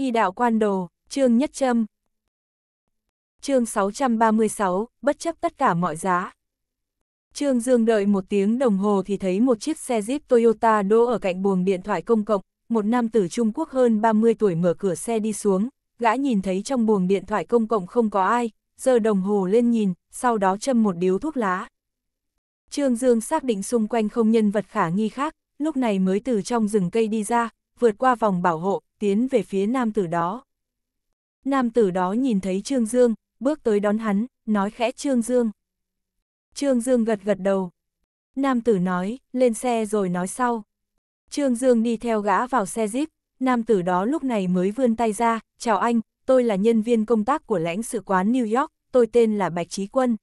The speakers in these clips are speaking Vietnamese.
Y đạo quan đồ, trương nhất châm. Chương 636, bất chấp tất cả mọi giá. Trương Dương đợi một tiếng đồng hồ thì thấy một chiếc xe Jeep Toyota đỗ ở cạnh buồng điện thoại công cộng, một nam tử Trung Quốc hơn 30 tuổi mở cửa xe đi xuống, gã nhìn thấy trong buồng điện thoại công cộng không có ai, giờ đồng hồ lên nhìn, sau đó châm một điếu thuốc lá. Trương Dương xác định xung quanh không nhân vật khả nghi khác, lúc này mới từ trong rừng cây đi ra, vượt qua vòng bảo hộ, tiến về phía nam tử đó. Nam tử đó nhìn thấy Trương Dương, bước tới đón hắn, nói khẽ Trương Dương. Trương Dương gật gật đầu. Nam tử nói, lên xe rồi nói sau. Trương Dương đi theo gã vào xe jeep, nam tử đó lúc này mới vươn tay ra, chào anh, tôi là nhân viên công tác của lãnh sự quán New York, tôi tên là Bạch Trí Quân.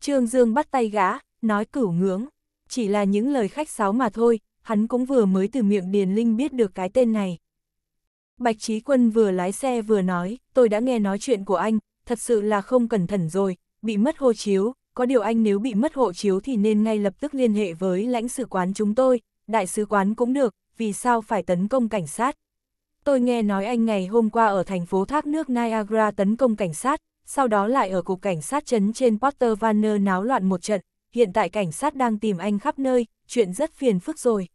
Trương Dương bắt tay gã, nói cửu ngưỡng, chỉ là những lời khách sáo mà thôi, hắn cũng vừa mới từ miệng Điền Linh biết được cái tên này. Bạch Trí Quân vừa lái xe vừa nói, tôi đã nghe nói chuyện của anh, thật sự là không cẩn thận rồi, bị mất hộ chiếu, có điều anh nếu bị mất hộ chiếu thì nên ngay lập tức liên hệ với lãnh sự quán chúng tôi, đại sứ quán cũng được, vì sao phải tấn công cảnh sát. Tôi nghe nói anh ngày hôm qua ở thành phố thác nước Niagara tấn công cảnh sát, sau đó lại ở cục cảnh sát trấn trên Porter Vanner náo loạn một trận, hiện tại cảnh sát đang tìm anh khắp nơi, chuyện rất phiền phức rồi.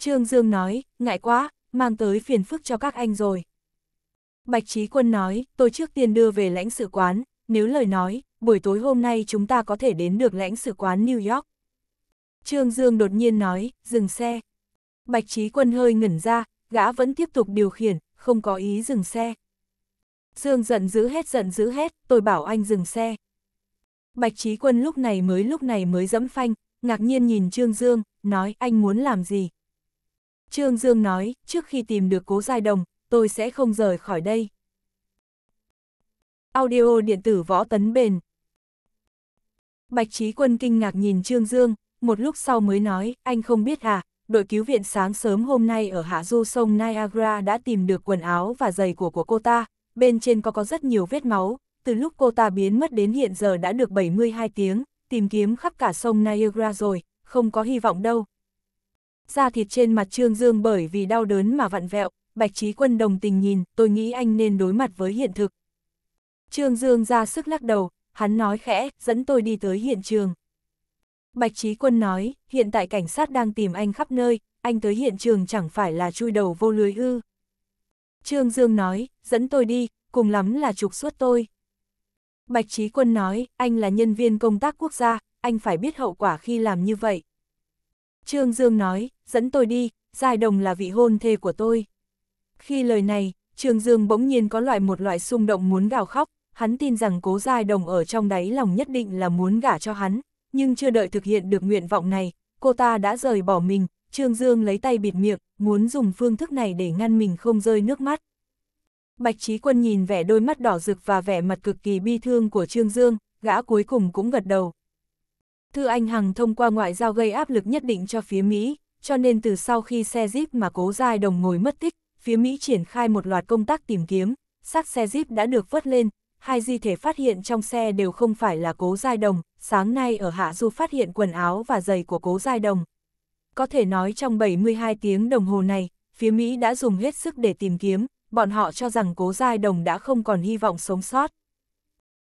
Trương Dương nói, ngại quá, mang tới phiền phức cho các anh rồi. Bạch Trí Quân nói, tôi trước tiên đưa về lãnh sự quán, nếu lời nói, buổi tối hôm nay chúng ta có thể đến được lãnh sự quán New York. Trương Dương đột nhiên nói, dừng xe. Bạch Trí Quân hơi ngẩn ra, gã vẫn tiếp tục điều khiển, không có ý dừng xe. Dương giận dữ hết giận dữ hết, tôi bảo anh dừng xe. Bạch Trí Quân lúc này mới lúc này mới dẫm phanh, ngạc nhiên nhìn Trương Dương, nói anh muốn làm gì, Trương Dương nói, trước khi tìm được cố giai đồng, tôi sẽ không rời khỏi đây. Audio điện tử võ tấn bền. Bạch Trí Quân kinh ngạc nhìn Trương Dương, một lúc sau mới nói, anh không biết à, đội cứu viện sáng sớm hôm nay ở hạ du sông Niagara đã tìm được quần áo và giày của của cô ta, bên trên có có rất nhiều vết máu, từ lúc cô ta biến mất đến hiện giờ đã được 72 tiếng, tìm kiếm khắp cả sông Niagara rồi, không có hy vọng đâu da thịt trên mặt Trương Dương bởi vì đau đớn mà vặn vẹo, Bạch Trí Quân đồng tình nhìn, tôi nghĩ anh nên đối mặt với hiện thực. Trương Dương ra sức lắc đầu, hắn nói khẽ, dẫn tôi đi tới hiện trường. Bạch Trí Quân nói, hiện tại cảnh sát đang tìm anh khắp nơi, anh tới hiện trường chẳng phải là chui đầu vô lưới ư. Trương Dương nói, dẫn tôi đi, cùng lắm là trục xuất tôi. Bạch Trí Quân nói, anh là nhân viên công tác quốc gia, anh phải biết hậu quả khi làm như vậy. Trương Dương nói, dẫn tôi đi, Giai Đồng là vị hôn thê của tôi. Khi lời này, Trương Dương bỗng nhiên có loại một loại xung động muốn gào khóc, hắn tin rằng cố Giai Đồng ở trong đáy lòng nhất định là muốn gả cho hắn, nhưng chưa đợi thực hiện được nguyện vọng này, cô ta đã rời bỏ mình, Trương Dương lấy tay bịt miệng, muốn dùng phương thức này để ngăn mình không rơi nước mắt. Bạch Trí Quân nhìn vẻ đôi mắt đỏ rực và vẻ mặt cực kỳ bi thương của Trương Dương, gã cuối cùng cũng gật đầu, Thư Anh Hằng thông qua ngoại giao gây áp lực nhất định cho phía Mỹ, cho nên từ sau khi xe Jeep mà cố giai đồng ngồi mất tích, phía Mỹ triển khai một loạt công tác tìm kiếm, xác xe Jeep đã được vớt lên, hai di thể phát hiện trong xe đều không phải là cố giai đồng, sáng nay ở Hạ Du phát hiện quần áo và giày của cố giai đồng. Có thể nói trong 72 tiếng đồng hồ này, phía Mỹ đã dùng hết sức để tìm kiếm, bọn họ cho rằng cố giai đồng đã không còn hy vọng sống sót.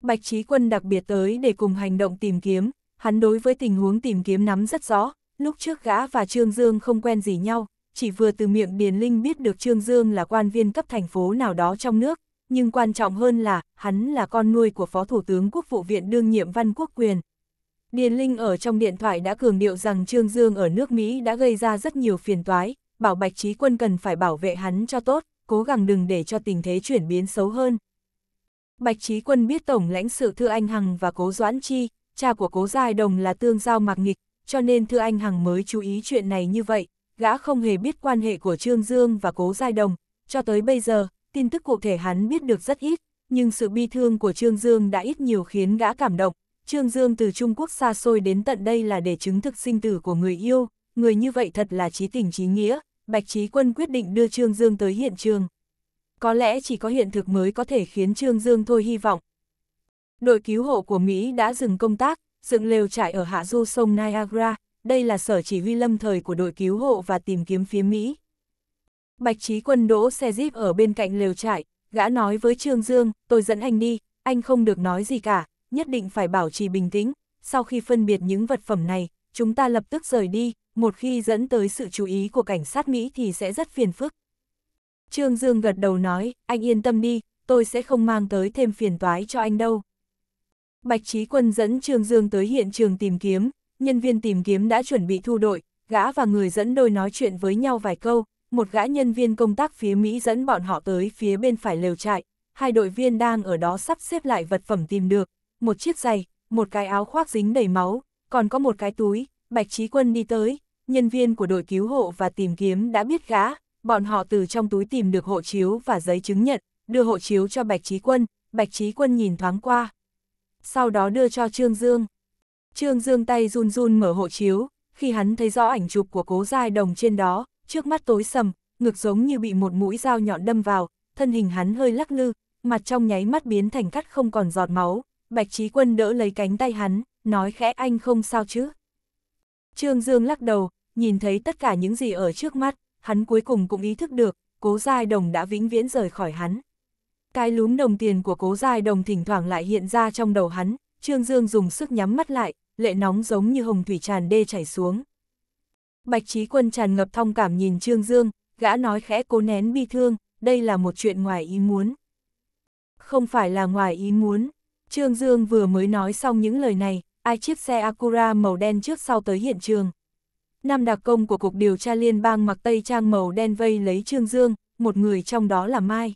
Bạch Trí Quân đặc biệt tới để cùng hành động tìm kiếm, hắn đối với tình huống tìm kiếm nắm rất rõ, lúc trước gã và Trương Dương không quen gì nhau, chỉ vừa từ miệng Điền Linh biết được Trương Dương là quan viên cấp thành phố nào đó trong nước, nhưng quan trọng hơn là hắn là con nuôi của Phó Thủ tướng Quốc vụ viện đương nhiệm Văn Quốc Quyền. Điền Linh ở trong điện thoại đã cường điệu rằng Trương Dương ở nước Mỹ đã gây ra rất nhiều phiền toái, bảo Bạch Trí Quân cần phải bảo vệ hắn cho tốt, cố gắng đừng để cho tình thế chuyển biến xấu hơn. Bạch Trí Quân biết Tổng lãnh sự Thư Anh Hằng và Cố Doãn Chi, cha của cố giai đồng là tương giao mạc nghịch, cho nên Thư Anh Hằng mới chú ý chuyện này như vậy, gã không hề biết quan hệ của Trương Dương và cố giai đồng, cho tới bây giờ, tin tức cụ thể hắn biết được rất ít, nhưng sự bi thương của Trương Dương đã ít nhiều khiến gã cảm động. Trương Dương từ Trung Quốc xa xôi đến tận đây là để chứng thực sinh tử của người yêu, người như vậy thật là trí tình trí nghĩa, Bạch Trí Quân quyết định đưa Trương Dương tới hiện trường. Có lẽ chỉ có hiện thực mới có thể khiến Trương Dương thôi hy vọng, Đội cứu hộ của Mỹ đã dừng công tác, dựng lều trại ở hạ du sông Niagara, đây là sở chỉ huy lâm thời của đội cứu hộ và tìm kiếm phía Mỹ. Bạch Trí Quân đỗ xe Jeep ở bên cạnh lều trại, gã nói với Trương Dương, tôi dẫn anh đi, anh không được nói gì cả, nhất định phải bảo trì bình tĩnh, sau khi phân biệt những vật phẩm này, chúng ta lập tức rời đi, một khi dẫn tới sự chú ý của cảnh sát Mỹ thì sẽ rất phiền phức. Trương Dương gật đầu nói, anh yên tâm đi, tôi sẽ không mang tới thêm phiền toái cho anh đâu. Bạch Trí Quân dẫn Trương Dương tới hiện trường tìm kiếm, nhân viên tìm kiếm đã chuẩn bị thu đội, gã và người dẫn đôi nói chuyện với nhau vài câu, một gã nhân viên công tác phía Mỹ dẫn bọn họ tới phía bên phải lều trại, hai đội viên đang ở đó sắp xếp lại vật phẩm tìm được, một chiếc giày, một cái áo khoác dính đầy máu, còn có một cái túi, Bạch Trí Quân đi tới, nhân viên của đội cứu hộ và tìm kiếm đã biết gã, bọn họ từ trong túi tìm được hộ chiếu và giấy chứng nhận, đưa hộ chiếu cho Bạch Trí Quân, Bạch Trí Quân nhìn thoáng qua, sau đó đưa cho Trương Dương. Trương Dương tay run run mở hộ chiếu, khi hắn thấy rõ ảnh chụp của cố giai đồng trên đó, trước mắt tối sầm, ngực giống như bị một mũi dao nhọn đâm vào, thân hình hắn hơi lắc lư, mặt trong nháy mắt biến thành cắt không còn giọt máu, Bạch Trí Quân đỡ lấy cánh tay hắn, nói khẽ anh không sao chứ. Trương Dương lắc đầu, nhìn thấy tất cả những gì ở trước mắt, hắn cuối cùng cũng ý thức được, cố giai đồng đã vĩnh viễn rời khỏi hắn. Cái lúm đồng tiền của cố dài đồng thỉnh thoảng lại hiện ra trong đầu hắn, Trương Dương dùng sức nhắm mắt lại, lệ nóng giống như hồng thủy tràn đê chảy xuống. Bạch Trí Quân tràn ngập thông cảm nhìn Trương Dương, gã nói khẽ cố nén bi thương, đây là một chuyện ngoài ý muốn. Không phải là ngoài ý muốn, Trương Dương vừa mới nói xong những lời này, ai chiếc xe Acura màu đen trước sau tới hiện trường. Năm đặc công của Cục Điều tra Liên bang mặc Tây Trang màu đen vây lấy Trương Dương, một người trong đó là Mai.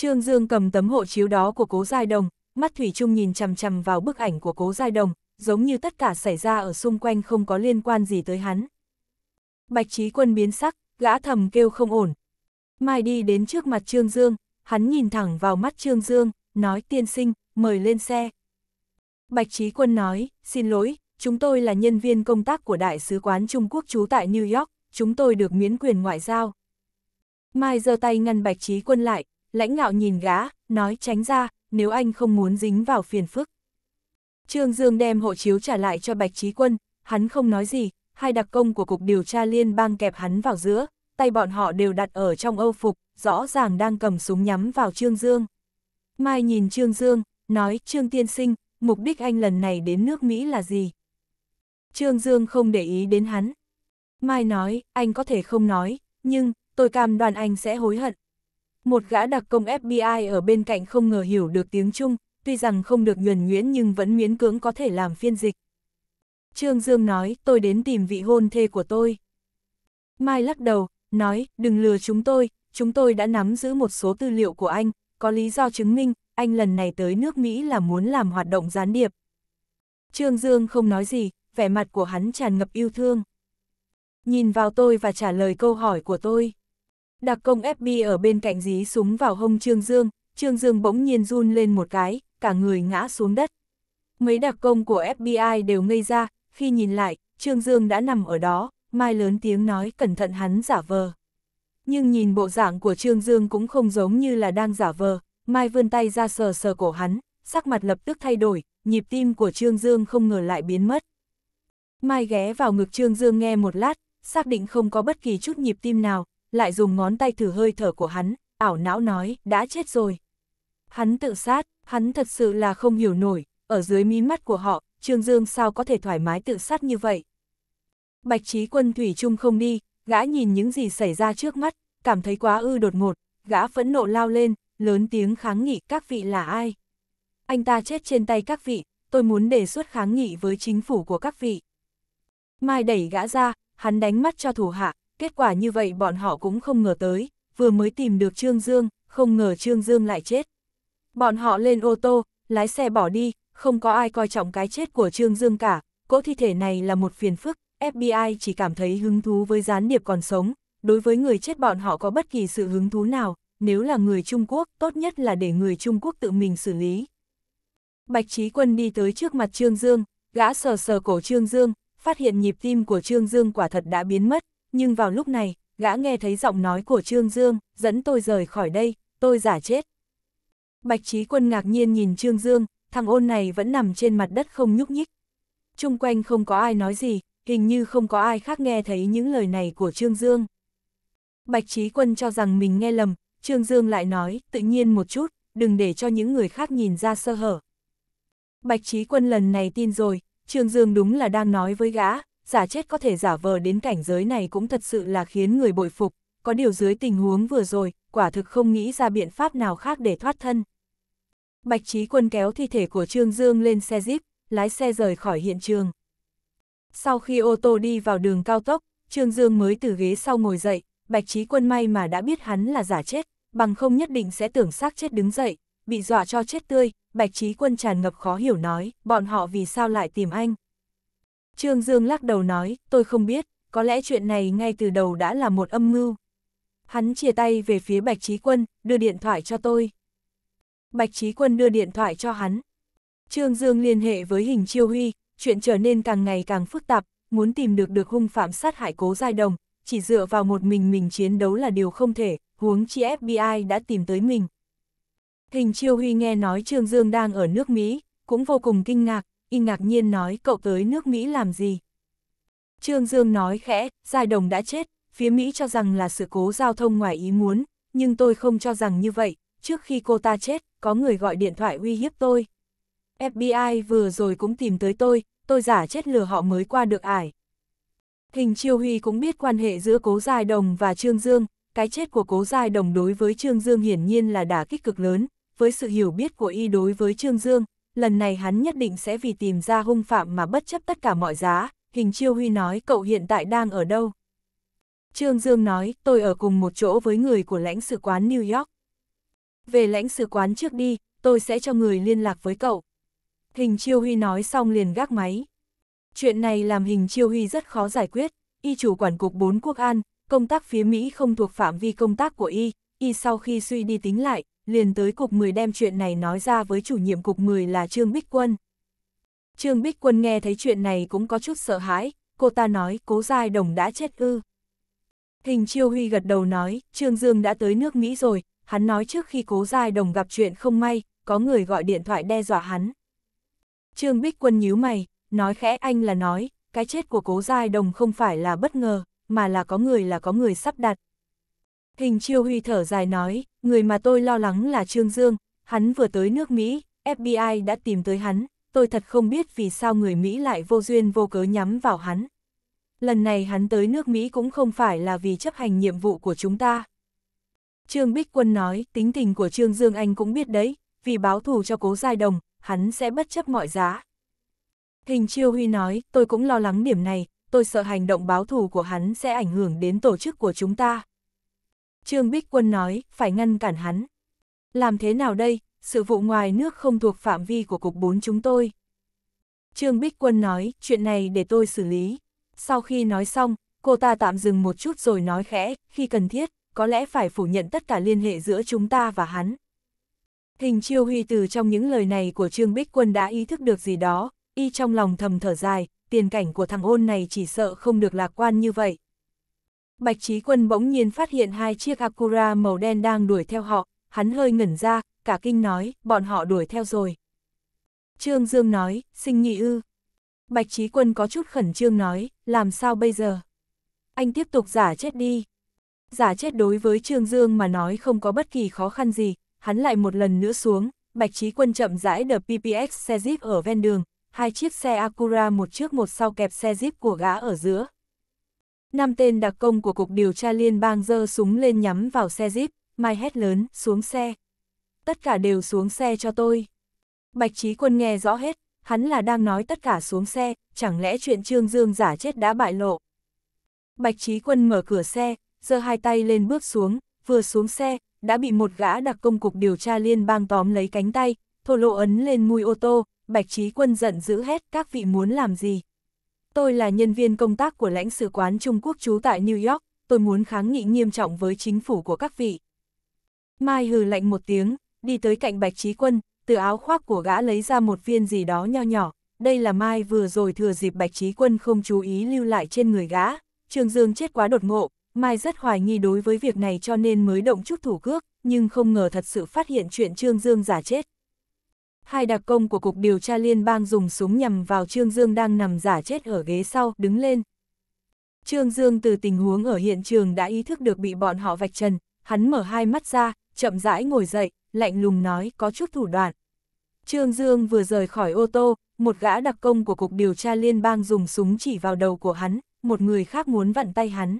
Trương Dương cầm tấm hộ chiếu đó của Cố Giai Đồng, mắt Thủy Trung nhìn chằm chằm vào bức ảnh của Cố Giai Đồng, giống như tất cả xảy ra ở xung quanh không có liên quan gì tới hắn. Bạch Trí Quân biến sắc, gã thầm kêu không ổn. Mai đi đến trước mặt Trương Dương, hắn nhìn thẳng vào mắt Trương Dương, nói tiên sinh, mời lên xe. Bạch Trí Quân nói, xin lỗi, chúng tôi là nhân viên công tác của Đại sứ quán Trung Quốc trú tại New York, chúng tôi được miễn quyền ngoại giao. Mai giơ tay ngăn Bạch Trí Quân lại, lãnh ngạo nhìn gã, nói tránh ra, nếu anh không muốn dính vào phiền phức. Trương Dương đem hộ chiếu trả lại cho Bạch Trí Quân, hắn không nói gì, hai đặc công của Cục Điều tra Liên bang kẹp hắn vào giữa, tay bọn họ đều đặt ở trong âu phục, rõ ràng đang cầm súng nhắm vào Trương Dương. Mai nhìn Trương Dương, nói Trương Tiên Sinh, mục đích anh lần này đến nước Mỹ là gì? Trương Dương không để ý đến hắn. Mai nói, anh có thể không nói, nhưng tôi cam đoan anh sẽ hối hận, một gã đặc công FBI ở bên cạnh không ngờ hiểu được tiếng Trung, tuy rằng không được nhuần nhuyễn nhưng vẫn miễn cưỡng có thể làm phiên dịch. Trương Dương nói, tôi đến tìm vị hôn thê của tôi. Mai lắc đầu, nói, đừng lừa chúng tôi, chúng tôi đã nắm giữ một số tư liệu của anh, có lý do chứng minh, anh lần này tới nước Mỹ là muốn làm hoạt động gián điệp. Trương Dương không nói gì, vẻ mặt của hắn tràn ngập yêu thương. Nhìn vào tôi và trả lời câu hỏi của tôi. Đặc công FB ở bên cạnh dí súng vào hông Trương Dương, Trương Dương bỗng nhiên run lên một cái, cả người ngã xuống đất. Mấy đặc công của FBI đều ngây ra, khi nhìn lại, Trương Dương đã nằm ở đó, Mai lớn tiếng nói cẩn thận hắn giả vờ. Nhưng nhìn bộ dạng của Trương Dương cũng không giống như là đang giả vờ, Mai vươn tay ra sờ sờ cổ hắn, sắc mặt lập tức thay đổi, nhịp tim của Trương Dương không ngờ lại biến mất. Mai ghé vào ngực Trương Dương nghe một lát, xác định không có bất kỳ chút nhịp tim nào, lại dùng ngón tay thử hơi thở của hắn, ảo não nói, đã chết rồi. Hắn tự sát, hắn thật sự là không hiểu nổi, ở dưới mí mắt của họ, Trương Dương sao có thể thoải mái tự sát như vậy. Bạch trí quân Thủy Trung không đi, gã nhìn những gì xảy ra trước mắt, cảm thấy quá ư đột ngột, gã phẫn nộ lao lên, lớn tiếng kháng nghị các vị là ai. Anh ta chết trên tay các vị, tôi muốn đề xuất kháng nghị với chính phủ của các vị. Mai đẩy gã ra, hắn đánh mắt cho thủ hạ, kết quả như vậy bọn họ cũng không ngờ tới, vừa mới tìm được Trương Dương, không ngờ Trương Dương lại chết. Bọn họ lên ô tô, lái xe bỏ đi, không có ai coi trọng cái chết của Trương Dương cả, cỗ thi thể này là một phiền phức, FBI chỉ cảm thấy hứng thú với gián điệp còn sống, đối với người chết bọn họ có bất kỳ sự hứng thú nào, nếu là người Trung Quốc, tốt nhất là để người Trung Quốc tự mình xử lý. Bạch Trí Quân đi tới trước mặt Trương Dương, gã sờ sờ cổ Trương Dương, phát hiện nhịp tim của Trương Dương quả thật đã biến mất, nhưng vào lúc này, gã nghe thấy giọng nói của Trương Dương, dẫn tôi rời khỏi đây, tôi giả chết. Bạch Trí Quân ngạc nhiên nhìn Trương Dương, thằng ôn này vẫn nằm trên mặt đất không nhúc nhích. Trung quanh không có ai nói gì, hình như không có ai khác nghe thấy những lời này của Trương Dương. Bạch Trí Quân cho rằng mình nghe lầm, Trương Dương lại nói, tự nhiên một chút, đừng để cho những người khác nhìn ra sơ hở. Bạch Trí Quân lần này tin rồi, Trương Dương đúng là đang nói với gã, giả chết có thể giả vờ đến cảnh giới này cũng thật sự là khiến người bội phục, có điều dưới tình huống vừa rồi, quả thực không nghĩ ra biện pháp nào khác để thoát thân. Bạch Trí Quân kéo thi thể của Trương Dương lên xe Jeep, lái xe rời khỏi hiện trường. Sau khi ô tô đi vào đường cao tốc, Trương Dương mới từ ghế sau ngồi dậy, Bạch Trí Quân may mà đã biết hắn là giả chết, bằng không nhất định sẽ tưởng xác chết đứng dậy, bị dọa cho chết tươi, Bạch Trí Quân tràn ngập khó hiểu nói, bọn họ vì sao lại tìm anh. Trương Dương lắc đầu nói, tôi không biết, có lẽ chuyện này ngay từ đầu đã là một âm mưu. Hắn chia tay về phía Bạch Trí Quân, đưa điện thoại cho tôi. Bạch Trí Quân đưa điện thoại cho hắn. Trương Dương liên hệ với hình chiêu huy, chuyện trở nên càng ngày càng phức tạp, muốn tìm được được hung phạm sát hại cố giai đồng, chỉ dựa vào một mình mình chiến đấu là điều không thể, huống chi FBI đã tìm tới mình. Hình Chiêu Huy nghe nói Trương Dương đang ở nước Mỹ, cũng vô cùng kinh ngạc, y ngạc nhiên nói cậu tới nước Mỹ làm gì. Trương Dương nói khẽ, Giai Đồng đã chết, phía Mỹ cho rằng là sự cố giao thông ngoài ý muốn, nhưng tôi không cho rằng như vậy, trước khi cô ta chết, có người gọi điện thoại uy hiếp tôi. FBI vừa rồi cũng tìm tới tôi, tôi giả chết lừa họ mới qua được ải. Hình Chiêu Huy cũng biết quan hệ giữa Cố Giai Đồng và Trương Dương, cái chết của Cố Giai Đồng đối với Trương Dương hiển nhiên là đả kích cực lớn, với sự hiểu biết của y đối với Trương Dương, lần này hắn nhất định sẽ vì tìm ra hung phạm mà bất chấp tất cả mọi giá, hình chiêu huy nói cậu hiện tại đang ở đâu. Trương Dương nói, tôi ở cùng một chỗ với người của lãnh sự quán New York. Về lãnh sự quán trước đi, tôi sẽ cho người liên lạc với cậu. Hình Chiêu Huy nói xong liền gác máy. Chuyện này làm Hình Chiêu Huy rất khó giải quyết, y chủ quản cục 4 quốc an, công tác phía Mỹ không thuộc phạm vi công tác của y, y sau khi suy đi tính lại, liền tới cục 10 đem chuyện này nói ra với chủ nhiệm cục 10 là Trương Bích Quân. Trương Bích Quân nghe thấy chuyện này cũng có chút sợ hãi, cô ta nói cố giai đồng đã chết ư. Hình Chiêu Huy gật đầu nói, Trương Dương đã tới nước Mỹ rồi, hắn nói trước khi cố giai đồng gặp chuyện không may, có người gọi điện thoại đe dọa hắn. Trương Bích Quân nhíu mày, nói khẽ anh là nói, cái chết của cố giai đồng không phải là bất ngờ, mà là có người là có người sắp đặt. Hình chiêu huy thở dài nói, người mà tôi lo lắng là Trương Dương, hắn vừa tới nước Mỹ, FBI đã tìm tới hắn, tôi thật không biết vì sao người Mỹ lại vô duyên vô cớ nhắm vào hắn. Lần này hắn tới nước Mỹ cũng không phải là vì chấp hành nhiệm vụ của chúng ta. Trương Bích Quân nói, tính tình của Trương Dương Anh cũng biết đấy, vì báo thù cho cố giai đồng, hắn sẽ bất chấp mọi giá. Hình Chiêu Huy nói, tôi cũng lo lắng điểm này, tôi sợ hành động báo thù của hắn sẽ ảnh hưởng đến tổ chức của chúng ta. Trương Bích Quân nói, phải ngăn cản hắn. Làm thế nào đây, sự vụ ngoài nước không thuộc phạm vi của Cục bốn chúng tôi. Trương Bích Quân nói, chuyện này để tôi xử lý. Sau khi nói xong, cô ta tạm dừng một chút rồi nói khẽ, khi cần thiết, có lẽ phải phủ nhận tất cả liên hệ giữa chúng ta và hắn. Hình chiêu huy từ trong những lời này của Trương Bích Quân đã ý thức được gì đó, y trong lòng thầm thở dài, tiền cảnh của thằng ôn này chỉ sợ không được lạc quan như vậy. Bạch Trí Quân bỗng nhiên phát hiện hai chiếc Akura màu đen đang đuổi theo họ, hắn hơi ngẩn ra, cả kinh nói, bọn họ đuổi theo rồi. Trương Dương nói, sinh nhị ư. Bạch Trí Quân có chút khẩn trương nói, làm sao bây giờ? Anh tiếp tục giả chết đi. Giả chết đối với Trương Dương mà nói không có bất kỳ khó khăn gì, hắn lại một lần nữa xuống, Bạch Trí Quân chậm rãi đập PPX xe Jeep ở ven đường, hai chiếc xe Acura một trước một sau kẹp xe Jeep của gã ở giữa, Năm tên đặc công của Cục Điều tra Liên bang dơ súng lên nhắm vào xe Jeep, Mai hét lớn, xuống xe. Tất cả đều xuống xe cho tôi. Bạch Trí Quân nghe rõ hết, hắn là đang nói tất cả xuống xe, chẳng lẽ chuyện Trương Dương giả chết đã bại lộ. Bạch Trí Quân mở cửa xe, giơ hai tay lên bước xuống, vừa xuống xe, đã bị một gã đặc công cục điều tra liên bang tóm lấy cánh tay, thổ lộ ấn lên mui ô tô, Bạch Trí Quân giận dữ hét các vị muốn làm gì, Tôi là nhân viên công tác của lãnh sự quán Trung Quốc trú tại New York, tôi muốn kháng nghị nghiêm trọng với chính phủ của các vị. Mai hừ lạnh một tiếng, đi tới cạnh Bạch Trí Quân, từ áo khoác của gã lấy ra một viên gì đó nho nhỏ, đây là Mai vừa rồi thừa dịp Bạch Trí Quân không chú ý lưu lại trên người gã, Trương Dương chết quá đột ngộ, Mai rất hoài nghi đối với việc này cho nên mới động chút thủ cước, nhưng không ngờ thật sự phát hiện chuyện Trương Dương giả chết, Hai đặc công của Cục Điều tra Liên bang dùng súng nhằm vào Trương Dương đang nằm giả chết ở ghế sau, đứng lên. Trương Dương từ tình huống ở hiện trường đã ý thức được bị bọn họ vạch trần, hắn mở hai mắt ra, chậm rãi ngồi dậy, lạnh lùng nói có chút thủ đoạn. Trương Dương vừa rời khỏi ô tô, một gã đặc công của Cục Điều tra Liên bang dùng súng chỉ vào đầu của hắn, một người khác muốn vặn tay hắn.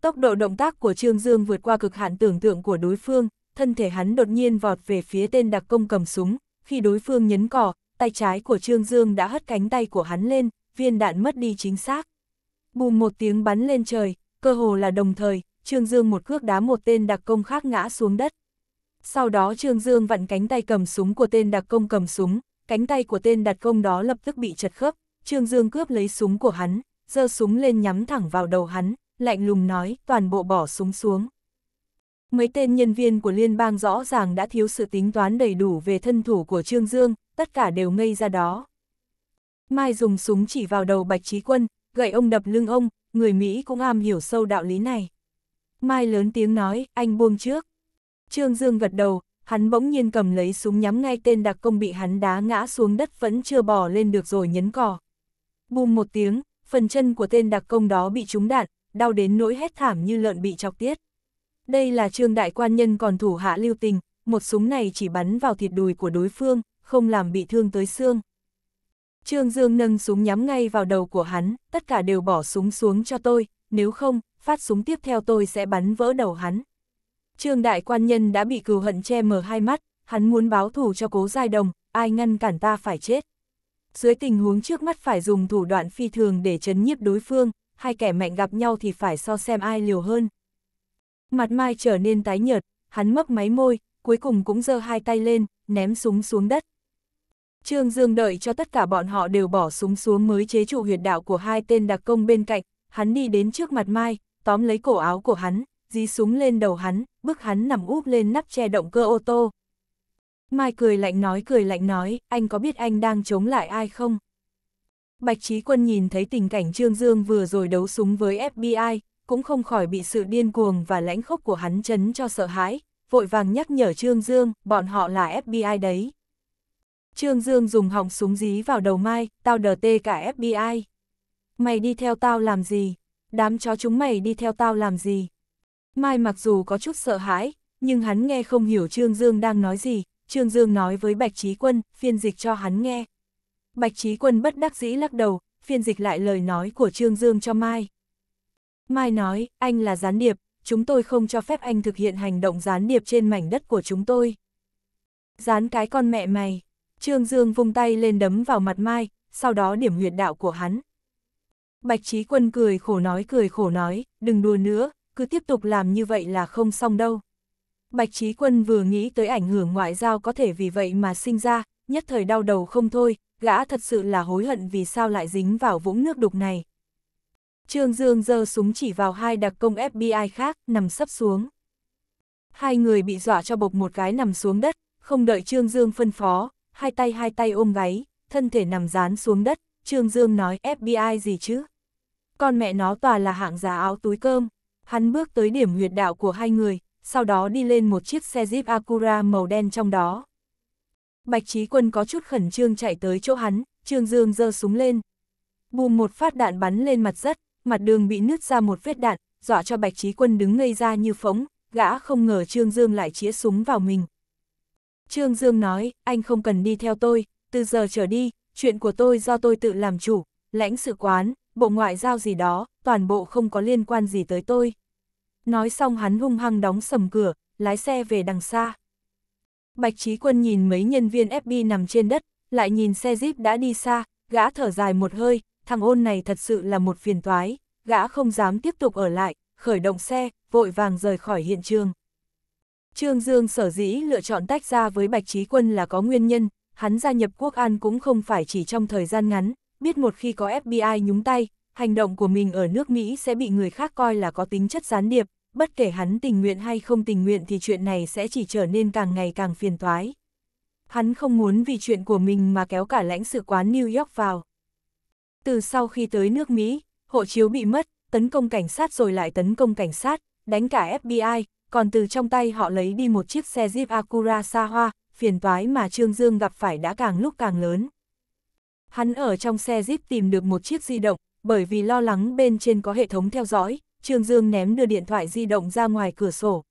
Tốc độ động tác của Trương Dương vượt qua cực hạn tưởng tượng của đối phương, thân thể hắn đột nhiên vọt về phía tên đặc công cầm súng, khi đối phương nhấn cỏ, tay trái của Trương Dương đã hất cánh tay của hắn lên, viên đạn mất đi chính xác. Bùm một tiếng bắn lên trời, cơ hồ là đồng thời, Trương Dương một cước đá một tên đặc công khác ngã xuống đất. Sau đó Trương Dương vặn cánh tay cầm súng của tên đặc công cầm súng, cánh tay của tên đặc công đó lập tức bị chật khớp, Trương Dương cướp lấy súng của hắn, giơ súng lên nhắm thẳng vào đầu hắn, lạnh lùng nói, toàn bộ bỏ súng xuống. Mấy tên nhân viên của liên bang rõ ràng đã thiếu sự tính toán đầy đủ về thân thủ của Trương Dương, tất cả đều ngây ra đó. Mai dùng súng chỉ vào đầu Bạch Trí Quân, gậy ông đập lưng ông, người Mỹ cũng am hiểu sâu đạo lý này. Mai lớn tiếng nói, anh buông trước. Trương Dương gật đầu, hắn bỗng nhiên cầm lấy súng nhắm ngay tên đặc công bị hắn đá ngã xuống đất vẫn chưa bò lên được rồi nhấn cò. Bùm một tiếng, phần chân của tên đặc công đó bị trúng đạn, đau đến nỗi hét thảm như lợn bị chọc tiết. Đây là trương đại quan nhân còn thủ hạ lưu tình, một súng này chỉ bắn vào thịt đùi của đối phương, không làm bị thương tới xương. Trương Dương nâng súng nhắm ngay vào đầu của hắn, tất cả đều bỏ súng xuống cho tôi, nếu không, phát súng tiếp theo tôi sẽ bắn vỡ đầu hắn. Trương đại quan nhân đã bị cừu hận che mở hai mắt, hắn muốn báo thù cho cố giai đồng, ai ngăn cản ta phải chết. Dưới tình huống trước mắt phải dùng thủ đoạn phi thường để chấn nhiếp đối phương, hai kẻ mạnh gặp nhau thì phải so xem ai liều hơn. Mặt Mai trở nên tái nhợt, hắn mấp máy môi, cuối cùng cũng giơ hai tay lên, ném súng xuống đất. Trương Dương đợi cho tất cả bọn họ đều bỏ súng xuống mới chế trụ huyệt đạo của hai tên đặc công bên cạnh, hắn đi đến trước mặt Mai, tóm lấy cổ áo của hắn, dí súng lên đầu hắn, bức hắn nằm úp lên nắp che động cơ ô tô. Mai cười lạnh nói cười lạnh nói, anh có biết anh đang chống lại ai không? Bạch Trí Quân nhìn thấy tình cảnh Trương Dương vừa rồi đấu súng với FBI, cũng không khỏi bị sự điên cuồng và lãnh khốc của hắn chấn cho sợ hãi, vội vàng nhắc nhở Trương Dương, bọn họ là FBI đấy. Trương Dương dùng họng súng dí vào đầu Mai, tao đờ tê cả FBI. Mày đi theo tao làm gì? Đám chó chúng mày đi theo tao làm gì? Mai mặc dù có chút sợ hãi, nhưng hắn nghe không hiểu Trương Dương đang nói gì. Trương Dương nói với Bạch Trí Quân, phiên dịch cho hắn nghe. Bạch Trí Quân bất đắc dĩ lắc đầu, phiên dịch lại lời nói của Trương Dương cho Mai. Mai nói, anh là gián điệp, chúng tôi không cho phép anh thực hiện hành động gián điệp trên mảnh đất của chúng tôi. Gián cái con mẹ mày. Trương Dương vung tay lên đấm vào mặt Mai, sau đó điểm huyệt đạo của hắn. Bạch Trí Quân cười khổ nói cười khổ nói, đừng đùa nữa, cứ tiếp tục làm như vậy là không xong đâu. Bạch Trí Quân vừa nghĩ tới ảnh hưởng ngoại giao có thể vì vậy mà sinh ra, nhất thời đau đầu không thôi, gã thật sự là hối hận vì sao lại dính vào vũng nước đục này. Trương Dương giơ súng chỉ vào hai đặc công FBI khác, nằm sấp xuống. Hai người bị dọa cho bộc một cái nằm xuống đất, không đợi Trương Dương phân phó, hai tay hai tay ôm gáy, thân thể nằm dán xuống đất, Trương Dương nói FBI gì chứ? Con mẹ nó tòa là hạng giá áo túi cơm, hắn bước tới điểm huyệt đạo của hai người, sau đó đi lên một chiếc xe Jeep Acura màu đen trong đó. Bạch Trí Quân có chút khẩn trương chạy tới chỗ hắn, Trương Dương giơ súng lên. Bùm một phát đạn bắn lên mặt rất, mặt đường bị nứt ra một vết đạn, dọa cho Bạch Trí Quân đứng ngây ra như phóng, gã không ngờ Trương Dương lại chĩa súng vào mình. Trương Dương nói, anh không cần đi theo tôi, từ giờ trở đi, chuyện của tôi do tôi tự làm chủ, lãnh sự quán, bộ ngoại giao gì đó, toàn bộ không có liên quan gì tới tôi. Nói xong hắn hung hăng đóng sầm cửa, lái xe về đằng xa. Bạch Trí Quân nhìn mấy nhân viên FBI nằm trên đất, lại nhìn xe Jeep đã đi xa, gã thở dài một hơi, thằng ôn này thật sự là một phiền toái, gã không dám tiếp tục ở lại, khởi động xe, vội vàng rời khỏi hiện trường. Trương Dương sở dĩ lựa chọn tách ra với Bạch Trí Quân là có nguyên nhân, hắn gia nhập quốc an cũng không phải chỉ trong thời gian ngắn, biết một khi có FBI nhúng tay, hành động của mình ở nước Mỹ sẽ bị người khác coi là có tính chất gián điệp, bất kể hắn tình nguyện hay không tình nguyện thì chuyện này sẽ chỉ trở nên càng ngày càng phiền toái. Hắn không muốn vì chuyện của mình mà kéo cả lãnh sự quán New York vào. Từ sau khi tới nước Mỹ, hộ chiếu bị mất, tấn công cảnh sát rồi lại tấn công cảnh sát, đánh cả FBI, còn từ trong tay họ lấy đi một chiếc xe Jeep Acura xa hoa, phiền toái mà Trương Dương gặp phải đã càng lúc càng lớn. Hắn ở trong xe Jeep tìm được một chiếc di động, bởi vì lo lắng bên trên có hệ thống theo dõi, Trương Dương ném đưa điện thoại di động ra ngoài cửa sổ.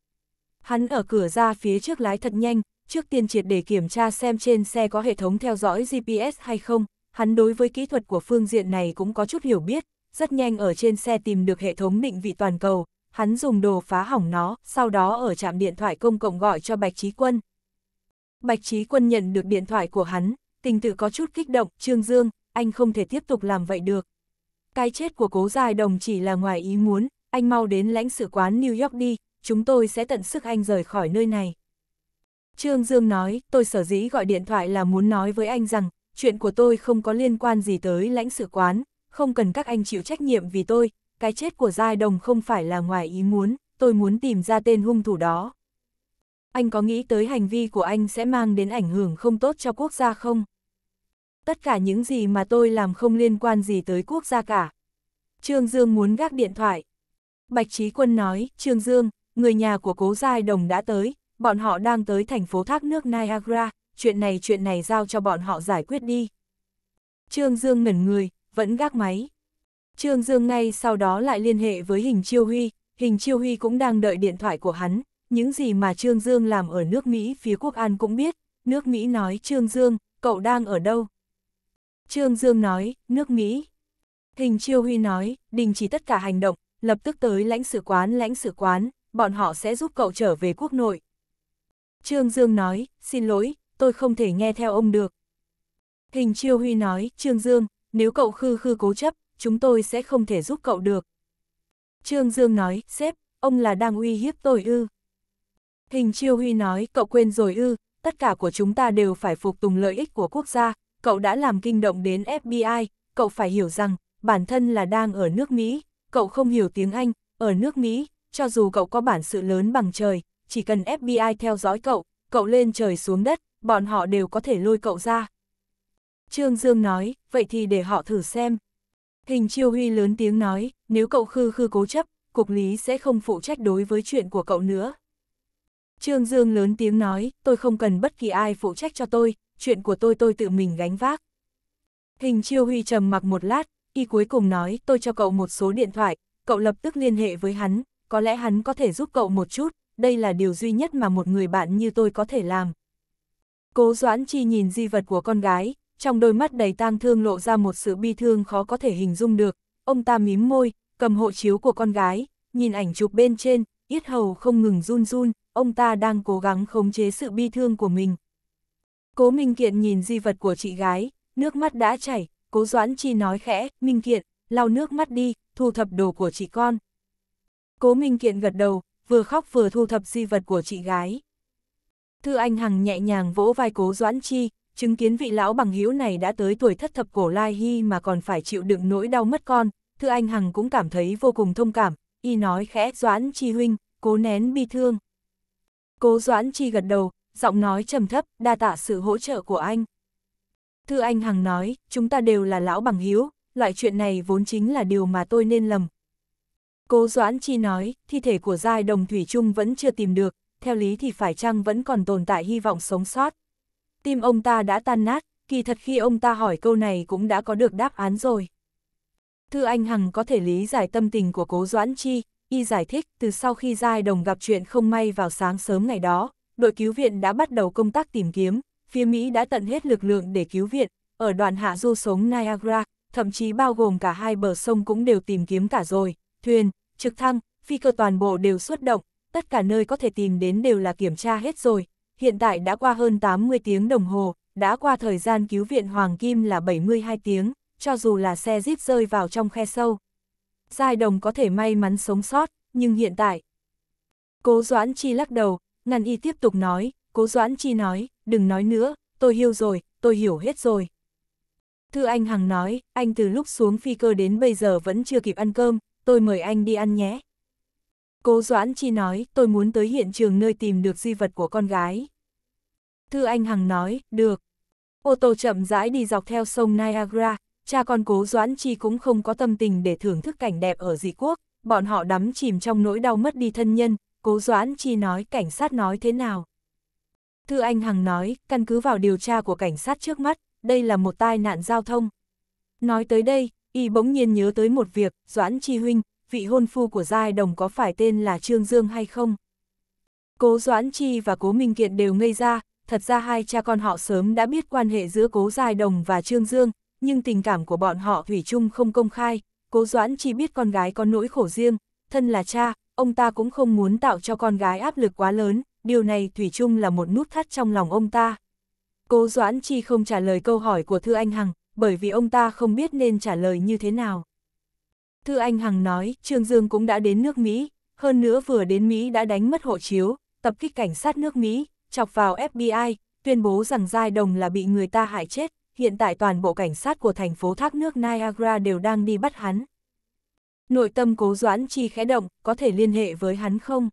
Hắn ở cửa ra phía trước lái thật nhanh, trước tiên triệt để kiểm tra xem trên xe có hệ thống theo dõi GPS hay không, hắn đối với kỹ thuật của phương diện này cũng có chút hiểu biết, rất nhanh ở trên xe tìm được hệ thống định vị toàn cầu, hắn dùng đồ phá hỏng nó, sau đó ở trạm điện thoại công cộng gọi cho Bạch Trí Quân. Bạch Trí Quân nhận được điện thoại của hắn, tình tự có chút kích động, Trương Dương, anh không thể tiếp tục làm vậy được. Cái chết của cố dài đồng chỉ là ngoài ý muốn, anh mau đến lãnh sự quán New York đi, chúng tôi sẽ tận sức anh rời khỏi nơi này. Trương Dương nói, tôi sở dĩ gọi điện thoại là muốn nói với anh rằng, chuyện của tôi không có liên quan gì tới lãnh sự quán, không cần các anh chịu trách nhiệm vì tôi, cái chết của Giai Đồng không phải là ngoài ý muốn, tôi muốn tìm ra tên hung thủ đó. Anh có nghĩ tới hành vi của anh sẽ mang đến ảnh hưởng không tốt cho quốc gia không? Tất cả những gì mà tôi làm không liên quan gì tới quốc gia cả. Trương Dương muốn gác điện thoại. Bạch Trí Quân nói, Trương Dương, người nhà của cố Giai Đồng đã tới, bọn họ đang tới thành phố thác nước Niagara, chuyện này chuyện này giao cho bọn họ giải quyết đi. Trương Dương ngẩn người, vẫn gác máy. Trương Dương ngay sau đó lại liên hệ với Hình Chiêu Huy, Hình Chiêu Huy cũng đang đợi điện thoại của hắn, những gì mà Trương Dương làm ở nước Mỹ phía quốc an cũng biết, nước Mỹ nói Trương Dương, cậu đang ở đâu? Trương Dương nói, nước Mỹ. Hình Chiêu Huy nói, đình chỉ tất cả hành động, lập tức tới lãnh sự quán lãnh sự quán, bọn họ sẽ giúp cậu trở về quốc nội. Trương Dương nói, xin lỗi, tôi không thể nghe theo ông được. Hình Chiêu Huy nói, Trương Dương, nếu cậu khư khư cố chấp, chúng tôi sẽ không thể giúp cậu được. Trương Dương nói, sếp, ông là đang uy hiếp tôi ư. Hình Chiêu Huy nói, cậu quên rồi ư, tất cả của chúng ta đều phải phục tùng lợi ích của quốc gia, cậu đã làm kinh động đến FBI, cậu phải hiểu rằng, bản thân là đang ở nước Mỹ, cậu không hiểu tiếng Anh, ở nước Mỹ, cho dù cậu có bản sự lớn bằng trời, chỉ cần FBI theo dõi cậu, cậu lên trời xuống đất, bọn họ đều có thể lôi cậu ra. Trương Dương nói, vậy thì để họ thử xem. Hình Chiêu Huy lớn tiếng nói, nếu cậu khư khư cố chấp, cục lý sẽ không phụ trách đối với chuyện của cậu nữa. Trương Dương lớn tiếng nói, tôi không cần bất kỳ ai phụ trách cho tôi, chuyện của tôi tôi tự mình gánh vác. Hình Chiêu Huy trầm mặc một lát, y cuối cùng nói, tôi cho cậu một số điện thoại, cậu lập tức liên hệ với hắn, có lẽ hắn có thể giúp cậu một chút, đây là điều duy nhất mà một người bạn như tôi có thể làm, Cố Doãn Chi nhìn di vật của con gái, trong đôi mắt đầy tang thương lộ ra một sự bi thương khó có thể hình dung được, ông ta mím môi, cầm hộ chiếu của con gái, nhìn ảnh chụp bên trên, yết hầu không ngừng run run, ông ta đang cố gắng khống chế sự bi thương của mình. Cố Minh Kiện nhìn di vật của chị gái, nước mắt đã chảy, cố Doãn Chi nói khẽ, Minh Kiện, lau nước mắt đi, thu thập đồ của chị con. Cố Minh Kiện gật đầu, vừa khóc vừa thu thập di vật của chị gái. Thư Anh Hằng nhẹ nhàng vỗ vai cố Doãn Chi, chứng kiến vị lão bằng hữu này đã tới tuổi thất thập cổ lai hy mà còn phải chịu đựng nỗi đau mất con, Thư Anh Hằng cũng cảm thấy vô cùng thông cảm, y nói khẽ Doãn Chi huynh, cố nén bi thương. Cố Doãn Chi gật đầu, giọng nói trầm thấp, đa tạ sự hỗ trợ của anh. Thư Anh Hằng nói, chúng ta đều là lão bằng hiếu, loại chuyện này vốn chính là điều mà tôi nên lầm. Cố Doãn Chi nói, thi thể của Giai Đồng Thủy Trung vẫn chưa tìm được, theo lý thì phải chăng vẫn còn tồn tại hy vọng sống sót. Tim ông ta đã tan nát, kỳ thật khi ông ta hỏi câu này cũng đã có được đáp án rồi. Thư Anh Hằng có thể lý giải tâm tình của cố Doãn Chi, y giải thích từ sau khi Giai Đồng gặp chuyện không may vào sáng sớm ngày đó, đội cứu viện đã bắt đầu công tác tìm kiếm, phía Mỹ đã tận hết lực lượng để cứu viện, ở đoạn hạ du sống Niagara, thậm chí bao gồm cả hai bờ sông cũng đều tìm kiếm cả rồi, thuyền, trực thăng, phi cơ toàn bộ đều xuất động, tất cả nơi có thể tìm đến đều là kiểm tra hết rồi, hiện tại đã qua hơn 80 tiếng đồng hồ, đã qua thời gian cứu viện Hoàng Kim là 72 tiếng, cho dù là xe jeep rơi vào trong khe sâu. Giai đồng có thể may mắn sống sót, nhưng hiện tại... Cố Doãn Chi lắc đầu, ngăn y tiếp tục nói, Cố Doãn Chi nói, đừng nói nữa, tôi hiểu rồi, tôi hiểu hết rồi. Thư Anh Hằng nói, anh từ lúc xuống phi cơ đến bây giờ vẫn chưa kịp ăn cơm, tôi mời anh đi ăn nhé. Cố Doãn Chi nói, tôi muốn tới hiện trường nơi tìm được di vật của con gái. Thư Anh Hằng nói, được. Ô tô chậm rãi đi dọc theo sông Niagara, cha con Cố Doãn Chi cũng không có tâm tình để thưởng thức cảnh đẹp ở dị quốc, bọn họ đắm chìm trong nỗi đau mất đi thân nhân, Cố Doãn Chi nói cảnh sát nói thế nào. Thư Anh Hằng nói, căn cứ vào điều tra của cảnh sát trước mắt, đây là một tai nạn giao thông. Nói tới đây, y bỗng nhiên nhớ tới một việc, Doãn Chi Huynh, vị hôn phu của Giai Đồng có phải tên là Trương Dương hay không? Cố Doãn Chi và Cố Minh Kiện đều ngây ra, thật ra hai cha con họ sớm đã biết quan hệ giữa Cố Giai Đồng và Trương Dương, nhưng tình cảm của bọn họ Thủy chung không công khai, Cố Doãn Chi biết con gái có nỗi khổ riêng, thân là cha, ông ta cũng không muốn tạo cho con gái áp lực quá lớn, điều này Thủy chung là một nút thắt trong lòng ông ta. Cố Doãn Chi không trả lời câu hỏi của Thư Anh Hằng, bởi vì ông ta không biết nên trả lời như thế nào. Thư Anh Hằng nói, Trương Dương cũng đã đến nước Mỹ, hơn nữa vừa đến Mỹ đã đánh mất hộ chiếu, tập kích cảnh sát nước Mỹ, chọc vào FBI, tuyên bố rằng Giai Đồng là bị người ta hại chết, hiện tại toàn bộ cảnh sát của thành phố thác nước Niagara đều đang đi bắt hắn. Nội tâm cố doãn chi khẽ động, có thể liên hệ với hắn không?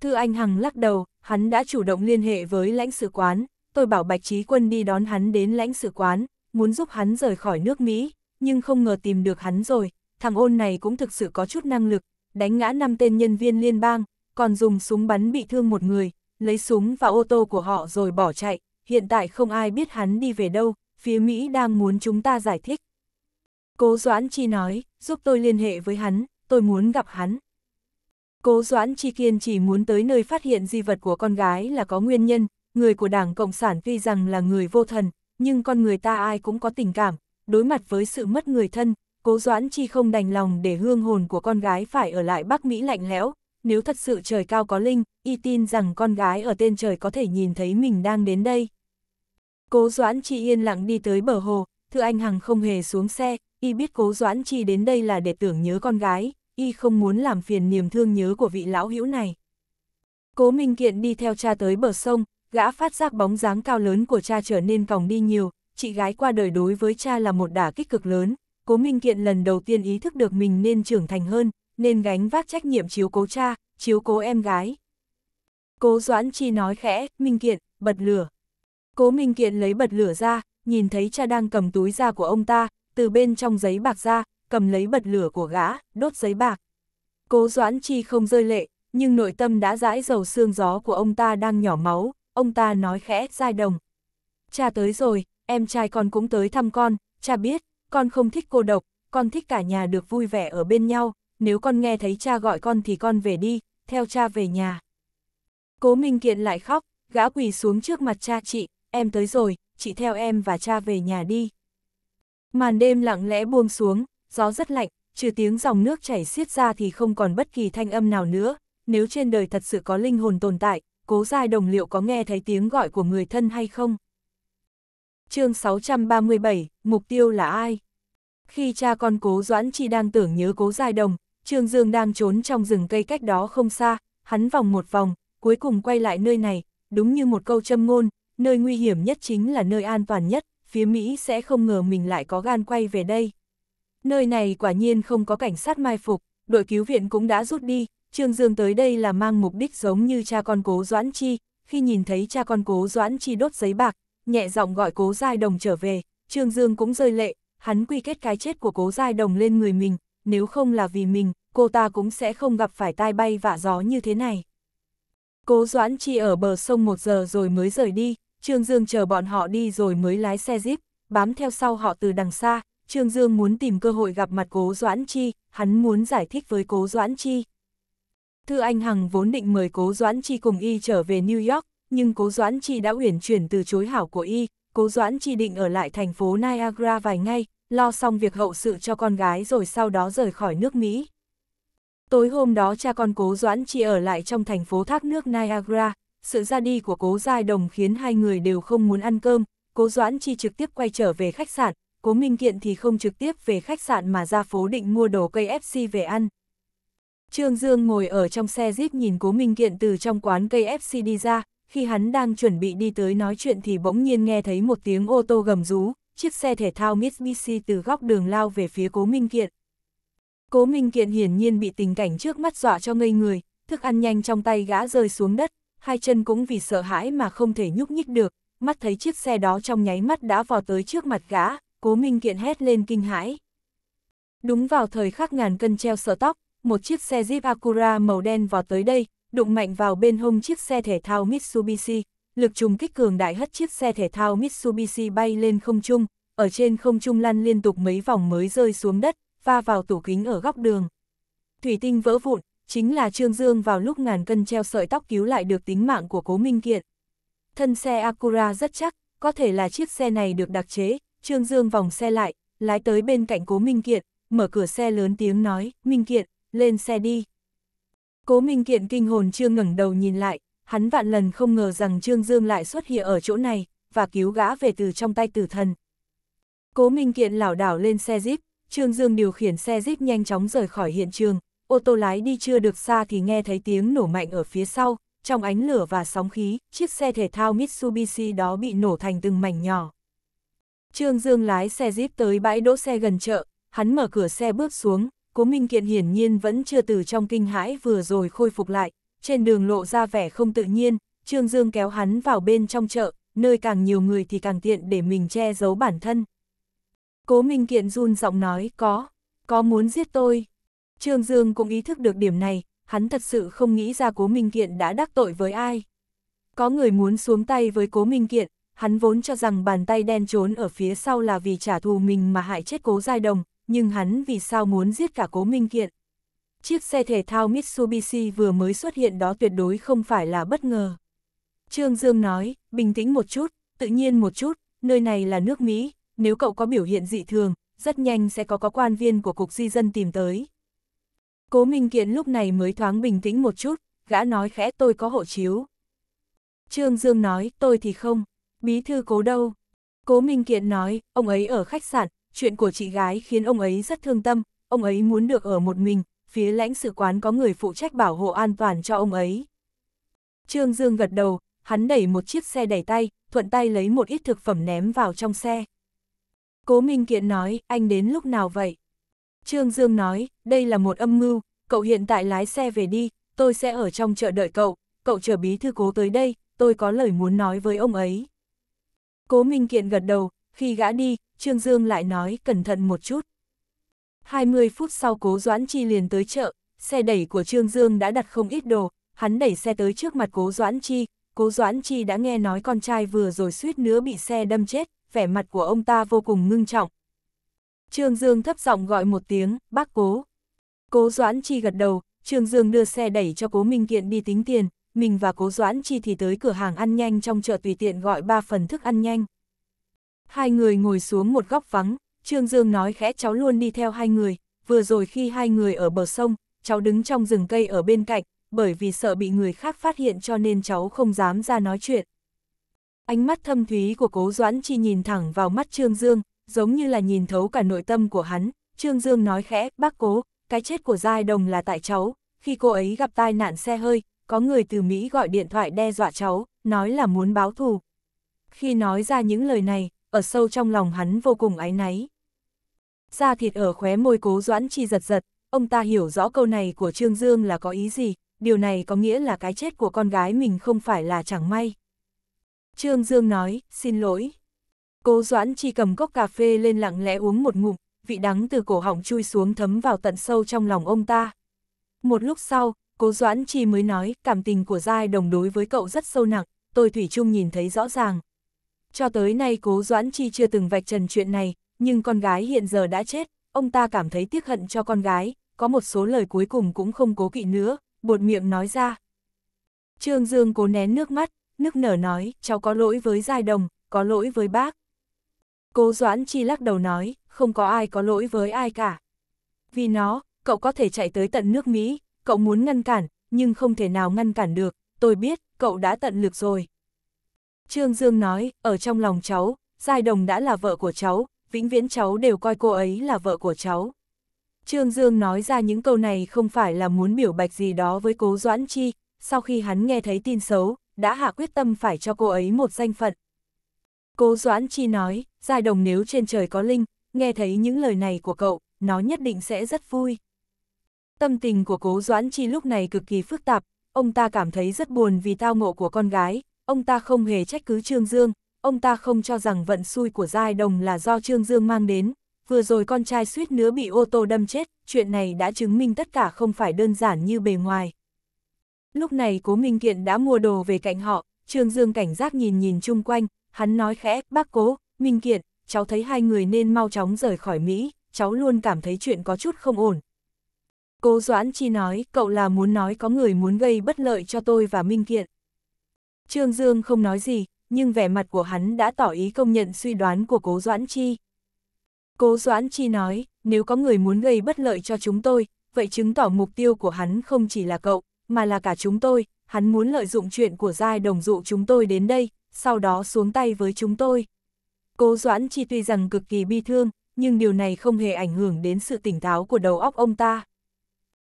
Thư Anh Hằng lắc đầu, hắn đã chủ động liên hệ với lãnh sự quán, tôi bảo Bạch Trí Quân đi đón hắn đến lãnh sự quán, muốn giúp hắn rời khỏi nước Mỹ, nhưng không ngờ tìm được hắn rồi, thằng ôn này cũng thực sự có chút năng lực, đánh ngã năm tên nhân viên liên bang, còn dùng súng bắn bị thương một người, lấy súng vào ô tô của họ rồi bỏ chạy, hiện tại không ai biết hắn đi về đâu, phía Mỹ đang muốn chúng ta giải thích. Cố Doãn Chi nói, giúp tôi liên hệ với hắn, tôi muốn gặp hắn. Cố Doãn Chi kiên chỉ muốn tới nơi phát hiện di vật của con gái là có nguyên nhân, người của Đảng Cộng sản tuy rằng là người vô thần, nhưng con người ta ai cũng có tình cảm, đối mặt với sự mất người thân, cố doãn chi không đành lòng để hương hồn của con gái phải ở lại Bắc Mỹ lạnh lẽo, nếu thật sự trời cao có linh, y tin rằng con gái ở tên trời có thể nhìn thấy mình đang đến đây. Cố doãn chi yên lặng đi tới bờ hồ, Thư Anh Hằng không hề xuống xe, y biết cố doãn chi đến đây là để tưởng nhớ con gái, y không muốn làm phiền niềm thương nhớ của vị lão hữu này. Cố Minh Kiện đi theo cha tới bờ sông, gã phát giác bóng dáng cao lớn của cha trở nên còng đi nhiều, chị gái qua đời đối với cha là một đả kích cực lớn, Cố Minh Kiện lần đầu tiên ý thức được mình nên trưởng thành hơn, nên gánh vác trách nhiệm chiếu cố cha, chiếu cố em gái. Cố Doãn Chi nói khẽ, Minh Kiện, bật lửa. Cố Minh Kiện lấy bật lửa ra, nhìn thấy cha đang cầm túi da của ông ta, từ bên trong giấy bạc ra, cầm lấy bật lửa của gã, đốt giấy bạc. Cố Doãn Chi không rơi lệ, nhưng nội tâm đã dãi dầu xương gió của ông ta đang nhỏ máu, ông ta nói khẽ, giai đồng. Cha tới rồi, em trai con cũng tới thăm con, cha biết, con không thích cô độc, con thích cả nhà được vui vẻ ở bên nhau, nếu con nghe thấy cha gọi con thì con về đi, theo cha về nhà. Cố Minh Kiện lại khóc, gã quỳ xuống trước mặt cha chị, em tới rồi, chị theo em và cha về nhà đi. Màn đêm lặng lẽ buông xuống, gió rất lạnh, trừ tiếng dòng nước chảy xiết ra thì không còn bất kỳ thanh âm nào nữa, nếu trên đời thật sự có linh hồn tồn tại, cố giai đồng liệu có nghe thấy tiếng gọi của người thân hay không? chương 637, mục tiêu là ai? Khi cha con cố Doãn Chi đang tưởng nhớ cố giai đồng, Trương Dương đang trốn trong rừng cây cách đó không xa, hắn vòng một vòng, cuối cùng quay lại nơi này, đúng như một câu châm ngôn, nơi nguy hiểm nhất chính là nơi an toàn nhất, phía Mỹ sẽ không ngờ mình lại có gan quay về đây. Nơi này quả nhiên không có cảnh sát mai phục, đội cứu viện cũng đã rút đi, Trương Dương tới đây là mang mục đích giống như cha con cố Doãn Chi, khi nhìn thấy cha con cố Doãn Chi đốt giấy bạc, nhẹ giọng gọi cố giai đồng trở về, Trương Dương cũng rơi lệ, hắn quy kết cái chết của cố giai đồng lên người mình, nếu không là vì mình, cô ta cũng sẽ không gặp phải tai bay vạ gió như thế này. Cố Doãn Chi ở bờ sông một giờ rồi mới rời đi, Trương Dương chờ bọn họ đi rồi mới lái xe jeep, bám theo sau họ từ đằng xa, Trương Dương muốn tìm cơ hội gặp mặt Cố Doãn Chi, hắn muốn giải thích với Cố Doãn Chi. Thư Anh Hằng vốn định mời Cố Doãn Chi cùng y trở về New York, nhưng Cố Doãn Chi đã uyển chuyển từ chối hảo của y, Cố Doãn Chi định ở lại thành phố Niagara vài ngày, lo xong việc hậu sự cho con gái rồi sau đó rời khỏi nước Mỹ. Tối hôm đó cha con Cố Doãn Chi ở lại trong thành phố thác nước Niagara, sự ra đi của Cố Giai Đồng khiến hai người đều không muốn ăn cơm, Cố Doãn Chi trực tiếp quay trở về khách sạn, Cố Minh Kiện thì không trực tiếp về khách sạn mà ra phố định mua đồ cây FC về ăn. Trương Dương ngồi ở trong xe Jeep nhìn Cố Minh Kiện từ trong quán cây FC đi ra, khi hắn đang chuẩn bị đi tới nói chuyện thì bỗng nhiên nghe thấy một tiếng ô tô gầm rú, chiếc xe thể thao Mitsubishi từ góc đường lao về phía Cố Minh Kiện. Cố Minh Kiện hiển nhiên bị tình cảnh trước mắt dọa cho ngây người, thức ăn nhanh trong tay gã rơi xuống đất, hai chân cũng vì sợ hãi mà không thể nhúc nhích được, mắt thấy chiếc xe đó trong nháy mắt đã vò tới trước mặt gã, Cố Minh Kiện hét lên kinh hãi. Đúng vào thời khắc ngàn cân treo sợ tóc, một chiếc xe Jeep Acura màu đen vò tới đây, đụng mạnh vào bên hông chiếc xe thể thao Mitsubishi, lực trùng kích cường đại hất chiếc xe thể thao Mitsubishi bay lên không trung, ở trên không trung lăn liên tục mấy vòng mới rơi xuống đất, va vào tủ kính ở góc đường. Thủy tinh vỡ vụn, chính là Trương Dương vào lúc ngàn cân treo sợi tóc cứu lại được tính mạng của Cố Minh Kiện. Thân xe Acura rất chắc, có thể là chiếc xe này được đặc chế, Trương Dương vòng xe lại, lái tới bên cạnh Cố Minh Kiện, mở cửa xe lớn tiếng nói, Minh Kiện, lên xe đi. Cố Minh Kiện kinh hồn chưa ngẩng đầu nhìn lại, hắn vạn lần không ngờ rằng Trương Dương lại xuất hiện ở chỗ này, và cứu gã về từ trong tay tử thần. Cố Minh Kiện lảo đảo lên xe Jeep, Trương Dương điều khiển xe Jeep nhanh chóng rời khỏi hiện trường, ô tô lái đi chưa được xa thì nghe thấy tiếng nổ mạnh ở phía sau, trong ánh lửa và sóng khí, chiếc xe thể thao Mitsubishi đó bị nổ thành từng mảnh nhỏ. Trương Dương lái xe Jeep tới bãi đỗ xe gần chợ, hắn mở cửa xe bước xuống, Cố Minh Kiện hiển nhiên vẫn chưa từ trong kinh hãi vừa rồi khôi phục lại, trên đường lộ ra vẻ không tự nhiên, Trương Dương kéo hắn vào bên trong chợ, nơi càng nhiều người thì càng tiện để mình che giấu bản thân. Cố Minh Kiện run giọng nói, có, có muốn giết tôi. Trương Dương cũng ý thức được điểm này, hắn thật sự không nghĩ ra Cố Minh Kiện đã đắc tội với ai. Có người muốn xuống tay với Cố Minh Kiện, hắn vốn cho rằng bàn tay đen trốn ở phía sau là vì trả thù mình mà hại chết Cố Giai Đồng, nhưng hắn vì sao muốn giết cả cố minh kiện. Chiếc xe thể thao Mitsubishi vừa mới xuất hiện đó tuyệt đối không phải là bất ngờ. Trương Dương nói, bình tĩnh một chút, tự nhiên một chút, nơi này là nước Mỹ, nếu cậu có biểu hiện dị thường, rất nhanh sẽ có có quan viên của Cục Di dân tìm tới. Cố Minh Kiện lúc này mới thoáng bình tĩnh một chút, gã nói khẽ tôi có hộ chiếu. Trương Dương nói, tôi thì không, bí thư cố đâu. Cố Minh Kiện nói, ông ấy ở khách sạn, chuyện của chị gái khiến ông ấy rất thương tâm, ông ấy muốn được ở một mình, phía lãnh sự quán có người phụ trách bảo hộ an toàn cho ông ấy. Trương Dương gật đầu, hắn đẩy một chiếc xe đẩy tay, thuận tay lấy một ít thực phẩm ném vào trong xe. Cố Minh Kiện nói, anh đến lúc nào vậy? Trương Dương nói, đây là một âm mưu, cậu hiện tại lái xe về đi, tôi sẽ ở trong chợ đợi cậu, cậu chờ bí thư cố tới đây, tôi có lời muốn nói với ông ấy. Cố Minh Kiện gật đầu, khi gã đi, Trương Dương lại nói cẩn thận một chút. 20 phút sau cố Doãn Chi liền tới chợ, xe đẩy của Trương Dương đã đặt không ít đồ, hắn đẩy xe tới trước mặt cố Doãn Chi, cố Doãn Chi đã nghe nói con trai vừa rồi suýt nữa bị xe đâm chết, vẻ mặt của ông ta vô cùng ngưng trọng. Trương Dương thấp giọng gọi một tiếng, bác cố. Cố Doãn Chi gật đầu, Trương Dương đưa xe đẩy cho cố Minh Kiện đi tính tiền, mình và cố Doãn Chi thì tới cửa hàng ăn nhanh trong chợ tùy tiện gọi ba phần thức ăn nhanh. Hai người ngồi xuống một góc vắng, Trương Dương nói khẽ cháu luôn đi theo hai người, vừa rồi khi hai người ở bờ sông, cháu đứng trong rừng cây ở bên cạnh, bởi vì sợ bị người khác phát hiện cho nên cháu không dám ra nói chuyện. Ánh mắt thâm thúy của cố Doãn Chi nhìn thẳng vào mắt Trương Dương, giống như là nhìn thấu cả nội tâm của hắn, Trương Dương nói khẽ, bác cố, cái chết của Giai Đồng là tại cháu, khi cô ấy gặp tai nạn xe hơi, có người từ Mỹ gọi điện thoại đe dọa cháu, nói là muốn báo thù. Khi nói ra những lời này, ở sâu trong lòng hắn vô cùng áy náy. Da thịt ở khóe môi cố doãn chi giật giật, ông ta hiểu rõ câu này của Trương Dương là có ý gì, điều này có nghĩa là cái chết của con gái mình không phải là chẳng may. Trương Dương nói, xin lỗi. Cố doãn chi cầm cốc cà phê lên lặng lẽ uống một ngụm, vị đắng từ cổ họng chui xuống thấm vào tận sâu trong lòng ông ta. Một lúc sau, cố doãn chi mới nói, cảm tình của giai đồng đối với cậu rất sâu nặng, tôi thủy chung nhìn thấy rõ ràng, cho tới nay cố Doãn Chi chưa từng vạch trần chuyện này, nhưng con gái hiện giờ đã chết, ông ta cảm thấy tiếc hận cho con gái, có một số lời cuối cùng cũng không cố kỵ nữa, buột miệng nói ra. Trương Dương cố nén nước mắt, nước nở nói, cháu có lỗi với giai đồng, có lỗi với bác. Cố Doãn Chi lắc đầu nói, không có ai có lỗi với ai cả. Vì nó, cậu có thể chạy tới tận nước Mỹ, cậu muốn ngăn cản, nhưng không thể nào ngăn cản được, tôi biết, cậu đã tận lực rồi, Trương Dương nói, ở trong lòng cháu, Giai Đồng đã là vợ của cháu, vĩnh viễn cháu đều coi cô ấy là vợ của cháu. Trương Dương nói ra những câu này không phải là muốn biểu bạch gì đó với cố Doãn Chi, sau khi hắn nghe thấy tin xấu, đã hạ quyết tâm phải cho cô ấy một danh phận. Cố Doãn Chi nói, Giai Đồng nếu trên trời có linh, nghe thấy những lời này của cậu, nó nhất định sẽ rất vui. Tâm tình của cố Doãn Chi lúc này cực kỳ phức tạp, ông ta cảm thấy rất buồn vì tao ngộ của con gái, Ông ta không hề trách cứ Trương Dương, ông ta không cho rằng vận xui của Giai Đồng là do Trương Dương mang đến. Vừa rồi con trai suýt nữa bị ô tô đâm chết, chuyện này đã chứng minh tất cả không phải đơn giản như bề ngoài. Lúc này Cố Minh Kiện đã mua đồ về cạnh họ, Trương Dương cảnh giác nhìn nhìn chung quanh, hắn nói khẽ, bác Cố, Minh Kiện, cháu thấy hai người nên mau chóng rời khỏi Mỹ, cháu luôn cảm thấy chuyện có chút không ổn. Cố Doãn Chi nói, cậu là muốn nói có người muốn gây bất lợi cho tôi và Minh Kiện. Trương Dương không nói gì, nhưng vẻ mặt của hắn đã tỏ ý công nhận suy đoán của Cố Doãn Chi. Cố Doãn Chi nói, nếu có người muốn gây bất lợi cho chúng tôi, vậy chứng tỏ mục tiêu của hắn không chỉ là cậu, mà là cả chúng tôi, hắn muốn lợi dụng chuyện của giai đồng dụ chúng tôi đến đây, sau đó xuống tay với chúng tôi. Cố Doãn Chi tuy rằng cực kỳ bi thương, nhưng điều này không hề ảnh hưởng đến sự tỉnh táo của đầu óc ông ta.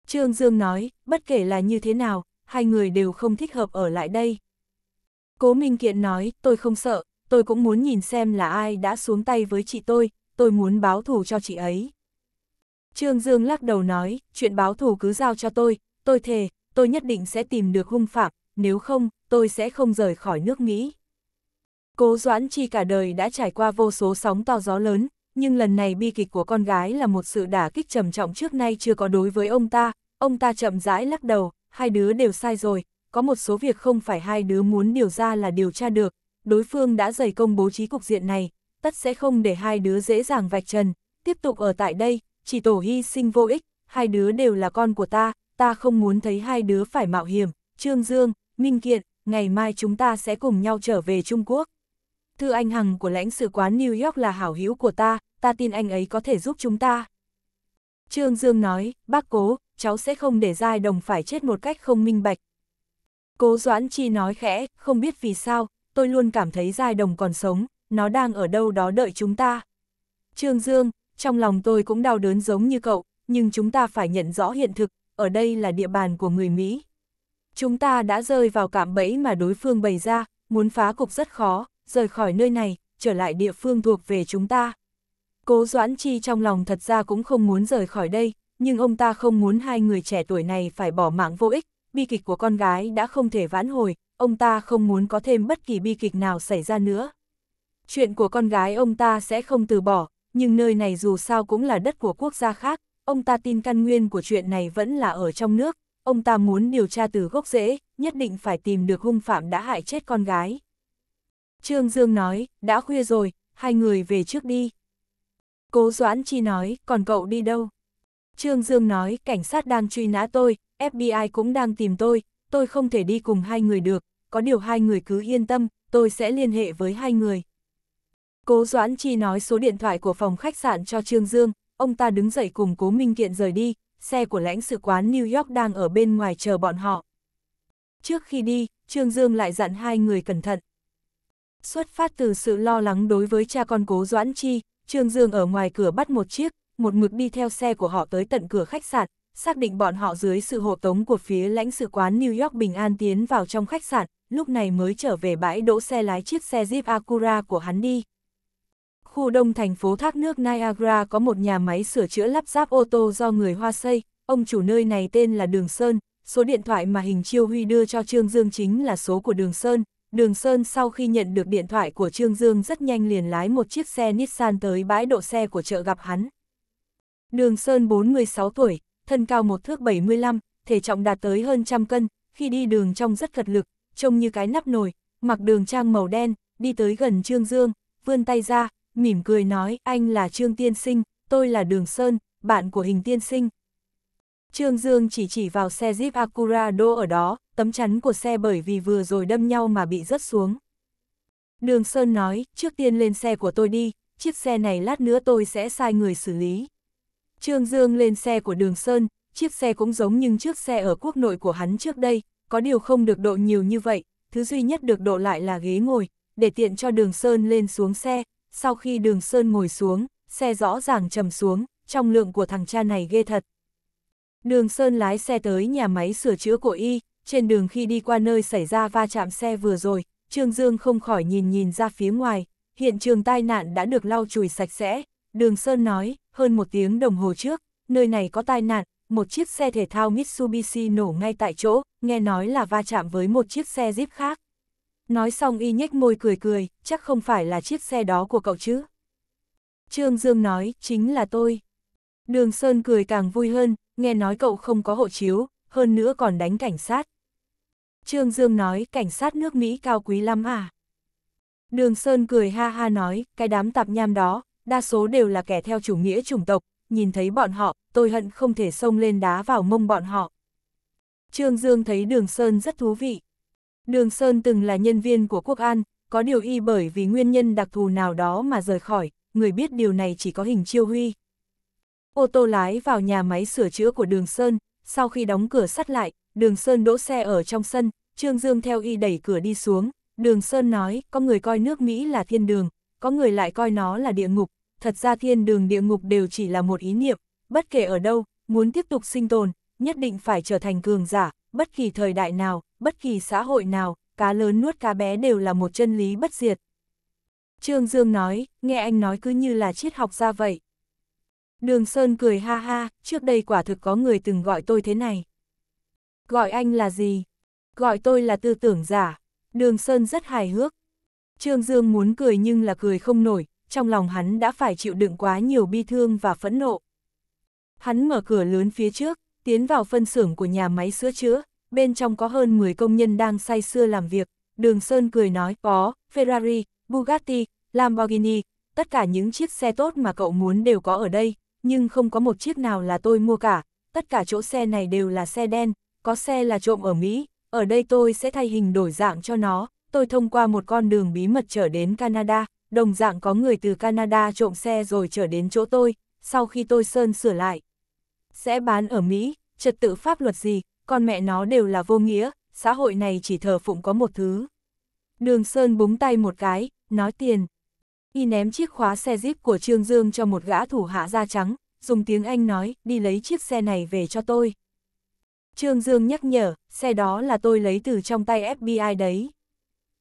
Trương Dương nói, bất kể là như thế nào, hai người đều không thích hợp ở lại đây. Cố Minh Kiện nói, tôi không sợ, tôi cũng muốn nhìn xem là ai đã xuống tay với chị tôi, tôi muốn báo thù cho chị ấy. Trương Dương lắc đầu nói, chuyện báo thù cứ giao cho tôi, tôi thề, tôi nhất định sẽ tìm được hung phạm, nếu không, tôi sẽ không rời khỏi nước Mỹ. Cố Doãn Chi cả đời đã trải qua vô số sóng to gió lớn, nhưng lần này bi kịch của con gái là một sự đả kích trầm trọng trước nay chưa có đối với ông ta, ông ta chậm rãi lắc đầu, hai đứa đều sai rồi, có một số việc không phải hai đứa muốn điều ra là điều tra được, đối phương đã dày công bố trí cục diện này, tất sẽ không để hai đứa dễ dàng vạch trần, tiếp tục ở tại đây, chỉ tổ hy sinh vô ích, hai đứa đều là con của ta, ta không muốn thấy hai đứa phải mạo hiểm, Trương Dương, Minh Kiện, ngày mai chúng ta sẽ cùng nhau trở về Trung Quốc. Thư anh Hằng của lãnh sự quán New York là hảo hữu của ta, ta tin anh ấy có thể giúp chúng ta. Trương Dương nói, bác cố, cháu sẽ không để giai đồng phải chết một cách không minh bạch, Cố Doãn Chi nói khẽ, không biết vì sao, tôi luôn cảm thấy giai đồng còn sống, nó đang ở đâu đó đợi chúng ta. Trương Dương, trong lòng tôi cũng đau đớn giống như cậu, nhưng chúng ta phải nhận rõ hiện thực, ở đây là địa bàn của người Mỹ. Chúng ta đã rơi vào cạm bẫy mà đối phương bày ra, muốn phá cục rất khó, rời khỏi nơi này, trở lại địa phương thuộc về chúng ta. Cố Doãn Chi trong lòng thật ra cũng không muốn rời khỏi đây, nhưng ông ta không muốn hai người trẻ tuổi này phải bỏ mạng vô ích, bi kịch của con gái đã không thể vãn hồi, ông ta không muốn có thêm bất kỳ bi kịch nào xảy ra nữa. Chuyện của con gái ông ta sẽ không từ bỏ, nhưng nơi này dù sao cũng là đất của quốc gia khác, ông ta tin căn nguyên của chuyện này vẫn là ở trong nước, ông ta muốn điều tra từ gốc rễ, nhất định phải tìm được hung phạm đã hại chết con gái. Trương Dương nói, đã khuya rồi, hai người về trước đi. Cố Doãn Chi nói, còn cậu đi đâu? Trương Dương nói, cảnh sát đang truy nã tôi, FBI cũng đang tìm tôi, tôi không thể đi cùng hai người được, có điều hai người cứ yên tâm, tôi sẽ liên hệ với hai người. Cố Doãn Chi nói số điện thoại của phòng khách sạn cho Trương Dương, ông ta đứng dậy cùng Cố Minh Kiện rời đi, xe của lãnh sự quán New York đang ở bên ngoài chờ bọn họ. Trước khi đi, Trương Dương lại dặn hai người cẩn thận. Xuất phát từ sự lo lắng đối với cha con Cố Doãn Chi, Trương Dương ở ngoài cửa bắt một chiếc, một mực đi theo xe của họ tới tận cửa khách sạn, xác định bọn họ dưới sự hộ tống của phía lãnh sự quán New York bình an tiến vào trong khách sạn, lúc này mới trở về bãi đỗ xe lái chiếc xe Jeep Acura của hắn đi. Khu đông thành phố thác nước Niagara có một nhà máy sửa chữa lắp ráp ô tô do người Hoa xây, ông chủ nơi này tên là Đường Sơn, số điện thoại mà hình chiêu huy đưa cho Trương Dương chính là số của Đường Sơn. Đường Sơn sau khi nhận được điện thoại của Trương Dương rất nhanh liền lái một chiếc xe Nissan tới bãi đỗ xe của chợ gặp hắn. Đường Sơn 46 tuổi, thân cao một thước 75, thể trọng đạt tới hơn trăm cân, khi đi đường trong rất cật lực, trông như cái nắp nồi, mặc đường trang màu đen, đi tới gần Trương Dương, vươn tay ra, mỉm cười nói anh là Trương Tiên Sinh, tôi là Đường Sơn, bạn của hình tiên sinh. Trương Dương chỉ chỉ vào xe Jeep Acura Đô ở đó, tấm chắn của xe bởi vì vừa rồi đâm nhau mà bị rớt xuống. Đường Sơn nói, trước tiên lên xe của tôi đi, chiếc xe này lát nữa tôi sẽ sai người xử lý. Trương Dương lên xe của Đường Sơn, chiếc xe cũng giống nhưng chiếc xe ở quốc nội của hắn trước đây, có điều không được độ nhiều như vậy, thứ duy nhất được độ lại là ghế ngồi, để tiện cho Đường Sơn lên xuống xe, sau khi Đường Sơn ngồi xuống, xe rõ ràng trầm xuống, trong lượng của thằng cha này ghê thật. Đường Sơn lái xe tới nhà máy sửa chữa của y, trên đường khi đi qua nơi xảy ra va chạm xe vừa rồi, Trương Dương không khỏi nhìn nhìn ra phía ngoài, hiện trường tai nạn đã được lau chùi sạch sẽ, Đường Sơn nói, hơn một tiếng đồng hồ trước, nơi này có tai nạn, một chiếc xe thể thao Mitsubishi nổ ngay tại chỗ, nghe nói là va chạm với một chiếc xe Jeep khác. Nói xong y nhếch môi cười cười, chắc không phải là chiếc xe đó của cậu chứ. Trương Dương nói, chính là tôi. Đường Sơn cười càng vui hơn, nghe nói cậu không có hộ chiếu, hơn nữa còn đánh cảnh sát. Trương Dương nói, cảnh sát nước Mỹ cao quý lắm à. Đường Sơn cười ha ha nói, cái đám tạp nham đó, đa số đều là kẻ theo chủ nghĩa chủng tộc, nhìn thấy bọn họ, tôi hận không thể xông lên đá vào mông bọn họ. Trương Dương thấy Đường Sơn rất thú vị. Đường Sơn từng là nhân viên của Quốc An, có điều y bởi vì nguyên nhân đặc thù nào đó mà rời khỏi, người biết điều này chỉ có hình chiêu huy. Ô tô lái vào nhà máy sửa chữa của Đường Sơn, sau khi đóng cửa sắt lại, Đường Sơn đỗ xe ở trong sân, Trương Dương theo y đẩy cửa đi xuống, Đường Sơn nói, có người coi nước Mỹ là thiên đường, có người lại coi nó là địa ngục, thật ra thiên đường địa ngục đều chỉ là một ý niệm, bất kể ở đâu, muốn tiếp tục sinh tồn, nhất định phải trở thành cường giả, bất kỳ thời đại nào, bất kỳ xã hội nào, cá lớn nuốt cá bé đều là một chân lý bất diệt. Trương Dương nói, nghe anh nói cứ như là triết học ra vậy. Đường Sơn cười ha ha, trước đây quả thực có người từng gọi tôi thế này. Gọi anh là gì? Gọi tôi là tư tưởng giả. Đường Sơn rất hài hước. Trương Dương muốn cười nhưng là cười không nổi, trong lòng hắn đã phải chịu đựng quá nhiều bi thương và phẫn nộ. Hắn mở cửa lớn phía trước, tiến vào phân xưởng của nhà máy sữa chữa, bên trong có hơn 10 công nhân đang say sưa làm việc. Đường Sơn cười nói, có, Ferrari, Bugatti, Lamborghini, tất cả những chiếc xe tốt mà cậu muốn đều có ở đây, nhưng không có một chiếc nào là tôi mua cả, tất cả chỗ xe này đều là xe đen, có xe là trộm ở Mỹ, ở đây tôi sẽ thay hình đổi dạng cho nó, tôi thông qua một con đường bí mật trở đến Canada đồng dạng có người từ Canada trộm xe rồi trở đến chỗ tôi, sau khi tôi sơn sửa lại. Sẽ bán ở Mỹ, trật tự pháp luật gì, con mẹ nó đều là vô nghĩa, xã hội này chỉ thờ phụng có một thứ. Đường Sơn búng tay một cái, nói tiền. Y ném chiếc khóa xe Jeep của Trương Dương cho một gã thủ hạ da trắng, dùng tiếng Anh nói, đi lấy chiếc xe này về cho tôi. Trương Dương nhắc nhở, xe đó là tôi lấy từ trong tay FBI đấy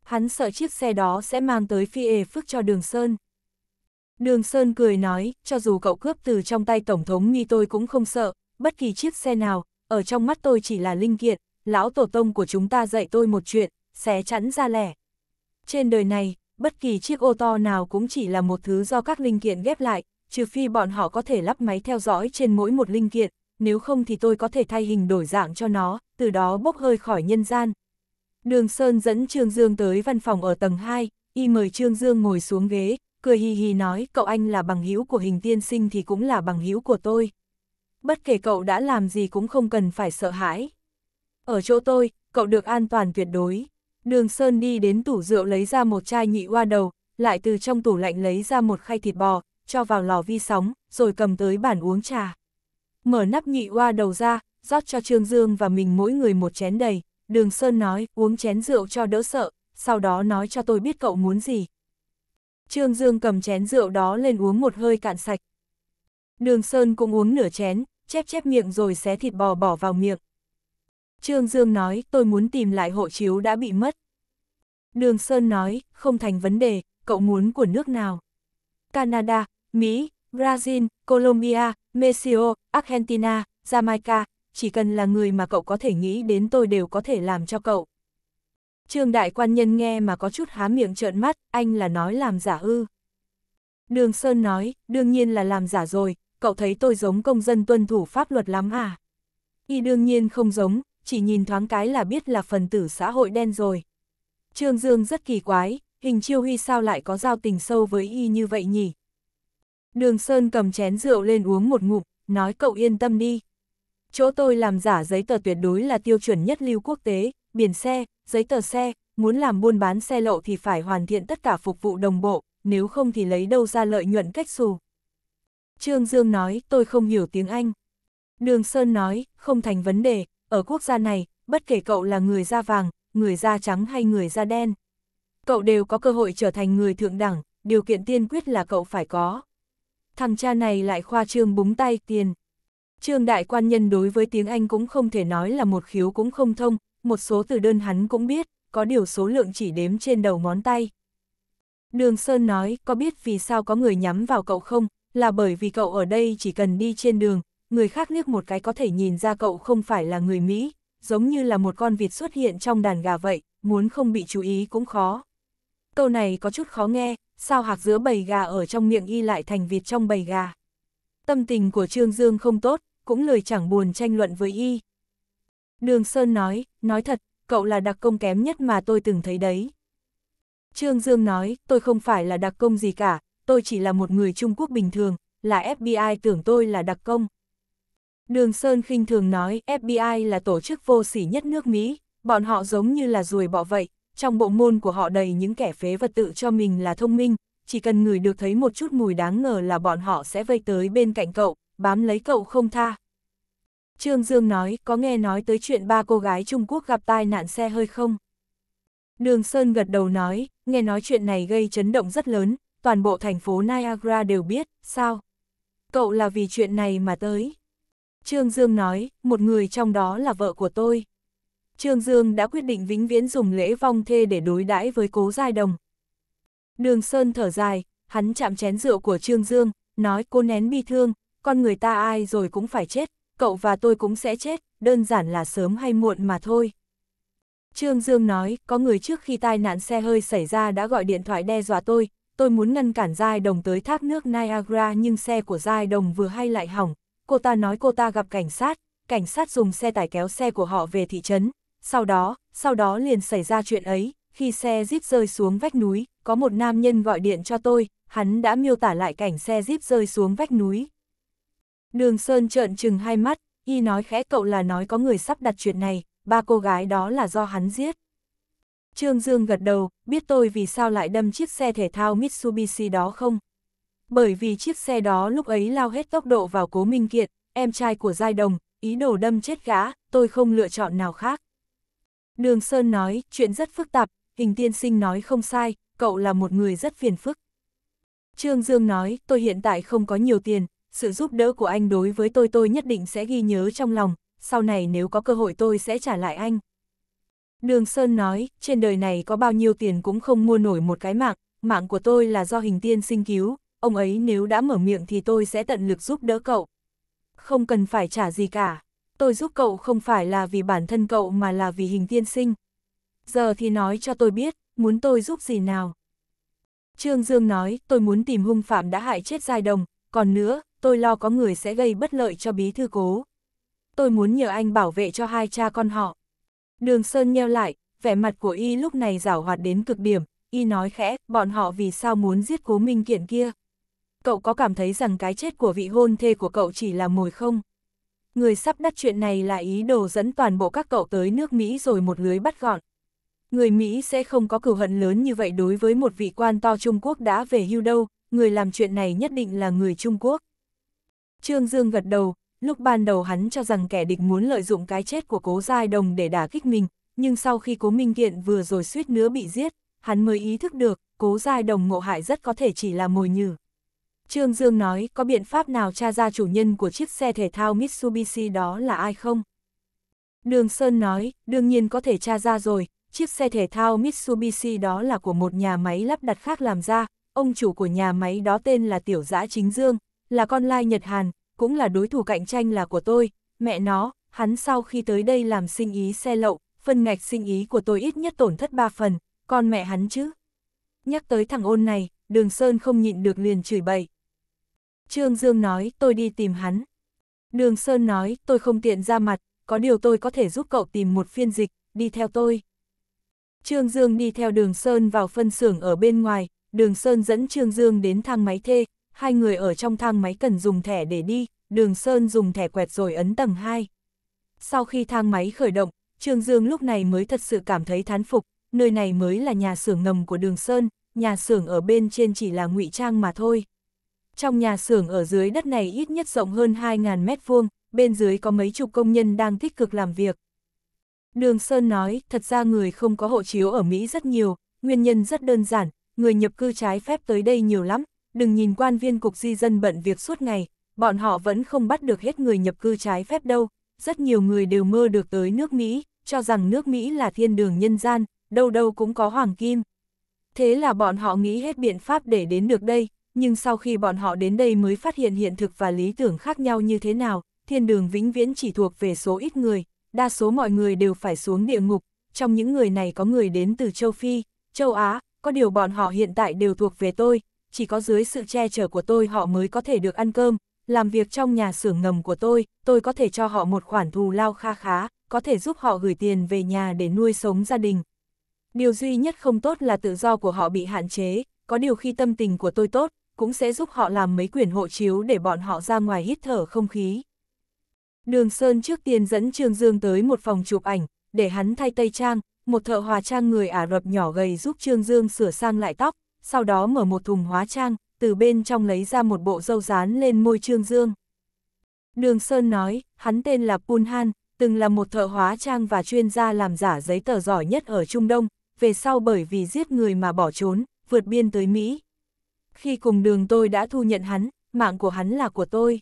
hắn sợ chiếc xe đó sẽ mang tới phi ề phức cho Đường Sơn. Đường Sơn cười nói, cho dù cậu cướp từ trong tay Tổng thống nghi tôi cũng không sợ, bất kỳ chiếc xe nào, ở trong mắt tôi chỉ là linh kiện, lão tổ tông của chúng ta dạy tôi một chuyện, xé chắn ra lẻ. Trên đời này, bất kỳ chiếc ô to nào cũng chỉ là một thứ do các linh kiện ghép lại, trừ phi bọn họ có thể lắp máy theo dõi trên mỗi một linh kiện, nếu không thì tôi có thể thay hình đổi dạng cho nó, từ đó bốc hơi khỏi nhân gian, Đường Sơn dẫn Trương Dương tới văn phòng ở tầng 2, y mời Trương Dương ngồi xuống ghế, cười hì hì nói cậu anh là bằng hữu của hình tiên sinh thì cũng là bằng hữu của tôi. Bất kể cậu đã làm gì cũng không cần phải sợ hãi. Ở chỗ tôi, cậu được an toàn tuyệt đối. Đường Sơn đi đến tủ rượu lấy ra một chai nhị hoa đầu, lại từ trong tủ lạnh lấy ra một khay thịt bò, cho vào lò vi sóng, rồi cầm tới bàn uống trà. Mở nắp nhị hoa đầu ra, rót cho Trương Dương và mình mỗi người một chén đầy. Đường Sơn nói, uống chén rượu cho đỡ sợ, sau đó nói cho tôi biết cậu muốn gì. Trương Dương cầm chén rượu đó lên uống một hơi cạn sạch. Đường Sơn cũng uống nửa chén, chép chép miệng rồi xé thịt bò bỏ vào miệng. Trương Dương nói, tôi muốn tìm lại hộ chiếu đã bị mất. Đường Sơn nói, không thành vấn đề, cậu muốn của nước nào? Canada, Mỹ, Brazil, Colombia, Mexico, Argentina, Jamaica, chỉ cần là người mà cậu có thể nghĩ đến tôi đều có thể làm cho cậu. Trương đại quan nhân nghe mà có chút há miệng trợn mắt, anh là nói làm giả ư. Đường Sơn nói, đương nhiên là làm giả rồi, cậu thấy tôi giống công dân tuân thủ pháp luật lắm à? Y đương nhiên không giống, chỉ nhìn thoáng cái là biết là phần tử xã hội đen rồi. Trương Dương rất kỳ quái, hình chiêu huy sao lại có giao tình sâu với Y như vậy nhỉ? Đường Sơn cầm chén rượu lên uống một ngụm, nói cậu yên tâm đi, Chỗ tôi làm giả giấy tờ tuyệt đối là tiêu chuẩn nhất lưu quốc tế, biển xe, giấy tờ xe, muốn làm buôn bán xe lộ thì phải hoàn thiện tất cả phục vụ đồng bộ, nếu không thì lấy đâu ra lợi nhuận cách xù. Trương Dương nói, tôi không hiểu tiếng Anh. Đường Sơn nói, không thành vấn đề, ở quốc gia này, bất kể cậu là người da vàng, người da trắng hay người da đen. Cậu đều có cơ hội trở thành người thượng đẳng, điều kiện tiên quyết là cậu phải có. Thằng cha này lại khoa trương búng tay tiền, Trương Đại Quan Nhân đối với tiếng Anh cũng không thể nói là một khiếu cũng không thông, một số từ đơn hắn cũng biết, có điều số lượng chỉ đếm trên đầu ngón tay. Đường Sơn nói, có biết vì sao có người nhắm vào cậu không, là bởi vì cậu ở đây chỉ cần đi trên đường, người khác liếc một cái có thể nhìn ra cậu không phải là người Mỹ, giống như là một con vịt xuất hiện trong đàn gà vậy, muốn không bị chú ý cũng khó. Câu này có chút khó nghe, sao hạc giữa bầy gà ở trong miệng y lại thành vịt trong bầy gà. Tâm tình của Trương Dương không tốt, cũng lời chẳng buồn tranh luận với y. Đường Sơn nói, nói thật, cậu là đặc công kém nhất mà tôi từng thấy đấy. Trương Dương nói, tôi không phải là đặc công gì cả, tôi chỉ là một người Trung Quốc bình thường, là FBI tưởng tôi là đặc công. Đường Sơn khinh thường nói, FBI là tổ chức vô sỉ nhất nước Mỹ, bọn họ giống như là ruồi bọ vậy, trong bộ môn của họ đầy những kẻ phế vật tự cho mình là thông minh, chỉ cần người được thấy một chút mùi đáng ngờ là bọn họ sẽ vây tới bên cạnh cậu, bám lấy cậu không tha. Trương Dương nói, có nghe nói tới chuyện ba cô gái Trung Quốc gặp tai nạn xe hơi không? Đường Sơn gật đầu nói, nghe nói chuyện này gây chấn động rất lớn, toàn bộ thành phố Niagara đều biết, sao? Cậu là vì chuyện này mà tới. Trương Dương nói, một người trong đó là vợ của tôi. Trương Dương đã quyết định vĩnh viễn dùng lễ vong thê để đối đãi với cố giai đồng. Đường Sơn thở dài, hắn chạm chén rượu của Trương Dương, nói cô nén bi thương, con người ta ai rồi cũng phải chết, cậu và tôi cũng sẽ chết, đơn giản là sớm hay muộn mà thôi. Trương Dương nói, có người trước khi tai nạn xe hơi xảy ra đã gọi điện thoại đe dọa tôi, tôi muốn ngăn cản Giai Đồng tới thác nước Niagara nhưng xe của Giai Đồng vừa hay lại hỏng. Cô ta nói cô ta gặp cảnh sát, cảnh sát dùng xe tải kéo xe của họ về thị trấn. Sau đó, sau đó liền xảy ra chuyện ấy, khi xe Jeep rơi xuống vách núi, có một nam nhân gọi điện cho tôi, hắn đã miêu tả lại cảnh xe Jeep rơi xuống vách núi, Đường Sơn trợn trừng hai mắt, y nói khẽ cậu là nói có người sắp đặt chuyện này, ba cô gái đó là do hắn giết. Trương Dương gật đầu, biết tôi vì sao lại đâm chiếc xe thể thao Mitsubishi đó không? Bởi vì chiếc xe đó lúc ấy lao hết tốc độ vào cố minh Kiệt em trai của Giai Đồng, ý đồ đâm chết gã, tôi không lựa chọn nào khác. Đường Sơn nói, chuyện rất phức tạp, hình tiên sinh nói không sai, cậu là một người rất phiền phức. Trương Dương nói, tôi hiện tại không có nhiều tiền, sự giúp đỡ của anh đối với tôi tôi nhất định sẽ ghi nhớ trong lòng, sau này nếu có cơ hội tôi sẽ trả lại anh. Đường Sơn nói, trên đời này có bao nhiêu tiền cũng không mua nổi một cái mạng, mạng của tôi là do hình tiên sinh cứu, ông ấy nếu đã mở miệng thì tôi sẽ tận lực giúp đỡ cậu. Không cần phải trả gì cả, tôi giúp cậu không phải là vì bản thân cậu mà là vì hình tiên sinh. Giờ thì nói cho tôi biết, muốn tôi giúp gì nào. Trương Dương nói, tôi muốn tìm hung phạm đã hại chết giai đồng, còn nữa, tôi lo có người sẽ gây bất lợi cho bí thư cố. Tôi muốn nhờ anh bảo vệ cho hai cha con họ. Đường Sơn nheo lại, vẻ mặt của y lúc này rảo hoạt đến cực điểm, y nói khẽ, bọn họ vì sao muốn giết cố minh kiện kia. Cậu có cảm thấy rằng cái chết của vị hôn thê của cậu chỉ là mồi không? Người sắp đắt chuyện này là ý đồ dẫn toàn bộ các cậu tới nước Mỹ rồi một lưới bắt gọn. Người Mỹ sẽ không có cửu hận lớn như vậy đối với một vị quan to Trung Quốc đã về hưu đâu, người làm chuyện này nhất định là người Trung Quốc. Trương Dương gật đầu, lúc ban đầu hắn cho rằng kẻ địch muốn lợi dụng cái chết của cố giai đồng để đả kích mình, nhưng sau khi cố minh kiện vừa rồi suýt nữa bị giết, hắn mới ý thức được, cố giai đồng ngộ hại rất có thể chỉ là mồi nhử. Trương Dương nói có biện pháp nào tra ra chủ nhân của chiếc xe thể thao Mitsubishi đó là ai không? Đường Sơn nói, đương nhiên có thể tra ra rồi, chiếc xe thể thao Mitsubishi đó là của một nhà máy lắp đặt khác làm ra, ông chủ của nhà máy đó tên là Tiểu Giã Chính Dương, là con lai Nhật Hàn, cũng là đối thủ cạnh tranh là của tôi, mẹ nó, hắn sau khi tới đây làm sinh ý xe lậu, phân ngạch sinh ý của tôi ít nhất tổn thất ba phần, con mẹ hắn chứ. Nhắc tới thằng ôn này, Đường Sơn không nhịn được liền chửi bậy. Trương Dương nói, tôi đi tìm hắn. Đường Sơn nói, tôi không tiện ra mặt, có điều tôi có thể giúp cậu tìm một phiên dịch, đi theo tôi. Trương Dương đi theo Đường Sơn vào phân xưởng ở bên ngoài, Đường Sơn dẫn Trương Dương đến thang máy thê, hai người ở trong thang máy cần dùng thẻ để đi, đường Sơn dùng thẻ quẹt rồi ấn tầng 2. Sau khi thang máy khởi động, Trương Dương lúc này mới thật sự cảm thấy thán phục, nơi này mới là nhà xưởng ngầm của đường Sơn, nhà xưởng ở bên trên chỉ là ngụy trang mà thôi. Trong nhà xưởng ở dưới đất này ít nhất rộng hơn 2.000 mét vuông, bên dưới có mấy chục công nhân đang tích cực làm việc. Đường Sơn nói, thật ra người không có hộ chiếu ở Mỹ rất nhiều, nguyên nhân rất đơn giản, người nhập cư trái phép tới đây nhiều lắm, đừng nhìn quan viên cục di dân bận việc suốt ngày, bọn họ vẫn không bắt được hết người nhập cư trái phép đâu, rất nhiều người đều mơ được tới nước Mỹ, cho rằng nước Mỹ là thiên đường nhân gian, đâu đâu cũng có hoàng kim. Thế là bọn họ nghĩ hết biện pháp để đến được đây, nhưng sau khi bọn họ đến đây mới phát hiện hiện thực và lý tưởng khác nhau như thế nào, thiên đường vĩnh viễn chỉ thuộc về số ít người, đa số mọi người đều phải xuống địa ngục, trong những người này có người đến từ châu Phi, châu Á, có điều bọn họ hiện tại đều thuộc về tôi, chỉ có dưới sự che chở của tôi họ mới có thể được ăn cơm, làm việc trong nhà xưởng ngầm của tôi, tôi có thể cho họ một khoản thù lao kha khá, có thể giúp họ gửi tiền về nhà để nuôi sống gia đình. Điều duy nhất không tốt là tự do của họ bị hạn chế, có điều khi tâm tình của tôi tốt, cũng sẽ giúp họ làm mấy quyển hộ chiếu để bọn họ ra ngoài hít thở không khí. Đường Sơn trước tiên dẫn Trương Dương tới một phòng chụp ảnh, để hắn thay tây trang, một thợ hòa trang người Ả Rập nhỏ gầy giúp Trương Dương sửa sang lại tóc, sau đó mở một thùng hóa trang, từ bên trong lấy ra một bộ dâu dán lên môi Trương Dương. Đường Sơn nói, hắn tên là Punhan, từng là một thợ hóa trang và chuyên gia làm giả giấy tờ giỏi nhất ở Trung Đông, về sau bởi vì giết người mà bỏ trốn, vượt biên tới Mỹ. Khi cùng đường tôi đã thu nhận hắn, mạng của hắn là của tôi.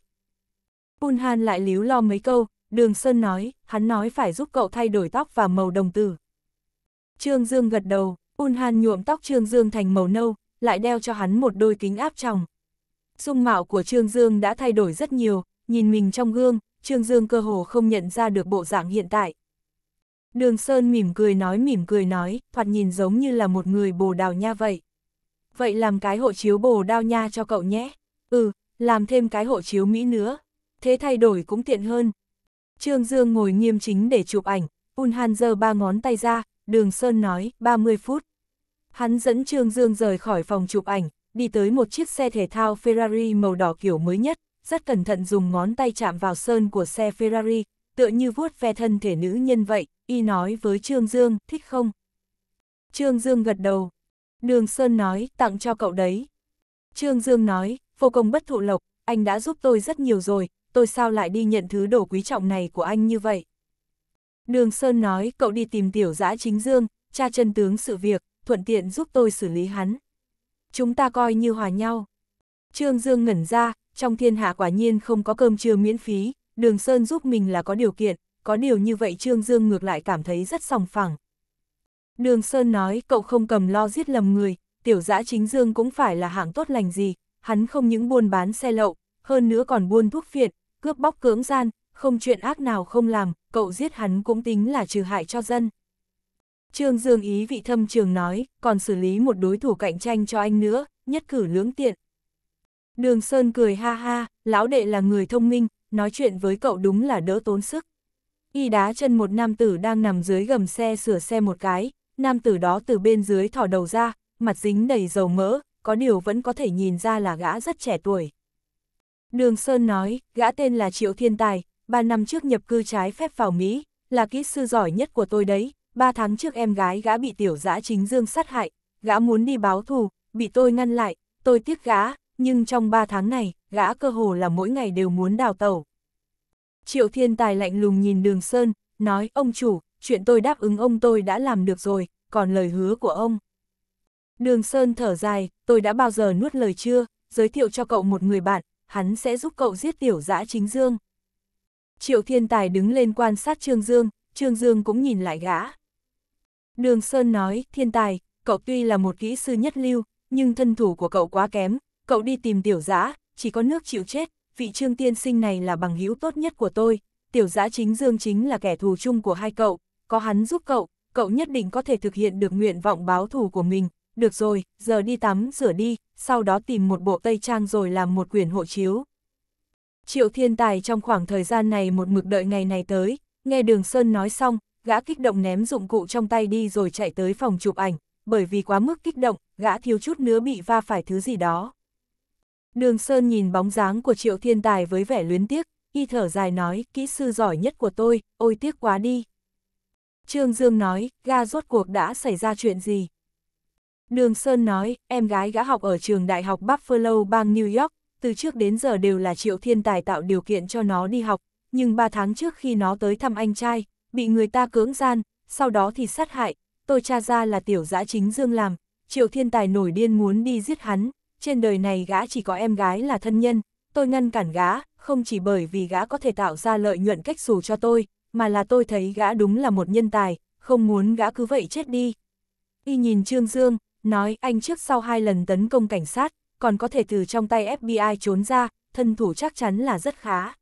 Punhan lại líu lo mấy câu, đường Sơn nói, hắn nói phải giúp cậu thay đổi tóc và màu đồng tử. Trương Dương gật đầu, Un Han nhuộm tóc Trương Dương thành màu nâu, lại đeo cho hắn một đôi kính áp tròng. Dung mạo của Trương Dương đã thay đổi rất nhiều, nhìn mình trong gương, Trương Dương cơ hồ không nhận ra được bộ dạng hiện tại. Đường Sơn mỉm cười nói mỉm cười nói, thoạt nhìn giống như là một người bồ đào nha vậy. Vậy làm cái hộ chiếu bồ đào nha cho cậu nhé. Ừ, làm thêm cái hộ chiếu Mỹ nữa. Thế thay đổi cũng tiện hơn. Trương Dương ngồi nghiêm chính để chụp ảnh, Un Han giơ ba ngón tay ra, Đường Sơn nói, 30 phút. Hắn dẫn Trương Dương rời khỏi phòng chụp ảnh, đi tới một chiếc xe thể thao Ferrari màu đỏ kiểu mới nhất, rất cẩn thận dùng ngón tay chạm vào sơn của xe Ferrari, tựa như vuốt ve thân thể nữ nhân vậy, y nói với Trương Dương, thích không? Trương Dương gật đầu. Đường Sơn nói, tặng cho cậu đấy. Trương Dương nói, vô công bất thụ lộc, anh đã giúp tôi rất nhiều rồi, tôi sao lại đi nhận thứ đồ quý trọng này của anh như vậy? Đường Sơn nói cậu đi tìm tiểu giã chính dương, cha chân tướng sự việc, thuận tiện giúp tôi xử lý hắn. Chúng ta coi như hòa nhau. Trương Dương ngẩn ra, trong thiên hạ quả nhiên không có cơm trưa miễn phí, Đường Sơn giúp mình là có điều kiện, có điều như vậy Trương Dương ngược lại cảm thấy rất sòng phẳng. Đường Sơn nói cậu không cầm lo giết lầm người, tiểu giã chính Dương cũng phải là hạng tốt lành gì, hắn không những buôn bán xe lậu, hơn nữa còn buôn thuốc phiện, cướp bóc cưỡng gian, không chuyện ác nào không làm, cậu giết hắn cũng tính là trừ hại cho dân. Trương Dương ý vị thâm trường nói, còn xử lý một đối thủ cạnh tranh cho anh nữa, nhất cử lưỡng tiện. Đường Sơn cười ha ha, lão đệ là người thông minh, nói chuyện với cậu đúng là đỡ tốn sức. Y đá chân một nam tử đang nằm dưới gầm xe sửa xe một cái, nam tử đó từ bên dưới thỏ đầu ra, mặt dính đầy dầu mỡ, có điều vẫn có thể nhìn ra là gã rất trẻ tuổi. Đường Sơn nói, gã tên là Triệu Thiên Tài, ba năm trước nhập cư trái phép vào Mỹ, là kỹ sư giỏi nhất của tôi đấy, ba tháng trước em gái gã bị tiểu dã chính dương sát hại, gã muốn đi báo thù, bị tôi ngăn lại, tôi tiếc gã, nhưng trong ba tháng này, gã cơ hồ là mỗi ngày đều muốn đào tẩu. Triệu thiên tài lạnh lùng nhìn đường Sơn, nói ông chủ, chuyện tôi đáp ứng ông tôi đã làm được rồi, còn lời hứa của ông. Đường Sơn thở dài, tôi đã bao giờ nuốt lời chưa, giới thiệu cho cậu một người bạn, hắn sẽ giúp cậu giết tiểu dã chính dương. Triệu Thiên Tài đứng lên quan sát Trương Dương, Trương Dương cũng nhìn lại gã. Đường Sơn nói, Thiên Tài, cậu tuy là một kỹ sư nhất lưu, nhưng thân thủ của cậu quá kém, cậu đi tìm tiểu giã, chỉ có nước chịu chết, vị Trương Tiên Sinh này là bằng hữu tốt nhất của tôi, tiểu giã chính Dương chính là kẻ thù chung của hai cậu, có hắn giúp cậu, cậu nhất định có thể thực hiện được nguyện vọng báo thù của mình. Được rồi, giờ đi tắm, rửa đi, sau đó tìm một bộ tây trang rồi làm một quyển hộ chiếu, Triệu Thiên Tài trong khoảng thời gian này một mực đợi ngày này tới, nghe Đường Sơn nói xong, gã kích động ném dụng cụ trong tay đi rồi chạy tới phòng chụp ảnh, bởi vì quá mức kích động, gã thiếu chút nữa bị va phải thứ gì đó. Đường Sơn nhìn bóng dáng của Triệu Thiên Tài với vẻ luyến tiếc, y thở dài nói, kỹ sư giỏi nhất của tôi, ôi tiếc quá đi. Trương Dương nói, ga rốt cuộc đã xảy ra chuyện gì? Đường Sơn nói, em gái gã học ở trường đại học Buffalo bang New York, từ trước đến giờ đều là Triệu Thiên Tài tạo điều kiện cho nó đi học, nhưng ba tháng trước khi nó tới thăm anh trai, bị người ta cưỡng gian, sau đó thì sát hại, tôi tra ra là tiểu giã chính Dương làm, Triệu Thiên Tài nổi điên muốn đi giết hắn, trên đời này gã chỉ có em gái là thân nhân, tôi ngăn cản gã, không chỉ bởi vì gã có thể tạo ra lợi nhuận cách xù cho tôi, mà là tôi thấy gã đúng là một nhân tài, không muốn gã cứ vậy chết đi. Y nhìn Trương Dương, nói anh trước sau hai lần tấn công cảnh sát, còn có thể từ trong tay FBI trốn ra, thân thủ chắc chắn là rất khá.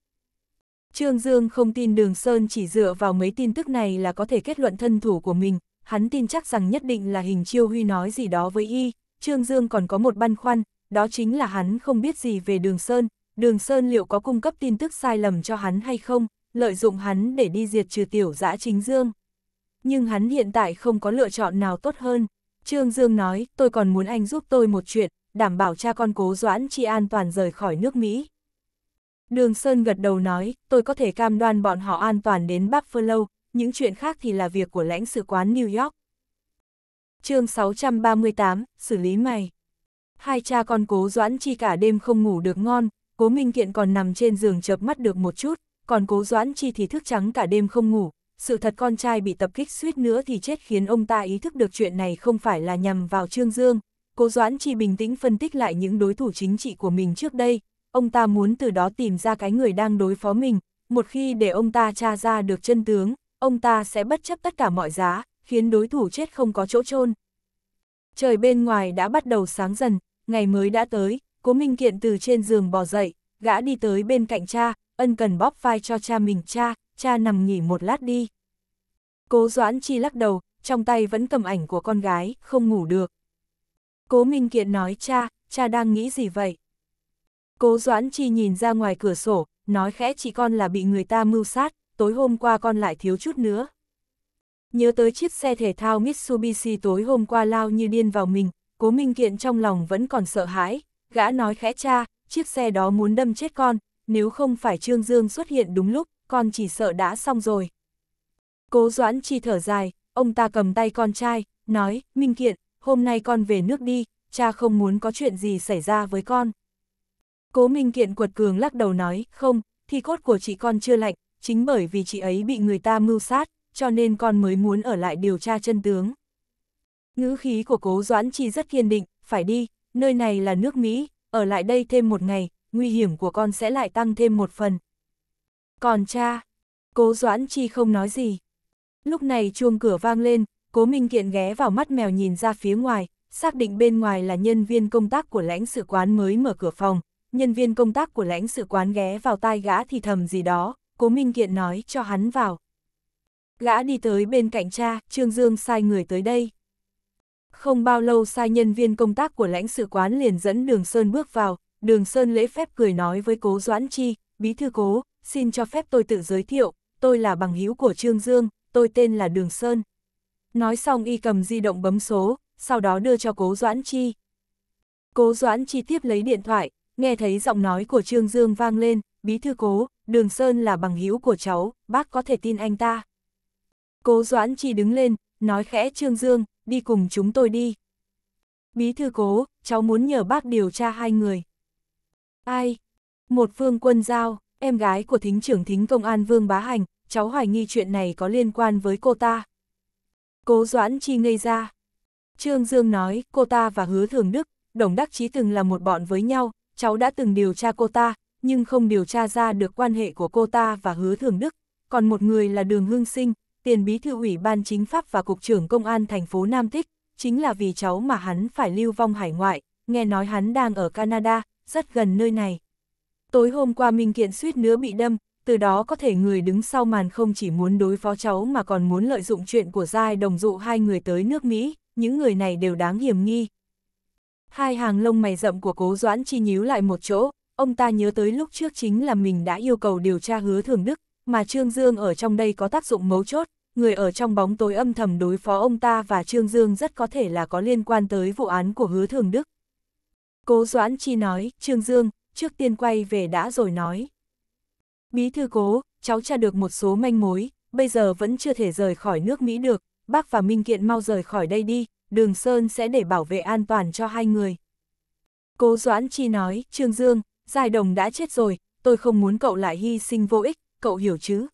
Trương Dương không tin Đường Sơn chỉ dựa vào mấy tin tức này là có thể kết luận thân thủ của mình, hắn tin chắc rằng nhất định là hình chiêu huy nói gì đó với y, Trương Dương còn có một băn khoăn, đó chính là hắn không biết gì về Đường Sơn, Đường Sơn liệu có cung cấp tin tức sai lầm cho hắn hay không, lợi dụng hắn để đi diệt trừ tiểu dã chính Dương. Nhưng hắn hiện tại không có lựa chọn nào tốt hơn. Trương Dương nói, tôi còn muốn anh giúp tôi một chuyện, đảm bảo cha con cố doãn chi an toàn rời khỏi nước Mỹ. Đường Sơn gật đầu nói, tôi có thể cam đoan bọn họ an toàn đến Buffalo, những chuyện khác thì là việc của lãnh sự quán New York. chương 638, xử lý mày. Hai cha con cố doãn chi cả đêm không ngủ được ngon, cố Minh Kiện còn nằm trên giường chợp mắt được một chút, còn cố doãn chi thì thức trắng cả đêm không ngủ. Sự thật con trai bị tập kích suýt nữa thì chết khiến ông ta ý thức được chuyện này không phải là nhằm vào Trương Dương, Cố Doãn Chi bình tĩnh phân tích lại những đối thủ chính trị của mình trước đây, ông ta muốn từ đó tìm ra cái người đang đối phó mình, một khi để ông ta tra ra được chân tướng, ông ta sẽ bất chấp tất cả mọi giá, khiến đối thủ chết không có chỗ chôn. Trời bên ngoài đã bắt đầu sáng dần, ngày mới đã tới, Cố Minh Kiện từ trên giường bò dậy, gã đi tới bên cạnh cha, ân cần bóp vai cho cha mình cha, cha nằm nghỉ một lát đi. Cố Doãn Chi lắc đầu, trong tay vẫn cầm ảnh của con gái, không ngủ được, Cố Minh Kiện nói cha, cha đang nghĩ gì vậy? Cố Doãn Chi nhìn ra ngoài cửa sổ, nói khẽ chị con là bị người ta mưu sát, tối hôm qua con lại thiếu chút nữa. Nhớ tới chiếc xe thể thao Mitsubishi tối hôm qua lao như điên vào mình, Cố Minh Kiện trong lòng vẫn còn sợ hãi, gã nói khẽ cha, chiếc xe đó muốn đâm chết con, nếu không phải Trương Dương xuất hiện đúng lúc, con chỉ sợ đã xong rồi. Cố Doãn Chi thở dài, ông ta cầm tay con trai, nói, Minh Kiện, hôm nay con về nước đi, cha không muốn có chuyện gì xảy ra với con. Cố Minh Kiện quật cường lắc đầu nói, không, thi cốt của chị con chưa lạnh, chính bởi vì chị ấy bị người ta mưu sát, cho nên con mới muốn ở lại điều tra chân tướng. Ngữ khí của cố Doãn Chi rất kiên định, phải đi, nơi này là nước Mỹ, ở lại đây thêm một ngày, nguy hiểm của con sẽ lại tăng thêm một phần. Còn cha, cố Doãn Chi không nói gì. Lúc này chuông cửa vang lên, Cố Minh Kiện ghé vào mắt mèo nhìn ra phía ngoài, xác định bên ngoài là nhân viên công tác của lãnh sự quán mới mở cửa phòng. Nhân viên công tác của lãnh sự quán ghé vào tai gã thì thầm gì đó, Cố Minh Kiện nói cho hắn vào. Gã đi tới bên cạnh cha, Trương Dương sai người tới đây. Không bao lâu sai nhân viên công tác của lãnh sự quán liền dẫn Đường Sơn bước vào, Đường Sơn lễ phép cười nói với Cố Doãn Chi, Bí thư Cố, xin cho phép tôi tự giới thiệu, tôi là bằng hữu của Trương Dương, tôi tên là Đường Sơn. Nói xong y cầm di động bấm số, sau đó đưa cho Cố Doãn Chi. Cố Doãn Chi tiếp lấy điện thoại, nghe thấy giọng nói của Trương Dương vang lên, bí thư cố, Đường Sơn là bằng hữu của cháu, bác có thể tin anh ta. Cố Doãn Chi đứng lên, nói khẽ Trương Dương, đi cùng chúng tôi đi. Bí thư cố, cháu muốn nhờ bác điều tra hai người. Ai? Một phương quân giao, em gái của thính trưởng thính công an Vương Bá Hành, cháu hoài nghi chuyện này có liên quan với cô ta. Cố Doãn Chi ngây ra. Trương Dương nói, cô ta và Hứa Thường Đức, Đồng Đắc Chí từng là một bọn với nhau, cháu đã từng điều tra cô ta, nhưng không điều tra ra được quan hệ của cô ta và Hứa Thường Đức, còn một người là Đường Hương Sinh, tiền bí thư ủy ban chính pháp và cục trưởng công an thành phố Nam Tích, chính là vì cháu mà hắn phải lưu vong hải ngoại, nghe nói hắn đang ở Canada, rất gần nơi này. Tối hôm qua Minh Kiện suýt nữa bị đâm, từ đó có thể người đứng sau màn không chỉ muốn đối phó cháu mà còn muốn lợi dụng chuyện của giai đồng dụ hai người tới nước Mỹ, những người này đều đáng hiểm nghi. Hai hàng lông mày rậm của cố doãn chi nhíu lại một chỗ, ông ta nhớ tới lúc trước chính là mình đã yêu cầu điều tra hứa thường đức, mà Trương Dương ở trong đây có tác dụng mấu chốt, người ở trong bóng tối âm thầm đối phó ông ta và Trương Dương rất có thể là có liên quan tới vụ án của hứa thường đức. Cố doãn chi nói, Trương Dương, trước tiên quay về đã rồi nói. Bí thư cố, cháu tra được một số manh mối, bây giờ vẫn chưa thể rời khỏi nước Mỹ được, bác và Minh Kiện mau rời khỏi đây đi, Đường Sơn sẽ để bảo vệ an toàn cho hai người. Cố Doãn Chi nói, Trương Dương, Giai Đồng đã chết rồi, tôi không muốn cậu lại hy sinh vô ích, cậu hiểu chứ?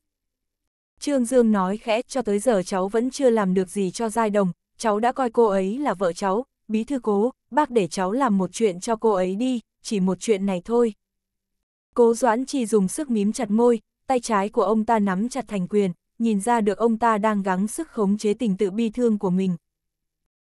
Trương Dương nói khẽ, cho tới giờ cháu vẫn chưa làm được gì cho Giai Đồng, cháu đã coi cô ấy là vợ cháu, bí thư cố, bác để cháu làm một chuyện cho cô ấy đi, chỉ một chuyện này thôi. Cố Doãn Chi dùng sức mím chặt môi, tay trái của ông ta nắm chặt thành quyền, nhìn ra được ông ta đang gắng sức khống chế tình tự bi thương của mình.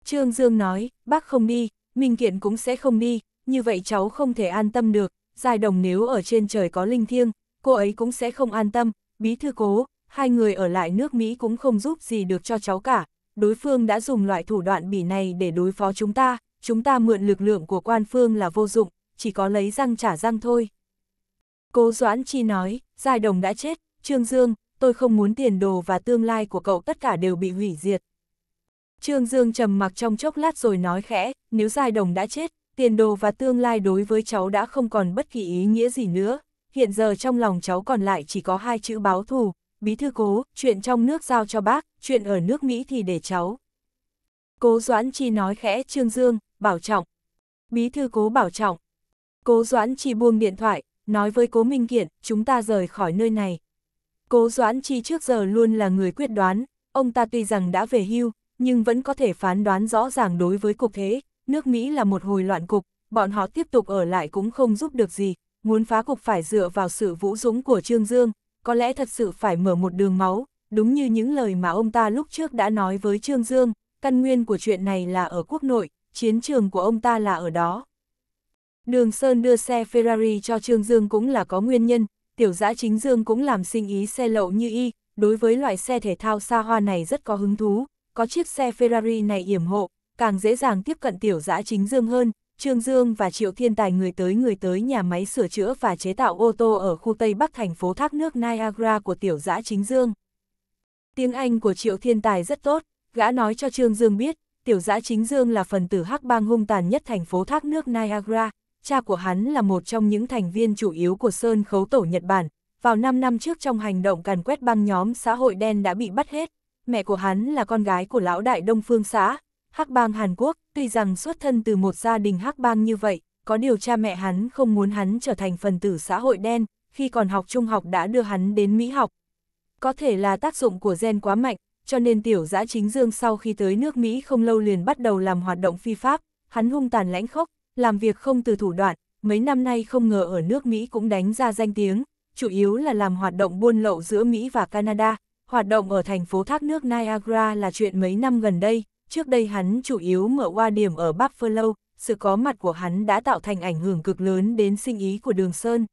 Trương Dương nói, bác không đi, Minh Kiện cũng sẽ không đi, như vậy cháu không thể an tâm được, Giai Đồng nếu ở trên trời có linh thiêng, cô ấy cũng sẽ không an tâm, bí thư cố, hai người ở lại nước Mỹ cũng không giúp gì được cho cháu cả, đối phương đã dùng loại thủ đoạn bỉ này để đối phó chúng ta, chúng ta mượn lực lượng của quan phương là vô dụng, chỉ có lấy răng trả răng thôi. Cố Doãn Chi nói, Giai Đồng đã chết, Trương Dương, tôi không muốn tiền đồ và tương lai của cậu tất cả đều bị hủy diệt. Trương Dương trầm mặc trong chốc lát rồi nói khẽ, nếu Giai Đồng đã chết, tiền đồ và tương lai đối với cháu đã không còn bất kỳ ý nghĩa gì nữa. Hiện giờ trong lòng cháu còn lại chỉ có hai chữ báo thù, bí thư cố, chuyện trong nước giao cho bác, chuyện ở nước Mỹ thì để cháu. Cố Doãn Chi nói khẽ Trương Dương, bảo trọng. Bí thư cố bảo trọng. Cố Doãn Chi buông điện thoại, nói với Cố Minh Kiện, chúng ta rời khỏi nơi này. Cố Doãn Chi trước giờ luôn là người quyết đoán, ông ta tuy rằng đã về hưu, nhưng vẫn có thể phán đoán rõ ràng đối với cục thế, nước Mỹ là một hồi loạn cục, bọn họ tiếp tục ở lại cũng không giúp được gì, muốn phá cục phải dựa vào sự vũ dũng của Trương Dương, có lẽ thật sự phải mở một đường máu, đúng như những lời mà ông ta lúc trước đã nói với Trương Dương, căn nguyên của chuyện này là ở quốc nội, chiến trường của ông ta là ở đó. Đường Sơn đưa xe Ferrari cho Trương Dương cũng là có nguyên nhân, tiểu giã chính Dương cũng làm sinh ý xe lậu như y, đối với loại xe thể thao xa hoa này rất có hứng thú, có chiếc xe Ferrari này yểm hộ, càng dễ dàng tiếp cận tiểu giã chính Dương hơn, Trương Dương và Triệu Thiên Tài người tới người tới nhà máy sửa chữa và chế tạo ô tô ở khu Tây Bắc thành phố thác nước Niagara của tiểu giã chính Dương. Tiếng Anh của Triệu Thiên Tài rất tốt, gã nói cho Trương Dương biết, tiểu giã chính Dương là phần tử hắc bang hung tàn nhất thành phố thác nước Niagara, cha của hắn là một trong những thành viên chủ yếu của Sơn Khấu Tổ Nhật Bản, vào 5 năm trước trong hành động càn quét băng nhóm xã hội đen đã bị bắt hết, mẹ của hắn là con gái của lão đại Đông Phương xã, Hắc bang Hàn Quốc, tuy rằng xuất thân từ một gia đình Hắc bang như vậy, có điều cha mẹ hắn không muốn hắn trở thành phần tử xã hội đen, khi còn học trung học đã đưa hắn đến Mỹ học. Có thể là tác dụng của gen quá mạnh, cho nên tiểu giã chính dương sau khi tới nước Mỹ không lâu liền bắt đầu làm hoạt động phi pháp, hắn hung tàn lãnh khốc, làm việc không từ thủ đoạn, mấy năm nay không ngờ ở nước Mỹ cũng đánh ra danh tiếng, chủ yếu là làm hoạt động buôn lậu giữa Mỹ và Canada, hoạt động ở thành phố thác nước Niagara là chuyện mấy năm gần đây, trước đây hắn chủ yếu mở qua điểm ở Buffalo, sự có mặt của hắn đã tạo thành ảnh hưởng cực lớn đến sinh ý của Đường Sơn.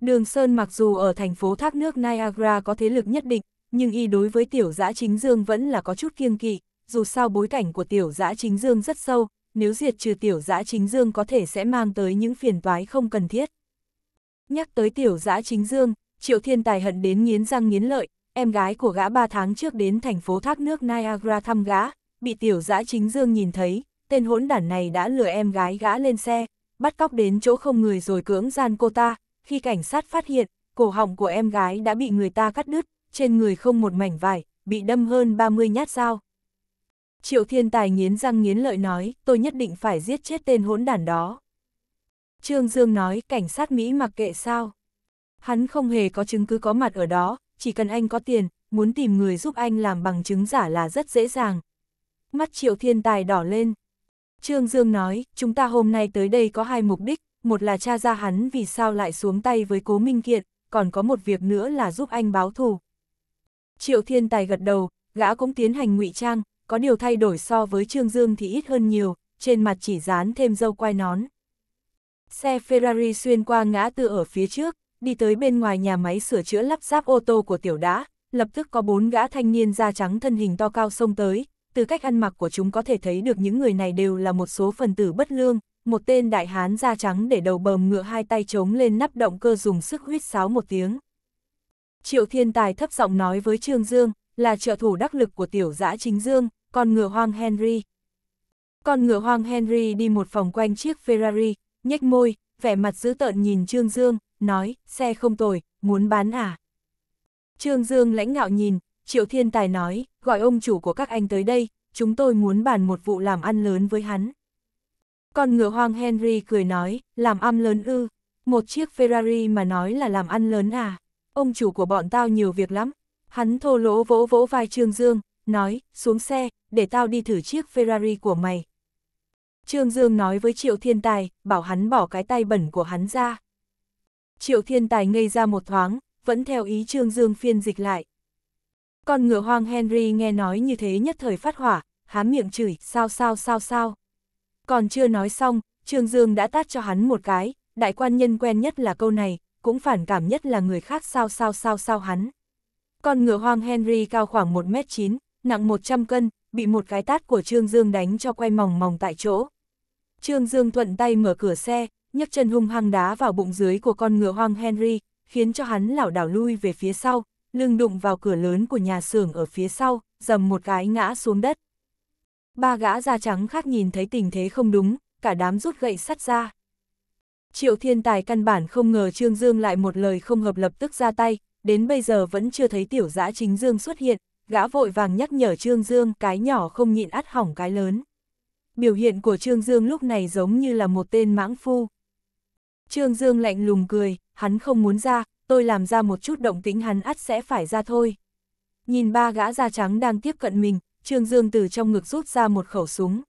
Đường Sơn mặc dù ở thành phố thác nước Niagara có thế lực nhất định, nhưng y đối với tiểu dã chính dương vẫn là có chút kiêng kỵ, dù sao bối cảnh của tiểu dã chính dương rất sâu, nếu diệt trừ tiểu dã chính dương có thể sẽ mang tới những phiền toái không cần thiết. Nhắc tới tiểu dã chính dương, Triệu Thiên Tài hận đến nghiến răng nghiến lợi, em gái của gã ba tháng trước đến thành phố thác nước Niagara thăm gã, bị tiểu dã chính dương nhìn thấy, tên hỗn đản này đã lừa em gái gã lên xe, bắt cóc đến chỗ không người rồi cưỡng gian cô ta, khi cảnh sát phát hiện, cổ họng của em gái đã bị người ta cắt đứt, trên người không một mảnh vải, bị đâm hơn 30 nhát dao. Triệu thiên tài nghiến răng nghiến lợi nói, tôi nhất định phải giết chết tên hỗn đản đó. Trương Dương nói, cảnh sát Mỹ mặc kệ sao. Hắn không hề có chứng cứ có mặt ở đó, chỉ cần anh có tiền, muốn tìm người giúp anh làm bằng chứng giả là rất dễ dàng. Mắt triệu thiên tài đỏ lên. Trương Dương nói, chúng ta hôm nay tới đây có hai mục đích, một là tra ra hắn vì sao lại xuống tay với cố minh kiện, còn có một việc nữa là giúp anh báo thù. Triệu thiên tài gật đầu, gã cũng tiến hành ngụy trang, có điều thay đổi so với Trương Dương thì ít hơn nhiều, trên mặt chỉ dán thêm dâu quai nón. Xe Ferrari xuyên qua ngã tư ở phía trước, đi tới bên ngoài nhà máy sửa chữa lắp ráp ô tô của tiểu đã, lập tức có bốn gã thanh niên da trắng thân hình to cao xông tới, từ cách ăn mặc của chúng có thể thấy được những người này đều là một số phần tử bất lương, một tên đại hán da trắng để đầu bờm ngựa hai tay chống lên nắp động cơ dùng sức huyết sáo một tiếng. Triệu Thiên Tài thấp giọng nói với Trương Dương, là trợ thủ đắc lực của tiểu dã chính Dương, con ngựa hoang Henry. Con ngựa hoang Henry đi một vòng quanh chiếc Ferrari, nhếch môi, vẻ mặt dữ tợn nhìn Trương Dương, nói, xe không tồi, muốn bán à? Trương Dương lãnh ngạo nhìn, Triệu Thiên Tài nói, gọi ông chủ của các anh tới đây, chúng tôi muốn bàn một vụ làm ăn lớn với hắn. Con ngựa hoang Henry cười nói, làm ăn lớn ư, một chiếc Ferrari mà nói là làm ăn lớn à, ông chủ của bọn tao nhiều việc lắm. Hắn thô lỗ vỗ vỗ vai Trương Dương, nói, xuống xe, để tao đi thử chiếc Ferrari của mày. Trương Dương nói với Triệu Thiên Tài, bảo hắn bỏ cái tay bẩn của hắn ra. Triệu Thiên Tài ngây ra một thoáng, vẫn theo ý Trương Dương phiên dịch lại. Con ngựa hoang Henry nghe nói như thế nhất thời phát hỏa, há miệng chửi, sao sao sao sao. Còn chưa nói xong, Trương Dương đã tát cho hắn một cái, đại quan nhân quen nhất là câu này, cũng phản cảm nhất là người khác sao sao sao sao hắn. Con ngựa hoang Henry cao khoảng 1m9, nặng 100 cân, bị một cái tát của Trương Dương đánh cho quay mòng mòng tại chỗ. Trương Dương thuận tay mở cửa xe, nhấc chân hung hăng đá vào bụng dưới của con ngựa hoang Henry, khiến cho hắn lảo đảo lui về phía sau, lưng đụng vào cửa lớn của nhà xưởng ở phía sau, dầm một cái ngã xuống đất. Ba gã da trắng khác nhìn thấy tình thế không đúng, cả đám rút gậy sắt ra. Triệu thiên tài căn bản không ngờ Trương Dương lại một lời không hợp lập tức ra tay, đến bây giờ vẫn chưa thấy tiểu dã chính Dương xuất hiện, gã vội vàng nhắc nhở Trương Dương cái nhỏ không nhịn ắt hỏng cái lớn. Biểu hiện của Trương Dương lúc này giống như là một tên mãng phu. Trương Dương lạnh lùng cười, hắn không muốn ra, tôi làm ra một chút động tính hắn ắt sẽ phải ra thôi. Nhìn ba gã da trắng đang tiếp cận mình, Trương Dương từ trong ngực rút ra một khẩu súng.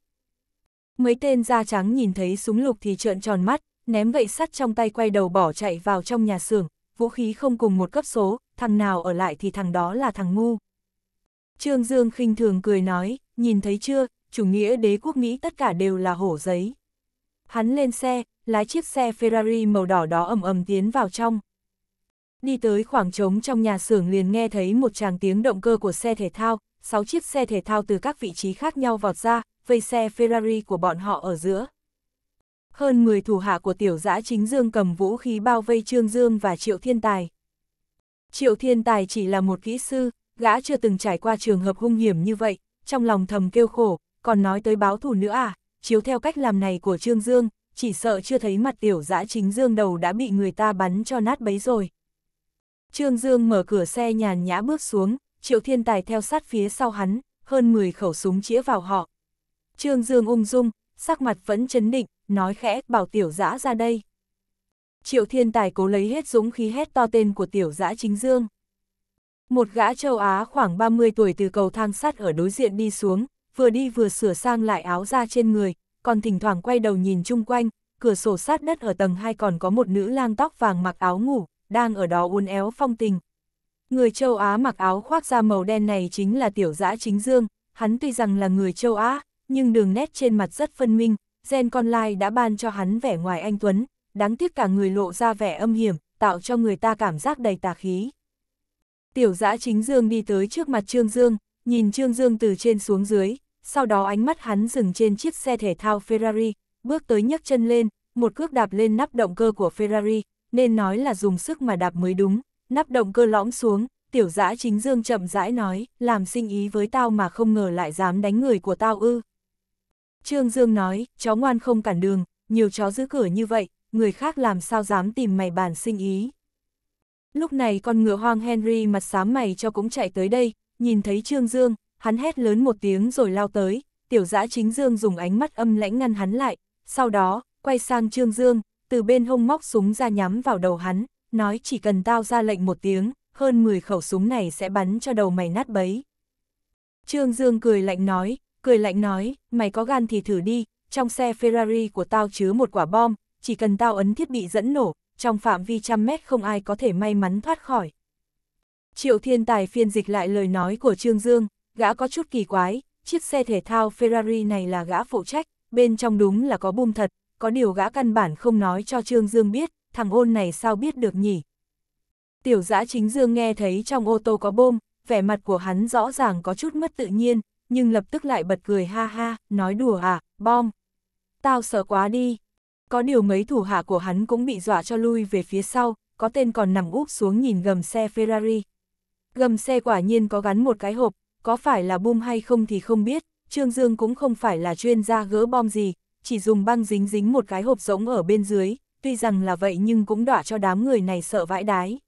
Mấy tên da trắng nhìn thấy súng lục thì trợn tròn mắt, ném gậy sắt trong tay quay đầu bỏ chạy vào trong nhà xưởng, vũ khí không cùng một cấp số, thằng nào ở lại thì thằng đó là thằng ngu. Trương Dương khinh thường cười nói, nhìn thấy chưa, chủ nghĩa đế quốc nghĩ tất cả đều là hổ giấy. Hắn lên xe, lái chiếc xe Ferrari màu đỏ đó ầm ầm tiến vào trong. Đi tới khoảng trống trong nhà xưởng liền nghe thấy một tràng tiếng động cơ của xe thể thao, sáu chiếc xe thể thao từ các vị trí khác nhau vọt ra, vây xe Ferrari của bọn họ ở giữa. Hơn 10 thủ hạ của tiểu giã chính Dương cầm vũ khí bao vây Trương Dương và Triệu Thiên Tài. Triệu Thiên Tài chỉ là một kỹ sư, gã chưa từng trải qua trường hợp hung hiểm như vậy, trong lòng thầm kêu khổ, còn nói tới báo thù nữa à, chiếu theo cách làm này của Trương Dương, chỉ sợ chưa thấy mặt tiểu dã chính Dương đầu đã bị người ta bắn cho nát bấy rồi. Trương Dương mở cửa xe nhàn nhã bước xuống, Triệu Thiên Tài theo sát phía sau hắn, hơn 10 khẩu súng chĩa vào họ. Trương Dương ung dung, sắc mặt vẫn chấn định, nói khẽ bảo tiểu dã ra đây. Triệu Thiên Tài cố lấy hết dũng khí hét to tên của tiểu dã chính Dương. Một gã châu Á khoảng 30 tuổi từ cầu thang sắt ở đối diện đi xuống, vừa đi vừa sửa sang lại áo da trên người, còn thỉnh thoảng quay đầu nhìn chung quanh, cửa sổ sát đất ở tầng 2 còn có một nữ lang tóc vàng mặc áo ngủ, đang ở đó uốn éo phong tình. Người châu Á mặc áo khoác da màu đen này chính là tiểu dã chính dương, hắn tuy rằng là người châu Á, nhưng đường nét trên mặt rất phân minh, gen con lai đã ban cho hắn vẻ ngoài anh Tuấn, đáng tiếc cả người lộ ra vẻ âm hiểm, tạo cho người ta cảm giác đầy tà khí. Tiểu dã chính dương đi tới trước mặt Trương Dương, nhìn Trương Dương từ trên xuống dưới, sau đó ánh mắt hắn dừng trên chiếc xe thể thao Ferrari, bước tới nhấc chân lên, một cước đạp lên nắp động cơ của Ferrari, nên nói là dùng sức mà đạp mới đúng, nắp động cơ lõm xuống, tiểu dã chính dương chậm rãi nói, làm sinh ý với tao mà không ngờ lại dám đánh người của tao ư. Trương Dương nói, chó ngoan không cản đường, nhiều chó giữ cửa như vậy, người khác làm sao dám tìm mày bàn sinh ý. Lúc này con ngựa hoang Henry mặt xám mày cho cũng chạy tới đây, nhìn thấy Trương Dương, hắn hét lớn một tiếng rồi lao tới, tiểu dã chính Dương dùng ánh mắt âm lãnh ngăn hắn lại, sau đó, quay sang Trương Dương, từ bên hông móc súng ra nhắm vào đầu hắn, nói chỉ cần tao ra lệnh một tiếng, hơn 10 khẩu súng này sẽ bắn cho đầu mày nát bấy. Trương Dương cười lạnh nói, cười lạnh nói, mày có gan thì thử đi, trong xe Ferrari của tao chứa một quả bom, chỉ cần tao ấn thiết bị dẫn nổ, trong phạm vi trăm mét không ai có thể may mắn thoát khỏi. Triệu thiên tài phiên dịch lại lời nói của Trương Dương, gã có chút kỳ quái, chiếc xe thể thao Ferrari này là gã phụ trách, bên trong đúng là có bùm thật, có điều gã căn bản không nói cho Trương Dương biết, thằng ôn này sao biết được nhỉ. Tiểu giã chính Dương nghe thấy trong ô tô có bom, vẻ mặt của hắn rõ ràng có chút mất tự nhiên, nhưng lập tức lại bật cười ha ha, nói đùa à, bom. Tao sợ quá đi, có điều mấy thủ hạ của hắn cũng bị dọa cho lui về phía sau, có tên còn nằm úp xuống nhìn gầm xe Ferrari. Gầm xe quả nhiên có gắn một cái hộp, có phải là bom hay không thì không biết, Trương Dương cũng không phải là chuyên gia gỡ bom gì, chỉ dùng băng dính dính một cái hộp rỗng ở bên dưới, tuy rằng là vậy nhưng cũng đọa cho đám người này sợ vãi đái.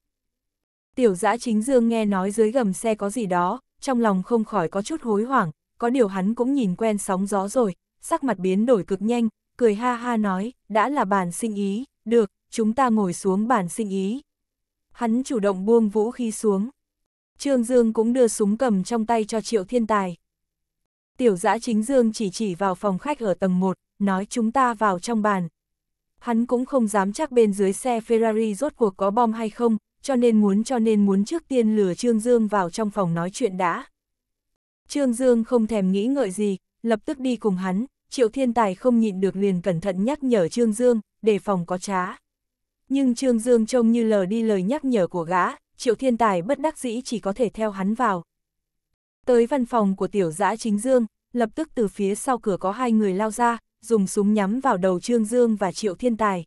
Tiểu giã chính Dương nghe nói dưới gầm xe có gì đó, trong lòng không khỏi có chút hối hoảng, có điều hắn cũng nhìn quen sóng gió rồi, sắc mặt biến đổi cực nhanh, cười ha ha nói, đã là bản sinh ý, được, chúng ta ngồi xuống bản sinh ý. Hắn chủ động buông vũ khí xuống. Trương Dương cũng đưa súng cầm trong tay cho Triệu Thiên Tài. Tiểu giã chính Dương chỉ chỉ vào phòng khách ở tầng 1, nói chúng ta vào trong bàn. Hắn cũng không dám chắc bên dưới xe Ferrari rốt cuộc có bom hay không, cho nên muốn cho nên muốn trước tiên lừa Trương Dương vào trong phòng nói chuyện đã. Trương Dương không thèm nghĩ ngợi gì, lập tức đi cùng hắn, Triệu Thiên Tài không nhịn được liền cẩn thận nhắc nhở Trương Dương, đề phòng có trá. Nhưng Trương Dương trông như lờ đi lời nhắc nhở của gã, Triệu Thiên Tài bất đắc dĩ chỉ có thể theo hắn vào. Tới văn phòng của tiểu giã chính Dương, lập tức từ phía sau cửa có hai người lao ra, dùng súng nhắm vào đầu Trương Dương và Triệu Thiên Tài.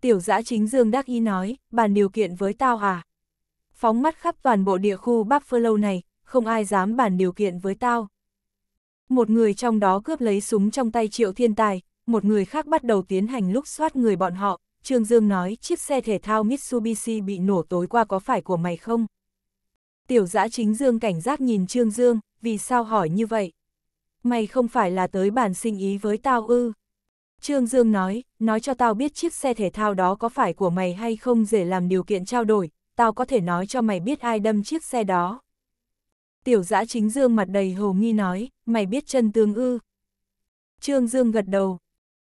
Tiểu giã chính Dương đắc ý nói, bàn điều kiện với tao à? Phóng mắt khắp toàn bộ địa khu Buffalo này, không ai dám bàn điều kiện với tao. Một người trong đó cướp lấy súng trong tay triệu thiên tài, một người khác bắt đầu tiến hành lúc soát người bọn họ. Trương Dương nói chiếc xe thể thao Mitsubishi bị nổ tối qua có phải của mày không? Tiểu giã chính Dương cảnh giác nhìn Trương Dương, vì sao hỏi như vậy? Mày không phải là tới bàn sinh ý với tao ư? Trương Dương nói, nói cho tao biết chiếc xe thể thao đó có phải của mày hay không để làm điều kiện trao đổi, tao có thể nói cho mày biết ai đâm chiếc xe đó. Tiểu giã chính Dương mặt đầy hồ nghi nói, mày biết chân tương ư. Trương Dương gật đầu.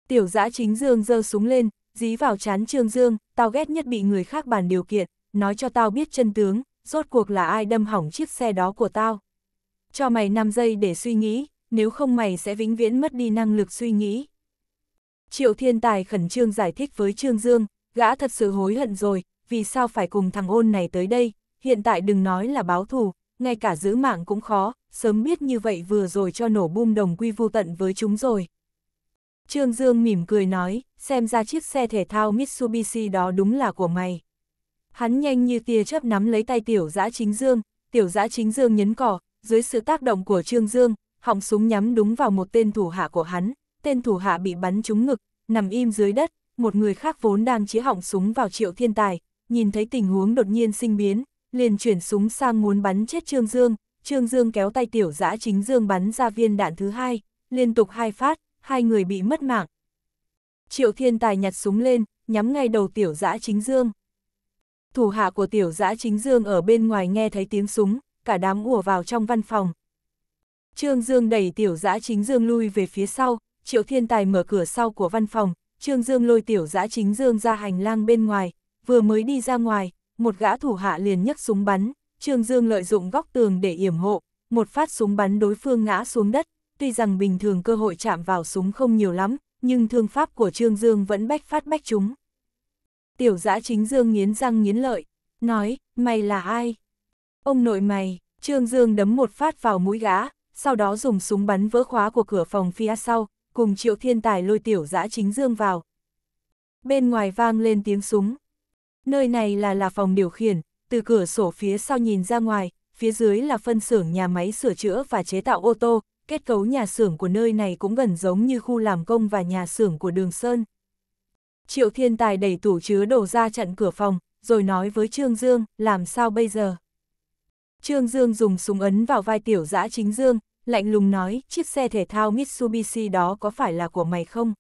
Tiểu giã chính Dương giơ súng lên, dí vào chán Trương Dương, tao ghét nhất bị người khác bàn điều kiện, nói cho tao biết chân tướng, rốt cuộc là ai đâm hỏng chiếc xe đó của tao. Cho mày 5 giây để suy nghĩ, nếu không mày sẽ vĩnh viễn mất đi năng lực suy nghĩ. Triệu Thiên Tài khẩn trương giải thích với Trương Dương, gã thật sự hối hận rồi, vì sao phải cùng thằng ôn này tới đây, hiện tại đừng nói là báo thù, ngay cả giữ mạng cũng khó, sớm biết như vậy vừa rồi cho nổ bum đồng quy vu tận với chúng rồi. Trương Dương mỉm cười nói, xem ra chiếc xe thể thao Mitsubishi đó đúng là của mày. Hắn nhanh như tia chớp nắm lấy tay tiểu dã chính Dương, tiểu dã chính Dương nhấn cỏ, dưới sự tác động của Trương Dương, họng súng nhắm đúng vào một tên thủ hạ của hắn, tên thủ hạ bị bắn trúng ngực, nằm im dưới đất, một người khác vốn đang chĩa họng súng vào triệu thiên tài, nhìn thấy tình huống đột nhiên sinh biến, liền chuyển súng sang muốn bắn chết Trương Dương, Trương Dương kéo tay tiểu dã chính Dương bắn ra viên đạn thứ hai, liên tục hai phát, hai người bị mất mạng. Triệu Thiên Tài nhặt súng lên, nhắm ngay đầu tiểu dã chính Dương. Thủ hạ của tiểu dã chính Dương ở bên ngoài nghe thấy tiếng súng, cả đám ùa vào trong văn phòng. Trương Dương đẩy tiểu dã chính Dương lui về phía sau, Triệu Thiên Tài mở cửa sau của văn phòng, Trương Dương lôi tiểu dã chính Dương ra hành lang bên ngoài, vừa mới đi ra ngoài, một gã thủ hạ liền nhấc súng bắn, Trương Dương lợi dụng góc tường để yểm hộ, một phát súng bắn đối phương ngã xuống đất, tuy rằng bình thường cơ hội chạm vào súng không nhiều lắm, nhưng thương pháp của Trương Dương vẫn bách phát bách chúng. Tiểu giã chính Dương nghiến răng nghiến lợi, nói, mày là ai? Ông nội mày, Trương Dương đấm một phát vào mũi gã, sau đó dùng súng bắn vỡ khóa của cửa phòng phía sau, cùng triệu thiên tài lôi tiểu giã chính Dương vào. Bên ngoài vang lên tiếng súng, Nơi này là là phòng điều khiển, từ cửa sổ phía sau nhìn ra ngoài, phía dưới là phân xưởng nhà máy sửa chữa và chế tạo ô tô, kết cấu nhà xưởng của nơi này cũng gần giống như khu làm công và nhà xưởng của Đường Sơn. Triệu Thiên Tài đẩy tủ chứa đồ ra chặn cửa phòng, rồi nói với Trương Dương, làm sao bây giờ? Trương Dương dùng súng ấn vào vai tiểu dã chính Dương, lạnh lùng nói, chiếc xe thể thao Mitsubishi đó có phải là của mày không?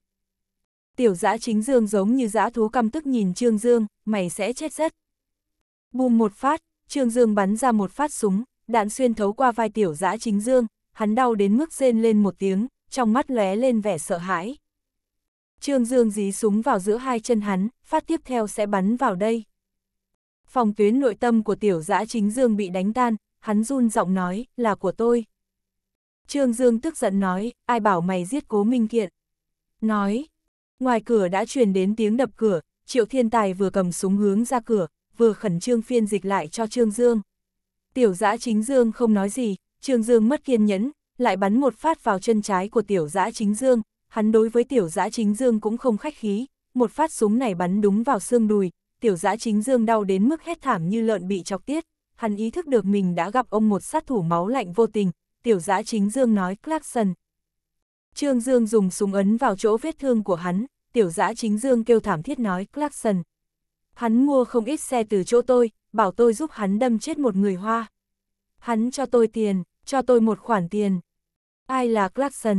tiểu dã chính dương giống như dã thú căm tức nhìn Trương Dương, mày sẽ chết rất. Bùm một phát, Trương Dương bắn ra một phát súng, đạn xuyên thấu qua vai tiểu dã chính dương, hắn đau đến mức rên lên một tiếng, trong mắt lóe lên vẻ sợ hãi. Trương Dương dí súng vào giữa hai chân hắn, phát tiếp theo sẽ bắn vào đây. Phòng tuyến nội tâm của tiểu dã chính dương bị đánh tan, hắn run giọng nói, là của tôi. Trương Dương tức giận nói, ai bảo mày giết cố minh kiện. Nói, Ngoài cửa đã truyền đến tiếng đập cửa, Triệu Thiên Tài vừa cầm súng hướng ra cửa, vừa khẩn trương phiên dịch lại cho Trương Dương. Tiểu giã chính Dương không nói gì, Trương Dương mất kiên nhẫn, lại bắn một phát vào chân trái của tiểu giã chính Dương, hắn đối với tiểu giã chính Dương cũng không khách khí, một phát súng này bắn đúng vào xương đùi, tiểu giã chính Dương đau đến mức hét thảm như lợn bị chọc tiết, hắn ý thức được mình đã gặp ông một sát thủ máu lạnh vô tình, tiểu giã chính Dương nói Clarkson, Trương Dương dùng súng ấn vào chỗ vết thương của hắn, tiểu dã chính Dương kêu thảm thiết nói, Clarkson. Hắn mua không ít xe từ chỗ tôi, bảo tôi giúp hắn đâm chết một người Hoa. Hắn cho tôi tiền, cho tôi một khoản tiền. Ai là Clarkson?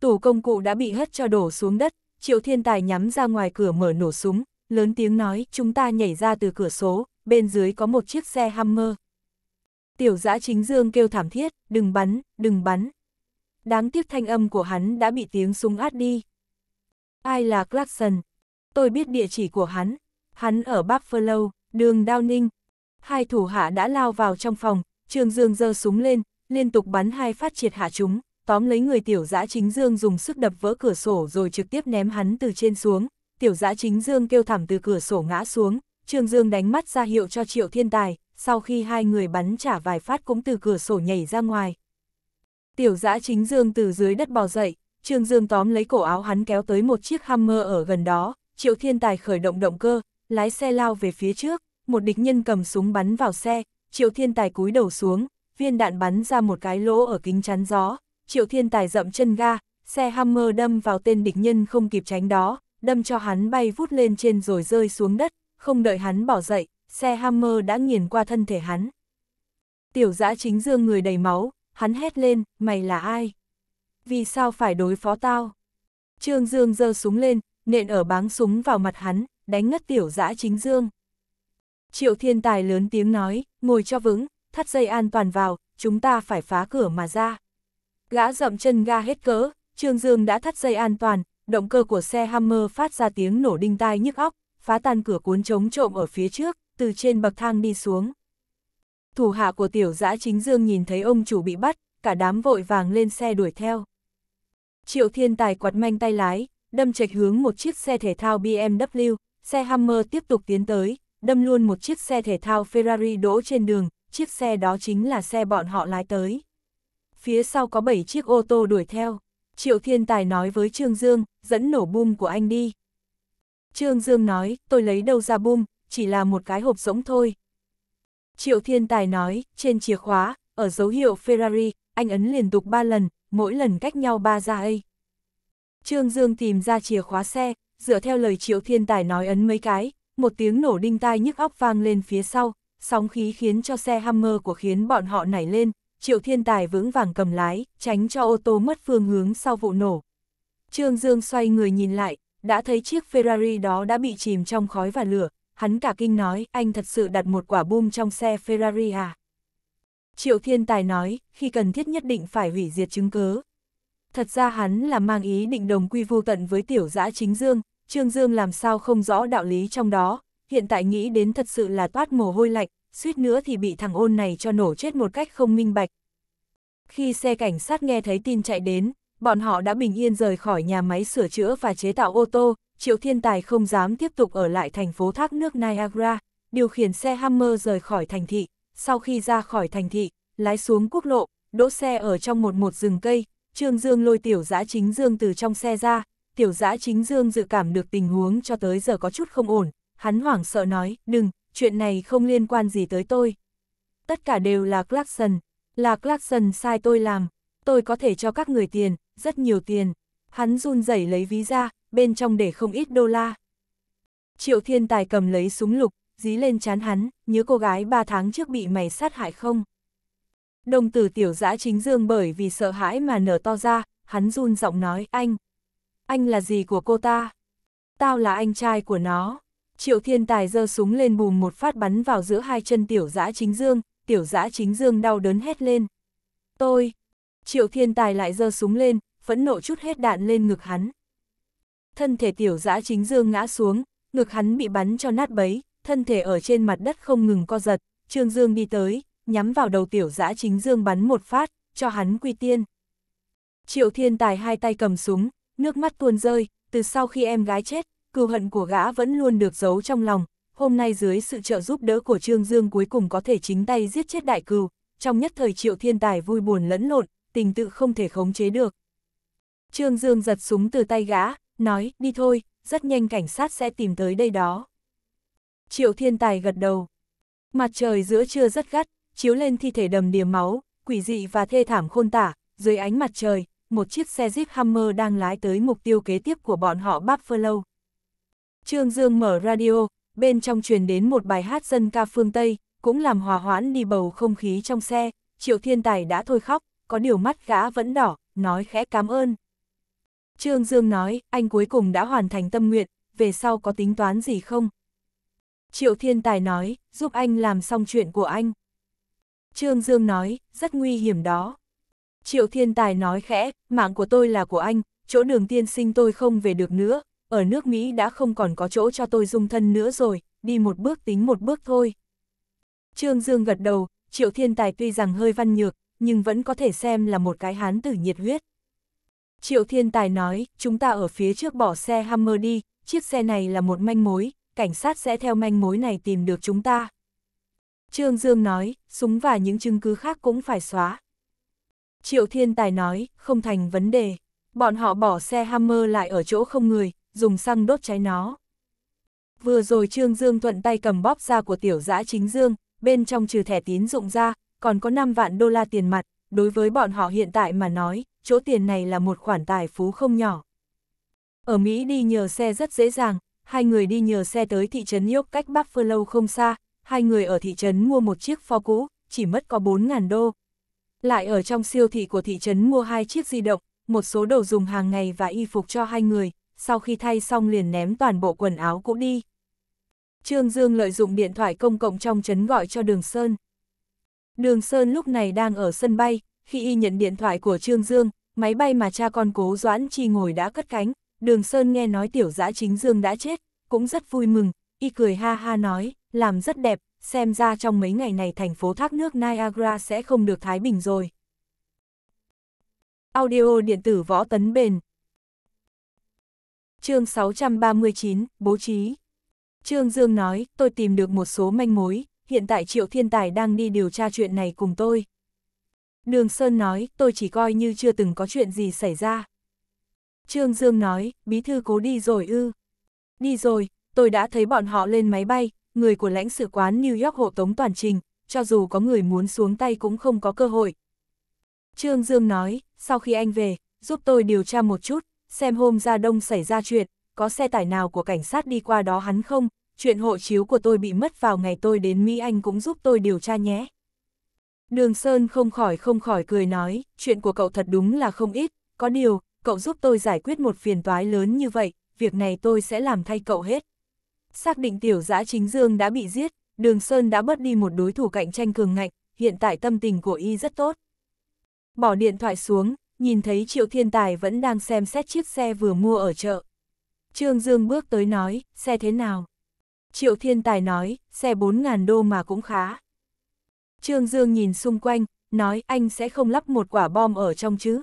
Tủ công cụ đã bị hất cho đổ xuống đất, Triệu Thiên Tài nhắm ra ngoài cửa mở nổ súng, lớn tiếng nói, chúng ta nhảy ra từ cửa số, bên dưới có một chiếc xe Hammer. Tiểu dã chính Dương kêu thảm thiết, đừng bắn, đừng bắn đáng tiếc thanh âm của hắn đã bị tiếng súng át đi. Ai là Clarkson? Tôi biết địa chỉ của hắn. Hắn ở Buffalo, đường Downing. Hai thủ hạ đã lao vào trong phòng, Trương Dương giơ súng lên, liên tục bắn hai phát triệt hạ chúng, tóm lấy người tiểu dã chính Dương dùng sức đập vỡ cửa sổ rồi trực tiếp ném hắn từ trên xuống. Tiểu dã chính Dương kêu thảm từ cửa sổ ngã xuống, Trương Dương đánh mắt ra hiệu cho Triệu Thiên Tài, sau khi hai người bắn trả vài phát cũng từ cửa sổ nhảy ra ngoài, Tiểu dã chính Dương từ dưới đất bò dậy, Trương Dương tóm lấy cổ áo hắn kéo tới một chiếc Hammer ở gần đó, Triệu Thiên Tài khởi động động cơ, lái xe lao về phía trước, một địch nhân cầm súng bắn vào xe, Triệu Thiên Tài cúi đầu xuống, viên đạn bắn ra một cái lỗ ở kính chắn gió, Triệu Thiên Tài dậm chân ga, xe Hammer đâm vào tên địch nhân không kịp tránh đó, đâm cho hắn bay vút lên trên rồi rơi xuống đất, không đợi hắn bỏ dậy, xe Hammer đã nghiền qua thân thể hắn. Tiểu dã chính dương người đầy máu, hắn hét lên, mày là ai? Vì sao phải đối phó tao? Trương Dương giơ súng lên, nện ở báng súng vào mặt hắn, đánh ngất tiểu dã chính Dương. Triệu thiên tài lớn tiếng nói, ngồi cho vững, thắt dây an toàn vào, chúng ta phải phá cửa mà ra. Gã dậm chân ga hết cỡ, Trương Dương đã thắt dây an toàn, động cơ của xe Hammer phát ra tiếng nổ đinh tai nhức óc, phá tan cửa cuốn trống trộm ở phía trước, từ trên bậc thang đi xuống. Thủ hạ của tiểu Dã chính dương nhìn thấy ông chủ bị bắt, cả đám vội vàng lên xe đuổi theo. Triệu thiên tài quạt manh tay lái, đâm chệch hướng một chiếc xe thể thao BMW, xe Hammer tiếp tục tiến tới, đâm luôn một chiếc xe thể thao Ferrari đỗ trên đường, chiếc xe đó chính là xe bọn họ lái tới. Phía sau có 7 chiếc ô tô đuổi theo. Triệu Thiên Tài nói với Trương Dương, dẫn nổ bum của anh đi. Trương Dương nói, tôi lấy đâu ra bum, chỉ là một cái hộp rỗng thôi, Triệu Thiên Tài nói, trên chìa khóa, ở dấu hiệu Ferrari, anh ấn liên tục 3 lần, mỗi lần cách nhau 3 giây. Trương Dương tìm ra chìa khóa xe, dựa theo lời Triệu Thiên Tài nói ấn mấy cái, một tiếng nổ đinh tai nhức óc vang lên phía sau, sóng khí khiến cho xe Hammer của khiến bọn họ nảy lên, Triệu Thiên Tài vững vàng cầm lái, tránh cho ô tô mất phương hướng sau vụ nổ. Trương Dương xoay người nhìn lại, đã thấy chiếc Ferrari đó đã bị chìm trong khói và lửa, hắn cả kinh nói, anh thật sự đặt một quả bom trong xe Ferrari à? Triệu Thiên Tài nói, khi cần thiết nhất định phải hủy diệt chứng cứ. Thật ra hắn là mang ý định đồng quy vô tận với tiểu dã chính Dương, Trương Dương làm sao không rõ đạo lý trong đó, hiện tại nghĩ đến thật sự là toát mồ hôi lạnh, suýt nữa thì bị thằng ôn này cho nổ chết một cách không minh bạch. Khi xe cảnh sát nghe thấy tin chạy đến, bọn họ đã bình yên rời khỏi nhà máy sửa chữa và chế tạo ô tô, Triệu Thiên Tài không dám tiếp tục ở lại thành phố thác nước Niagara, điều khiển xe Hammer rời khỏi thành thị, sau khi ra khỏi thành thị, lái xuống quốc lộ, đỗ xe ở trong một một rừng cây, Trương Dương lôi tiểu dã chính Dương từ trong xe ra, tiểu dã chính Dương dự cảm được tình huống cho tới giờ có chút không ổn, hắn hoảng sợ nói, đừng, chuyện này không liên quan gì tới tôi. Tất cả đều là Clarkson, là Clarkson sai tôi làm, tôi có thể cho các người tiền, rất nhiều tiền. Hắn run rẩy lấy ví ra, bên trong để không ít đô la. Triệu thiên tài cầm lấy súng lục, dí lên chán hắn, nhớ cô gái ba tháng trước bị mày sát hại không? Đồng tử tiểu dã chính dương bởi vì sợ hãi mà nở to ra, hắn run giọng nói, anh, anh là gì của cô ta? Tao là anh trai của nó. Triệu thiên tài giơ súng lên bùm một phát bắn vào giữa hai chân tiểu dã chính dương, tiểu dã chính dương đau đớn hét lên. Tôi! Triệu thiên tài lại giơ súng lên, phẫn nộ chút hết đạn lên ngực hắn thân thể tiểu dã chính dương ngã xuống, ngực hắn bị bắn cho nát bấy, thân thể ở trên mặt đất không ngừng co giật, Trương Dương đi tới, nhắm vào đầu tiểu dã chính dương bắn một phát, cho hắn quy tiên. Triệu thiên tài hai tay cầm súng, nước mắt tuôn rơi, từ sau khi em gái chết, cừu hận của gã vẫn luôn được giấu trong lòng, hôm nay dưới sự trợ giúp đỡ của Trương Dương cuối cùng có thể chính tay giết chết đại cừu, trong nhất thời triệu thiên tài vui buồn lẫn lộn, tình tự không thể khống chế được. Trương Dương giật súng từ tay gã, nói, đi thôi, rất nhanh cảnh sát sẽ tìm tới đây đó. Triệu thiên tài gật đầu. Mặt trời giữa trưa rất gắt, chiếu lên thi thể đầm đìa máu, quỷ dị và thê thảm khôn tả, dưới ánh mặt trời, một chiếc xe Jeep Hammer đang lái tới mục tiêu kế tiếp của bọn họ Buffalo. Trương Dương mở radio, bên trong truyền đến một bài hát dân ca phương Tây, cũng làm hòa hoãn đi bầu không khí trong xe, Triệu Thiên Tài đã thôi khóc, có điều mắt gã vẫn đỏ, nói khẽ cảm ơn. Trương Dương nói, anh cuối cùng đã hoàn thành tâm nguyện, về sau có tính toán gì không? Triệu Thiên Tài nói, giúp anh làm xong chuyện của anh. Trương Dương nói, rất nguy hiểm đó. Triệu Thiên Tài nói khẽ, mạng của tôi là của anh, chỗ đường tiên sinh tôi không về được nữa, ở nước Mỹ đã không còn có chỗ cho tôi dung thân nữa rồi, đi một bước tính một bước thôi. Trương Dương gật đầu, Triệu Thiên Tài tuy rằng hơi văn nhược, nhưng vẫn có thể xem là một cái hán tử nhiệt huyết. Triệu Thiên Tài nói, chúng ta ở phía trước bỏ xe Hammer đi, chiếc xe này là một manh mối, cảnh sát sẽ theo manh mối này tìm được chúng ta. Trương Dương nói, súng và những chứng cứ khác cũng phải xóa. Triệu Thiên Tài nói, không thành vấn đề. Bọn họ bỏ xe Hammer lại ở chỗ không người, dùng xăng đốt cháy nó. Vừa rồi Trương Dương thuận tay cầm bóp ra của tiểu dã chính Dương, bên trong trừ thẻ tín dụng ra, còn có 5 vạn đô la tiền mặt, đối với bọn họ hiện tại mà nói, chỗ tiền này là một khoản tài phú không nhỏ. Ở Mỹ đi nhờ xe rất dễ dàng, hai người đi nhờ xe tới thị trấn York cách Buffalo không xa, hai người ở thị trấn mua một chiếc pho cũ, chỉ mất có 4.000 đô. Lại ở trong siêu thị của thị trấn mua hai chiếc di động, một số đồ dùng hàng ngày và y phục cho hai người, sau khi thay xong liền ném toàn bộ quần áo cũ đi. Trương Dương lợi dụng điện thoại công cộng trong trấn gọi cho Đường Sơn. Đường Sơn lúc này đang ở sân bay, khi y nhận điện thoại của Trương Dương, máy bay mà cha con cố doãn chi ngồi đã cất cánh, đường Sơn nghe nói tiểu dã chính Dương đã chết, cũng rất vui mừng, y cười ha ha nói, làm rất đẹp, xem ra trong mấy ngày này thành phố thác nước Niagara sẽ không được Thái Bình rồi. Audio điện tử võ tấn bền Chương 639, Bố trí Trương Dương nói, tôi tìm được một số manh mối, hiện tại Triệu Thiên Tài đang đi điều tra chuyện này cùng tôi, Đường Sơn nói, tôi chỉ coi như chưa từng có chuyện gì xảy ra. Trương Dương nói, bí thư cố đi rồi ư. Đi rồi, tôi đã thấy bọn họ lên máy bay, người của lãnh sự quán New York hộ tống toàn trình, cho dù có người muốn xuống tay cũng không có cơ hội. Trương Dương nói, sau khi anh về, giúp tôi điều tra một chút, xem hôm ra đông xảy ra chuyện, có xe tải nào của cảnh sát đi qua đó hắn không, chuyện hộ chiếu của tôi bị mất vào ngày tôi đến Mỹ Anh cũng giúp tôi điều tra nhé. Đường Sơn không khỏi không khỏi cười nói, chuyện của cậu thật đúng là không ít, có điều, cậu giúp tôi giải quyết một phiền toái lớn như vậy, việc này tôi sẽ làm thay cậu hết. Xác định tiểu giã chính dương đã bị giết, Đường Sơn đã bớt đi một đối thủ cạnh tranh cường ngạnh, hiện tại tâm tình của y rất tốt. Bỏ điện thoại xuống, nhìn thấy Triệu Thiên Tài vẫn đang xem xét chiếc xe vừa mua ở chợ. Trương Dương bước tới nói, xe thế nào? Triệu Thiên Tài nói, xe 4.000 đô mà cũng khá. Trương Dương nhìn xung quanh, nói anh sẽ không lắp một quả bom ở trong chứ.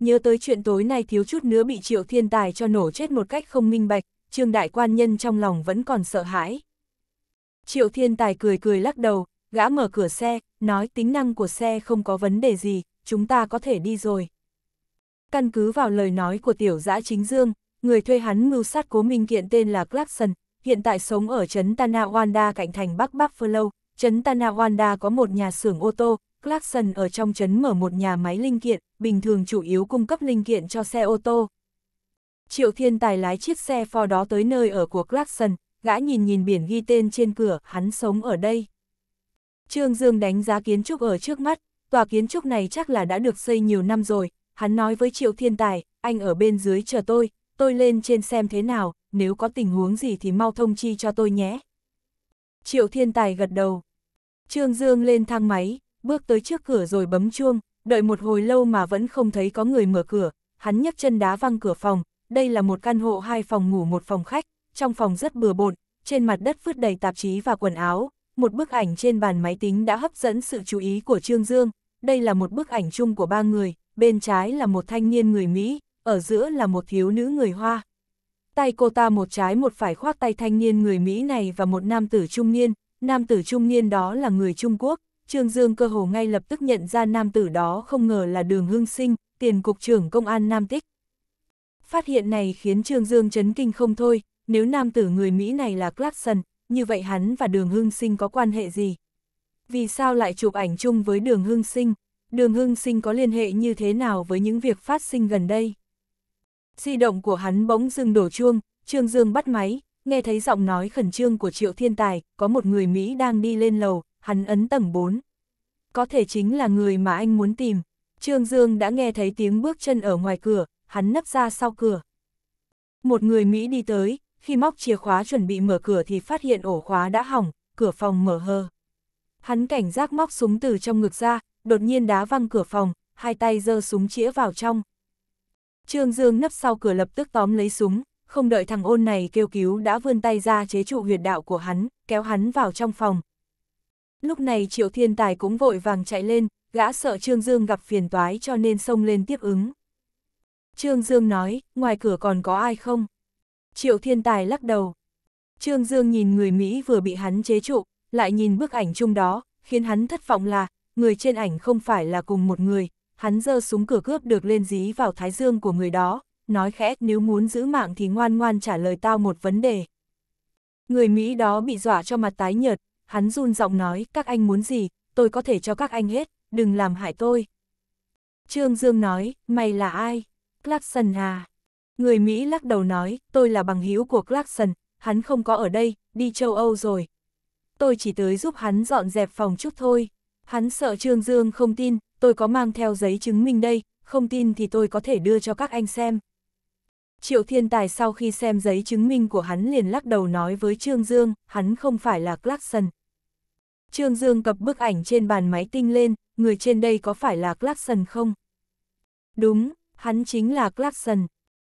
Nhớ tới chuyện tối nay thiếu chút nữa bị triệu thiên tài cho nổ chết một cách không minh bạch, trương đại quan nhân trong lòng vẫn còn sợ hãi. Triệu thiên tài cười cười lắc đầu, gã mở cửa xe, nói tính năng của xe không có vấn đề gì, chúng ta có thể đi rồi. Căn cứ vào lời nói của tiểu dã chính dương, người thuê hắn mưu sát cố minh kiện tên là Clarkson, hiện tại sống ở trấn Tanawanda cạnh thành Bắc Buffalo, Trấn Tanawanda có một nhà xưởng ô tô, Clarkson ở trong trấn mở một nhà máy linh kiện, bình thường chủ yếu cung cấp linh kiện cho xe ô tô. Triệu Thiên Tài lái chiếc xe Ford đó tới nơi ở của Clarkson, gã nhìn nhìn biển ghi tên trên cửa, hắn sống ở đây. Trương Dương đánh giá kiến trúc ở trước mắt, tòa kiến trúc này chắc là đã được xây nhiều năm rồi, hắn nói với Triệu Thiên Tài, anh ở bên dưới chờ tôi, tôi lên trên xem thế nào, nếu có tình huống gì thì mau thông chi cho tôi nhé. Triệu Thiên Tài gật đầu, Trương Dương lên thang máy, bước tới trước cửa rồi bấm chuông, đợi một hồi lâu mà vẫn không thấy có người mở cửa, hắn nhấc chân đá văng cửa phòng, đây là một căn hộ hai phòng ngủ một phòng khách, trong phòng rất bừa bộn, trên mặt đất vứt đầy tạp chí và quần áo, một bức ảnh trên bàn máy tính đã hấp dẫn sự chú ý của Trương Dương, đây là một bức ảnh chung của ba người, bên trái là một thanh niên người Mỹ, ở giữa là một thiếu nữ người Hoa. Tay cô ta một trái một phải khoác tay thanh niên người Mỹ này và một nam tử trung niên, nam tử trung niên đó là người Trung Quốc, Trương Dương cơ hồ ngay lập tức nhận ra nam tử đó không ngờ là đường hương sinh, tiền cục trưởng công an Nam Tích. Phát hiện này khiến Trương Dương chấn kinh không thôi, nếu nam tử người Mỹ này là Clarkson, như vậy hắn và đường hương sinh có quan hệ gì? Vì sao lại chụp ảnh chung với đường hương sinh? Đường hương sinh có liên hệ như thế nào với những việc phát sinh gần đây? Di động của hắn bỗng dưng đổ chuông, Trương Dương bắt máy, nghe thấy giọng nói khẩn trương của Triệu Thiên Tài, có một người Mỹ đang đi lên lầu, hắn ấn tầng 4. Có thể chính là người mà anh muốn tìm. Trương Dương đã nghe thấy tiếng bước chân ở ngoài cửa, hắn nấp ra sau cửa. Một người Mỹ đi tới, khi móc chìa khóa chuẩn bị mở cửa thì phát hiện ổ khóa đã hỏng, cửa phòng mở hơ. Hắn cảnh giác móc súng từ trong ngực ra, đột nhiên đá văng cửa phòng, hai tay giơ súng chĩa vào trong. Trương Dương nấp sau cửa lập tức tóm lấy súng, không đợi thằng ôn này kêu cứu đã vươn tay ra chế trụ huyệt đạo của hắn, kéo hắn vào trong phòng. Lúc này Triệu Thiên Tài cũng vội vàng chạy lên, gã sợ Trương Dương gặp phiền toái cho nên xông lên tiếp ứng. Trương Dương nói, ngoài cửa còn có ai không? Triệu Thiên Tài lắc đầu. Trương Dương nhìn người Mỹ vừa bị hắn chế trụ, lại nhìn bức ảnh chung đó, khiến hắn thất vọng là, người trên ảnh không phải là cùng một người, hắn giơ súng cửa cướp được lên dí vào thái dương của người đó, nói khẽ nếu muốn giữ mạng thì ngoan ngoan trả lời tao một vấn đề. Người Mỹ đó bị dọa cho mặt tái nhợt, hắn run giọng nói các anh muốn gì, tôi có thể cho các anh hết, đừng làm hại tôi. Trương Dương nói, mày là ai? Clarkson à? Người Mỹ lắc đầu nói, tôi là bằng hữu của Clarkson, hắn không có ở đây, đi châu Âu rồi. Tôi chỉ tới giúp hắn dọn dẹp phòng chút thôi. Hắn sợ Trương Dương không tin, tôi có mang theo giấy chứng minh đây, không tin thì tôi có thể đưa cho các anh xem. Triệu Thiên Tài sau khi xem giấy chứng minh của hắn liền lắc đầu nói với Trương Dương, hắn không phải là Clarkson. Trương Dương cập bức ảnh trên bàn máy tinh lên, người trên đây có phải là Clarkson không? Đúng, hắn chính là Clarkson.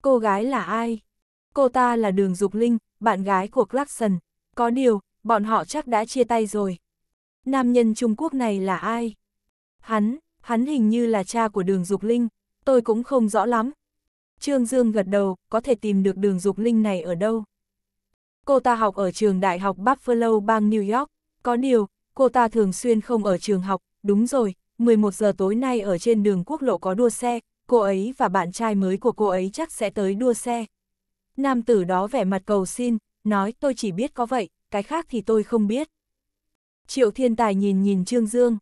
Cô gái là ai? Cô ta là Đường Dục Linh, bạn gái của Clarkson. Có điều, bọn họ chắc đã chia tay rồi. Nam nhân Trung Quốc này là ai? Hắn, hắn hình như là cha của Đường Dục Linh. Tôi cũng không rõ lắm, Trương Dương gật đầu, có thể tìm được đường dục linh này ở đâu. Cô ta học ở trường đại học Buffalo bang New York, có điều, cô ta thường xuyên không ở trường học, đúng rồi, 11 giờ tối nay ở trên đường quốc lộ có đua xe, cô ấy và bạn trai mới của cô ấy chắc sẽ tới đua xe. Nam tử đó vẻ mặt cầu xin, nói tôi chỉ biết có vậy, cái khác thì tôi không biết. Triệu thiên tài nhìn nhìn Trương Dương.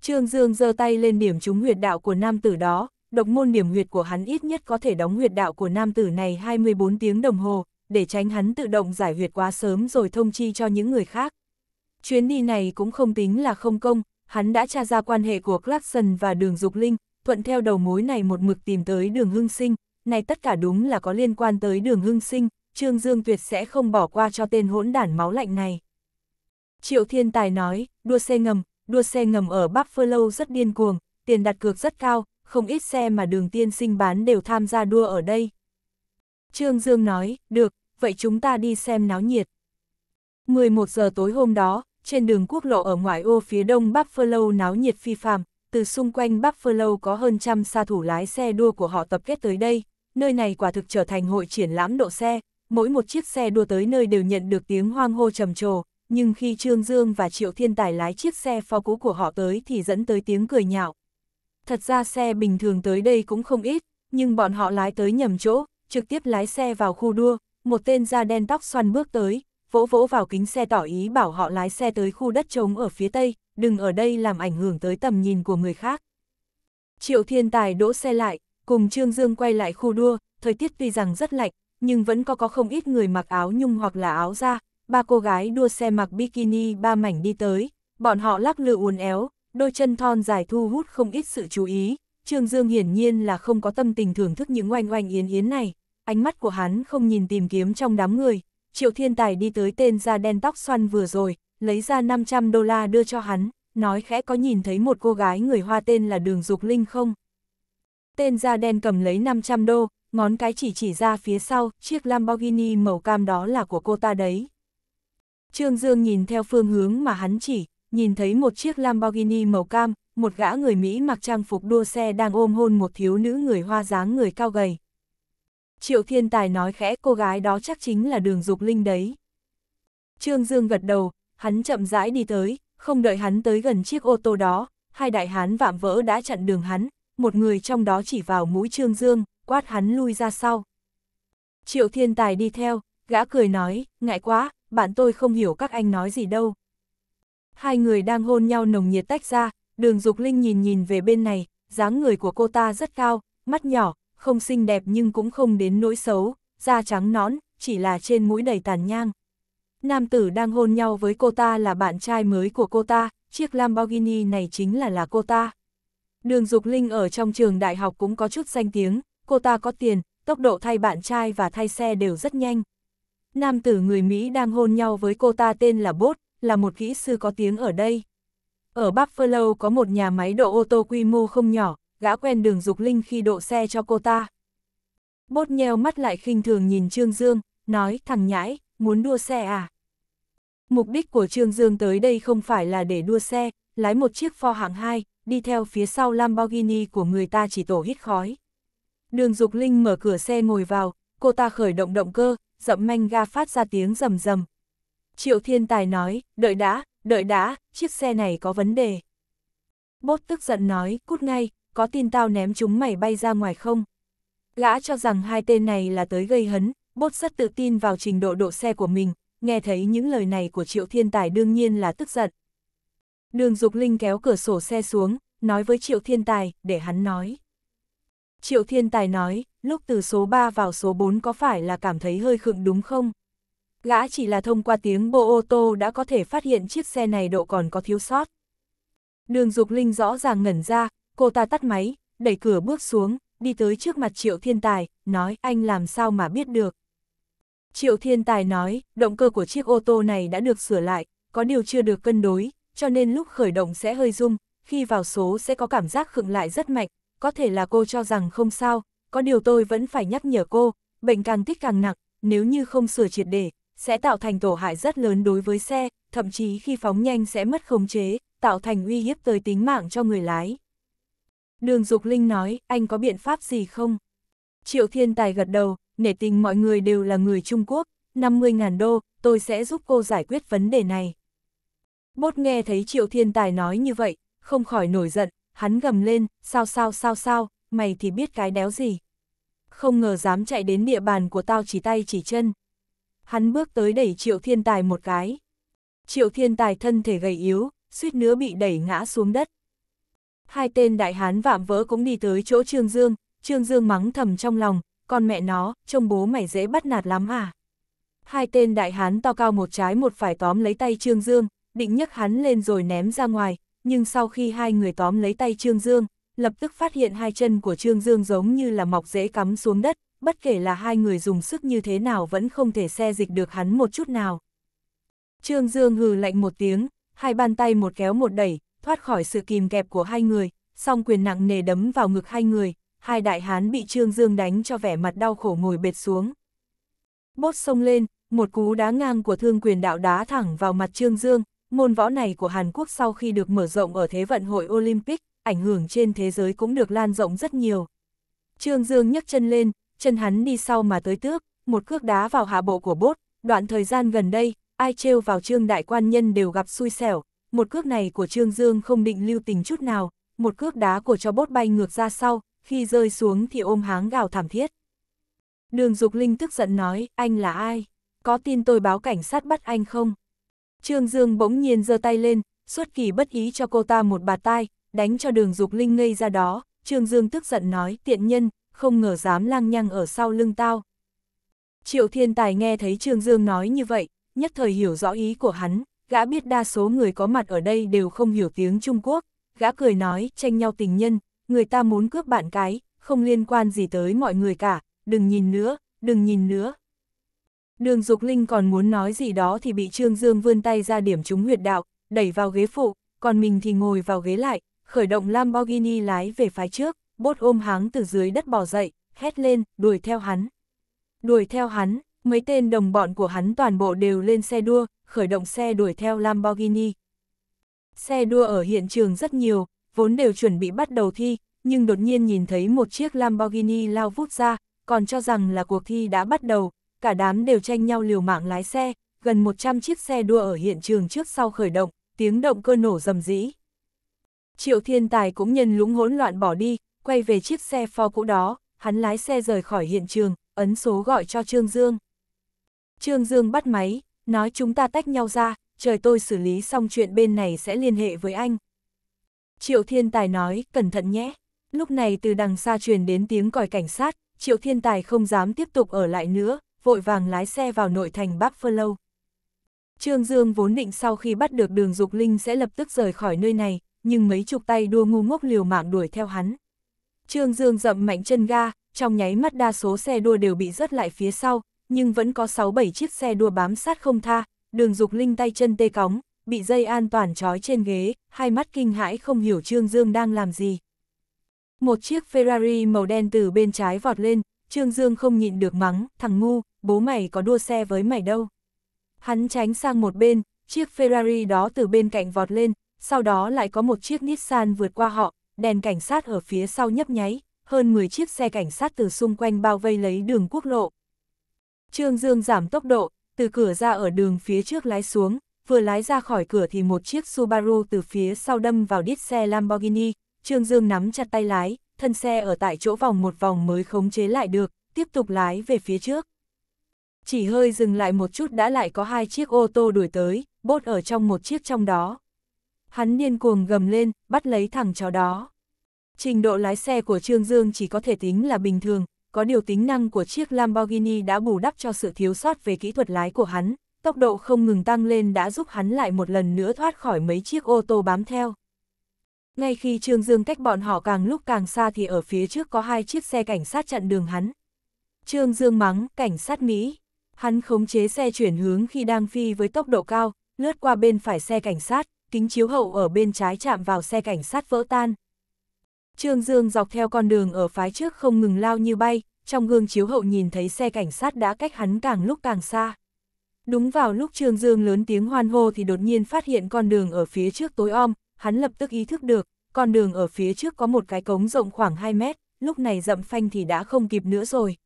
Trương Dương giơ tay lên điểm trúng huyệt đạo của nam tử đó, độc môn điểm huyệt của hắn ít nhất có thể đóng huyệt đạo của nam tử này 24 tiếng đồng hồ, để tránh hắn tự động giải huyệt quá sớm rồi thông chi cho những người khác. Chuyến đi này cũng không tính là không công, hắn đã tra ra quan hệ của Clarkson và đường Dục Linh, thuận theo đầu mối này một mực tìm tới đường Hưng Sinh, này tất cả đúng là có liên quan tới đường Hưng Sinh, Trương Dương Tuyệt sẽ không bỏ qua cho tên hỗn đản máu lạnh này. Triệu Thiên Tài nói, đua xe ngầm, đua xe ngầm ở Buffalo rất điên cuồng, tiền đặt cược rất cao, không ít xe mà đường tiên sinh bán đều tham gia đua ở đây. Trương Dương nói, được, vậy chúng ta đi xem náo nhiệt. 11 giờ tối hôm đó, trên đường quốc lộ ở ngoại ô phía đông Buffalo náo nhiệt phi phàm, từ xung quanh Buffalo có hơn trăm xa thủ lái xe đua của họ tập kết tới đây, nơi này quả thực trở thành hội triển lãm độ xe, mỗi một chiếc xe đua tới nơi đều nhận được tiếng hoang hô trầm trồ, nhưng khi Trương Dương và Triệu Thiên Tài lái chiếc xe pho cũ của họ tới thì dẫn tới tiếng cười nhạo, Thật ra xe bình thường tới đây cũng không ít, nhưng bọn họ lái tới nhầm chỗ, trực tiếp lái xe vào khu đua, một tên da đen tóc xoăn bước tới, vỗ vỗ vào kính xe tỏ ý bảo họ lái xe tới khu đất trống ở phía tây, đừng ở đây làm ảnh hưởng tới tầm nhìn của người khác. Triệu Thiên Tài đỗ xe lại, cùng Trương Dương quay lại khu đua, thời tiết tuy rằng rất lạnh, nhưng vẫn có có không ít người mặc áo nhung hoặc là áo da, ba cô gái đua xe mặc bikini ba mảnh đi tới, bọn họ lắc lư uốn éo, đôi chân thon dài thu hút không ít sự chú ý, Trương Dương hiển nhiên là không có tâm tình thưởng thức những oanh oanh yến yến này, ánh mắt của hắn không nhìn tìm kiếm trong đám người, Triệu Thiên Tài đi tới tên da đen tóc xoăn vừa rồi, lấy ra 500 đô la đưa cho hắn, nói khẽ có nhìn thấy một cô gái người Hoa tên là Đường Dục Linh không? Tên da đen cầm lấy 500 đô, ngón cái chỉ chỉ ra phía sau, chiếc Lamborghini màu cam đó là của cô ta đấy. Trương Dương nhìn theo phương hướng mà hắn chỉ, nhìn thấy một chiếc Lamborghini màu cam, một gã người Mỹ mặc trang phục đua xe đang ôm hôn một thiếu nữ người hoa dáng người cao gầy. Triệu Thiên Tài nói khẽ cô gái đó chắc chính là đường Dục Linh đấy. Trương Dương gật đầu, hắn chậm rãi đi tới, không đợi hắn tới gần chiếc ô tô đó, hai đại hán vạm vỡ đã chặn đường hắn, một người trong đó chỉ vào mũi Trương Dương, quát hắn lui ra sau. Triệu Thiên Tài đi theo, gã cười nói, ngại quá, bạn tôi không hiểu các anh nói gì đâu, hai người đang hôn nhau nồng nhiệt tách ra, đường Dục Linh nhìn nhìn về bên này, dáng người của cô ta rất cao, mắt nhỏ, không xinh đẹp nhưng cũng không đến nỗi xấu, da trắng nõn, chỉ là trên mũi đầy tàn nhang. Nam tử đang hôn nhau với cô ta là bạn trai mới của cô ta, chiếc Lamborghini này chính là là cô ta. Đường Dục Linh ở trong trường đại học cũng có chút danh tiếng, cô ta có tiền, tốc độ thay bạn trai và thay xe đều rất nhanh. Nam tử người Mỹ đang hôn nhau với cô ta tên là Bốt, là một kỹ sư có tiếng ở đây. Ở Buffalo có một nhà máy độ ô tô quy mô không nhỏ, gã quen đường Dục Linh khi độ xe cho cô ta. Bốt nheo mắt lại khinh thường nhìn Trương Dương, nói thằng nhãi, muốn đua xe à? Mục đích của Trương Dương tới đây không phải là để đua xe, lái một chiếc pho hạng 2, đi theo phía sau Lamborghini của người ta chỉ tổ hít khói. Đường Dục Linh mở cửa xe ngồi vào, cô ta khởi động động cơ, dậm manh ga phát ra tiếng rầm rầm, Triệu Thiên Tài nói, đợi đã, đợi đã, chiếc xe này có vấn đề. Bốt tức giận nói, cút ngay, có tin tao ném chúng mày bay ra ngoài không? Gã cho rằng hai tên này là tới gây hấn, bốt rất tự tin vào trình độ độ xe của mình, nghe thấy những lời này của Triệu Thiên Tài đương nhiên là tức giận. Đường Dục Linh kéo cửa sổ xe xuống, nói với Triệu Thiên Tài, để hắn nói. Triệu Thiên Tài nói, lúc từ số 3 vào số 4 có phải là cảm thấy hơi khựng đúng không? Gã chỉ là thông qua tiếng bộ ô tô đã có thể phát hiện chiếc xe này độ còn có thiếu sót. Đường Dục Linh rõ ràng ngẩn ra, cô ta tắt máy, đẩy cửa bước xuống, đi tới trước mặt Triệu Thiên Tài, nói anh làm sao mà biết được. Triệu Thiên Tài nói, động cơ của chiếc ô tô này đã được sửa lại, có điều chưa được cân đối, cho nên lúc khởi động sẽ hơi rung, khi vào số sẽ có cảm giác khựng lại rất mạnh, có thể là cô cho rằng không sao, có điều tôi vẫn phải nhắc nhở cô, bệnh càng tích càng nặng, nếu như không sửa triệt để, sẽ tạo thành tổ hại rất lớn đối với xe, thậm chí khi phóng nhanh sẽ mất khống chế, tạo thành uy hiếp tới tính mạng cho người lái. Đường Dục Linh nói, anh có biện pháp gì không? Triệu Thiên Tài gật đầu, nể tình mọi người đều là người Trung Quốc, 50.000 đô, tôi sẽ giúp cô giải quyết vấn đề này. Bốt nghe thấy Triệu Thiên Tài nói như vậy, không khỏi nổi giận, hắn gầm lên, sao sao sao sao, mày thì biết cái đéo gì. Không ngờ dám chạy đến địa bàn của tao chỉ tay chỉ chân, hắn bước tới đẩy Triệu Thiên Tài một cái. Triệu Thiên Tài thân thể gầy yếu, suýt nữa bị đẩy ngã xuống đất. Hai tên đại hán vạm vỡ cũng đi tới chỗ Trương Dương, Trương Dương mắng thầm trong lòng, con mẹ nó, trông bố mày dễ bắt nạt lắm à. Hai tên đại hán to cao một trái một phải tóm lấy tay Trương Dương, định nhấc hắn lên rồi ném ra ngoài, nhưng sau khi hai người tóm lấy tay Trương Dương, lập tức phát hiện hai chân của Trương Dương giống như là mọc dễ cắm xuống đất, bất kể là hai người dùng sức như thế nào vẫn không thể xe dịch được hắn một chút nào. Trương Dương hừ lạnh một tiếng, hai bàn tay một kéo một đẩy, thoát khỏi sự kìm kẹp của hai người, song quyền nặng nề đấm vào ngực hai người, hai đại hán bị Trương Dương đánh cho vẻ mặt đau khổ ngồi bệt xuống. Bốt sông lên, một cú đá ngang của thương quyền đạo đá thẳng vào mặt Trương Dương, môn võ này của Hàn Quốc sau khi được mở rộng ở Thế vận hội Olympic, ảnh hưởng trên thế giới cũng được lan rộng rất nhiều. Trương Dương nhấc chân lên, chân hắn đi sau mà tới tước, một cước đá vào hạ bộ của bốt, đoạn thời gian gần đây, ai trêu vào trương đại quan nhân đều gặp xui xẻo, một cước này của trương dương không định lưu tình chút nào, một cước đá của cho bốt bay ngược ra sau, khi rơi xuống thì ôm háng gào thảm thiết. Đường Dục Linh tức giận nói, anh là ai? Có tin tôi báo cảnh sát bắt anh không? Trương Dương bỗng nhiên giơ tay lên, xuất kỳ bất ý cho cô ta một bà tai, đánh cho đường Dục Linh ngây ra đó. Trương Dương tức giận nói, tiện nhân, không ngờ dám lăng nhăng ở sau lưng tao. Triệu thiên tài nghe thấy Trương Dương nói như vậy, nhất thời hiểu rõ ý của hắn, gã biết đa số người có mặt ở đây đều không hiểu tiếng Trung Quốc, gã cười nói, tranh nhau tình nhân, người ta muốn cướp bạn cái, không liên quan gì tới mọi người cả, đừng nhìn nữa, đừng nhìn nữa. Đường Dục Linh còn muốn nói gì đó thì bị Trương Dương vươn tay ra điểm trúng huyệt đạo, đẩy vào ghế phụ, còn mình thì ngồi vào ghế lại, khởi động Lamborghini lái về phái trước bốt ôm háng từ dưới đất bò dậy, hét lên, đuổi theo hắn. Đuổi theo hắn, mấy tên đồng bọn của hắn toàn bộ đều lên xe đua, khởi động xe đuổi theo Lamborghini. Xe đua ở hiện trường rất nhiều, vốn đều chuẩn bị bắt đầu thi, nhưng đột nhiên nhìn thấy một chiếc Lamborghini lao vút ra, còn cho rằng là cuộc thi đã bắt đầu, cả đám đều tranh nhau liều mạng lái xe, gần 100 chiếc xe đua ở hiện trường trước sau khởi động, tiếng động cơ nổ rầm rĩ. Triệu Thiên Tài cũng nhân lũng hỗn loạn bỏ đi, quay về chiếc xe pho cũ đó, hắn lái xe rời khỏi hiện trường, ấn số gọi cho Trương Dương. Trương Dương bắt máy, nói chúng ta tách nhau ra, trời tôi xử lý xong chuyện bên này sẽ liên hệ với anh. Triệu Thiên Tài nói, cẩn thận nhé. Lúc này từ đằng xa truyền đến tiếng còi cảnh sát, Triệu Thiên Tài không dám tiếp tục ở lại nữa, vội vàng lái xe vào nội thành Buffalo. Trương Dương vốn định sau khi bắt được đường Dục Linh sẽ lập tức rời khỏi nơi này, nhưng mấy chục tay đua ngu ngốc liều mạng đuổi theo hắn. Trương Dương dậm mạnh chân ga, trong nháy mắt đa số xe đua đều bị rớt lại phía sau, nhưng vẫn có 6-7 chiếc xe đua bám sát không tha, đường dục linh tay chân tê cóng, bị dây an toàn trói trên ghế, hai mắt kinh hãi không hiểu Trương Dương đang làm gì. Một chiếc Ferrari màu đen từ bên trái vọt lên, Trương Dương không nhịn được mắng, thằng ngu, bố mày có đua xe với mày đâu. Hắn tránh sang một bên, chiếc Ferrari đó từ bên cạnh vọt lên, sau đó lại có một chiếc Nissan vượt qua họ, đèn cảnh sát ở phía sau nhấp nháy, hơn 10 chiếc xe cảnh sát từ xung quanh bao vây lấy đường quốc lộ. Trương Dương giảm tốc độ, từ cửa ra ở đường phía trước lái xuống, vừa lái ra khỏi cửa thì một chiếc Subaru từ phía sau đâm vào đít xe Lamborghini, Trương Dương nắm chặt tay lái, thân xe ở tại chỗ vòng một vòng mới khống chế lại được, tiếp tục lái về phía trước. Chỉ hơi dừng lại một chút đã lại có hai chiếc ô tô đuổi tới, bốt ở trong một chiếc trong đó. Hắn điên cuồng gầm lên, bắt lấy thẳng chó đó. Trình độ lái xe của Trương Dương chỉ có thể tính là bình thường, có điều tính năng của chiếc Lamborghini đã bù đắp cho sự thiếu sót về kỹ thuật lái của hắn, tốc độ không ngừng tăng lên đã giúp hắn lại một lần nữa thoát khỏi mấy chiếc ô tô bám theo. Ngay khi Trương Dương cách bọn họ càng lúc càng xa thì ở phía trước có hai chiếc xe cảnh sát chặn đường hắn. Trương Dương mắng, cảnh sát Mỹ. Hắn khống chế xe chuyển hướng khi đang phi với tốc độ cao, lướt qua bên phải xe cảnh sát, kính chiếu hậu ở bên trái chạm vào xe cảnh sát vỡ tan. Trương Dương dọc theo con đường ở phái trước không ngừng lao như bay, trong gương chiếu hậu nhìn thấy xe cảnh sát đã cách hắn càng lúc càng xa. Đúng vào lúc Trương Dương lớn tiếng hoan hô thì đột nhiên phát hiện con đường ở phía trước tối om, hắn lập tức ý thức được, con đường ở phía trước có một cái cống rộng khoảng 2 mét, lúc này dậm phanh thì đã không kịp nữa rồi.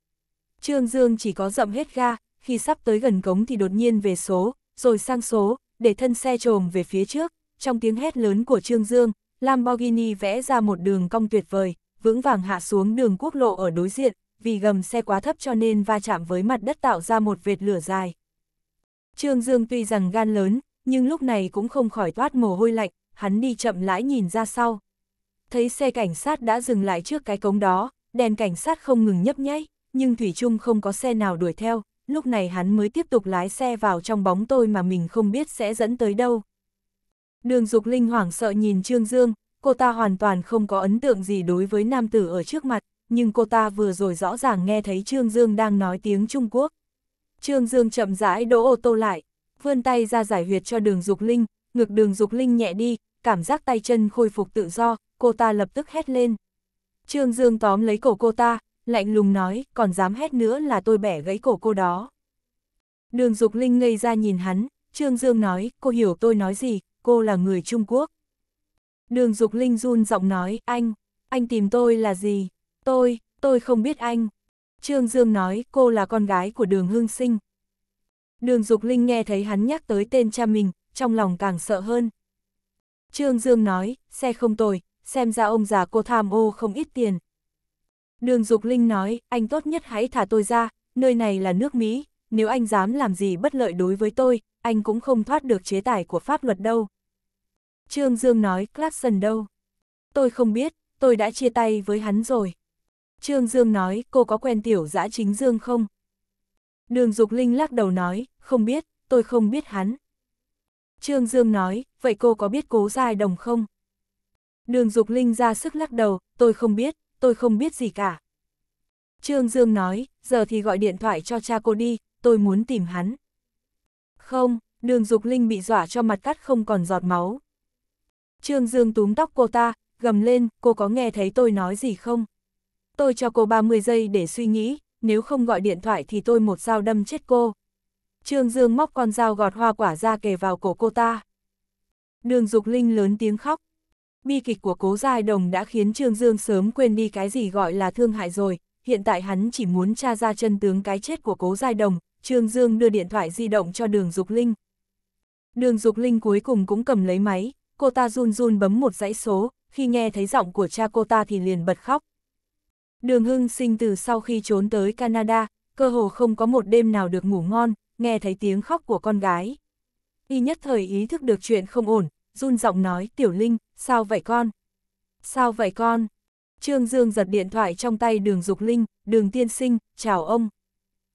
Trương Dương chỉ có dậm hết ga, khi sắp tới gần cống thì đột nhiên về số, rồi sang số, để thân xe trồm về phía trước, trong tiếng hét lớn của Trương Dương, Lamborghini vẽ ra một đường cong tuyệt vời, vững vàng hạ xuống đường quốc lộ ở đối diện, vì gầm xe quá thấp cho nên va chạm với mặt đất tạo ra một vệt lửa dài. Trương Dương tuy rằng gan lớn, nhưng lúc này cũng không khỏi toát mồ hôi lạnh, hắn đi chậm lãi nhìn ra sau. Thấy xe cảnh sát đã dừng lại trước cái cống đó, đèn cảnh sát không ngừng nhấp nháy, nhưng Thủy chung không có xe nào đuổi theo, lúc này hắn mới tiếp tục lái xe vào trong bóng tôi mà mình không biết sẽ dẫn tới đâu. Đường Dục Linh hoảng sợ nhìn Trương Dương, cô ta hoàn toàn không có ấn tượng gì đối với nam tử ở trước mặt, nhưng cô ta vừa rồi rõ ràng nghe thấy Trương Dương đang nói tiếng Trung Quốc. Trương Dương chậm rãi đỗ ô tô lại, vươn tay ra giải huyệt cho đường Dục Linh, ngực đường Dục Linh nhẹ đi, cảm giác tay chân khôi phục tự do, cô ta lập tức hét lên. Trương Dương tóm lấy cổ cô ta, lạnh lùng nói, còn dám hét nữa là tôi bẻ gãy cổ cô đó. Đường Dục Linh ngây ra nhìn hắn, Trương Dương nói, cô hiểu tôi nói gì, cô là người Trung Quốc. Đường Dục Linh run giọng nói, anh, anh tìm tôi là gì? Tôi, tôi không biết anh. Trương Dương nói, cô là con gái của đường Hương Sinh. Đường Dục Linh nghe thấy hắn nhắc tới tên cha mình, trong lòng càng sợ hơn. Trương Dương nói, xe không tồi, xem ra ông già cô tham ô không ít tiền, Đường Dục Linh nói, anh tốt nhất hãy thả tôi ra, nơi này là nước Mỹ, nếu anh dám làm gì bất lợi đối với tôi, anh cũng không thoát được chế tài của pháp luật đâu. Trương Dương nói, Clarkson đâu? Tôi không biết, tôi đã chia tay với hắn rồi. Trương Dương nói, cô có quen tiểu dã chính Dương không? Đường Dục Linh lắc đầu nói, không biết, tôi không biết hắn. Trương Dương nói, vậy cô có biết cố dài đồng không? Đường Dục Linh ra sức lắc đầu, tôi không biết, tôi không biết gì cả. Trương Dương nói, giờ thì gọi điện thoại cho cha cô đi, tôi muốn tìm hắn. Không, đường Dục Linh bị dọa cho mặt cắt không còn giọt máu. Trương Dương túm tóc cô ta, gầm lên, cô có nghe thấy tôi nói gì không? Tôi cho cô 30 giây để suy nghĩ, nếu không gọi điện thoại thì tôi một dao đâm chết cô. Trương Dương móc con dao gọt hoa quả ra kề vào cổ cô ta. Đường Dục Linh lớn tiếng khóc, bi kịch của cố giai đồng đã khiến Trương Dương sớm quên đi cái gì gọi là thương hại rồi, hiện tại hắn chỉ muốn tra ra chân tướng cái chết của cố giai đồng, Trương Dương đưa điện thoại di động cho đường Dục Linh. Đường Dục Linh cuối cùng cũng cầm lấy máy, cô ta run run bấm một dãy số, khi nghe thấy giọng của cha cô ta thì liền bật khóc. Đường Hưng sinh từ sau khi trốn tới Canada, cơ hồ không có một đêm nào được ngủ ngon, nghe thấy tiếng khóc của con gái. Y nhất thời ý thức được chuyện không ổn, run giọng nói, Tiểu Linh, sao vậy con? Sao vậy con? Trương Dương giật điện thoại trong tay đường Dục Linh, đường tiên sinh, chào ông.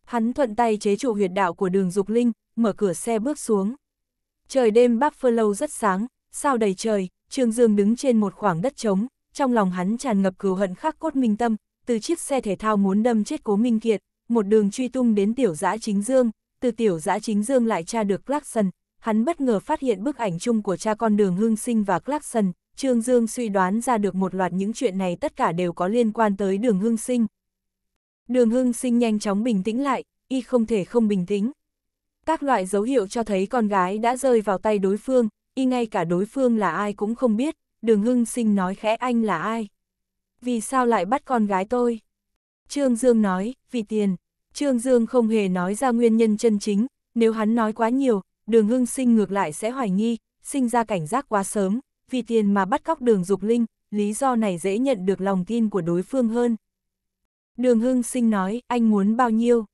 Hắn thuận tay chế trụ huyệt đạo của đường Dục Linh, mở cửa xe bước xuống. Trời đêm Bắc Phơ Lâu rất sáng, sao đầy trời, Trương Dương đứng trên một khoảng đất trống, trong lòng hắn tràn ngập cừu hận khắc cốt minh tâm, từ chiếc xe thể thao muốn đâm chết cố minh kiệt, một đường truy tung đến tiểu giã chính Dương, từ tiểu giã chính Dương lại tra được Clarkson, hắn bất ngờ phát hiện bức ảnh chung của cha con đường hưng Sinh và Clarkson, Trương Dương suy đoán ra được một loạt những chuyện này tất cả đều có liên quan tới đường hưng Sinh. Đường hưng Sinh nhanh chóng bình tĩnh lại, y không thể không bình tĩnh. Các loại dấu hiệu cho thấy con gái đã rơi vào tay đối phương, y ngay cả đối phương là ai cũng không biết, đường Hưng sinh nói khẽ anh là ai. Vì sao lại bắt con gái tôi? Trương Dương nói, vì tiền. Trương Dương không hề nói ra nguyên nhân chân chính, nếu hắn nói quá nhiều, đường hưng sinh ngược lại sẽ hoài nghi, sinh ra cảnh giác quá sớm, vì tiền mà bắt cóc đường Dục Linh, lý do này dễ nhận được lòng tin của đối phương hơn. Đường Hưng Sinh nói, anh muốn bao nhiêu?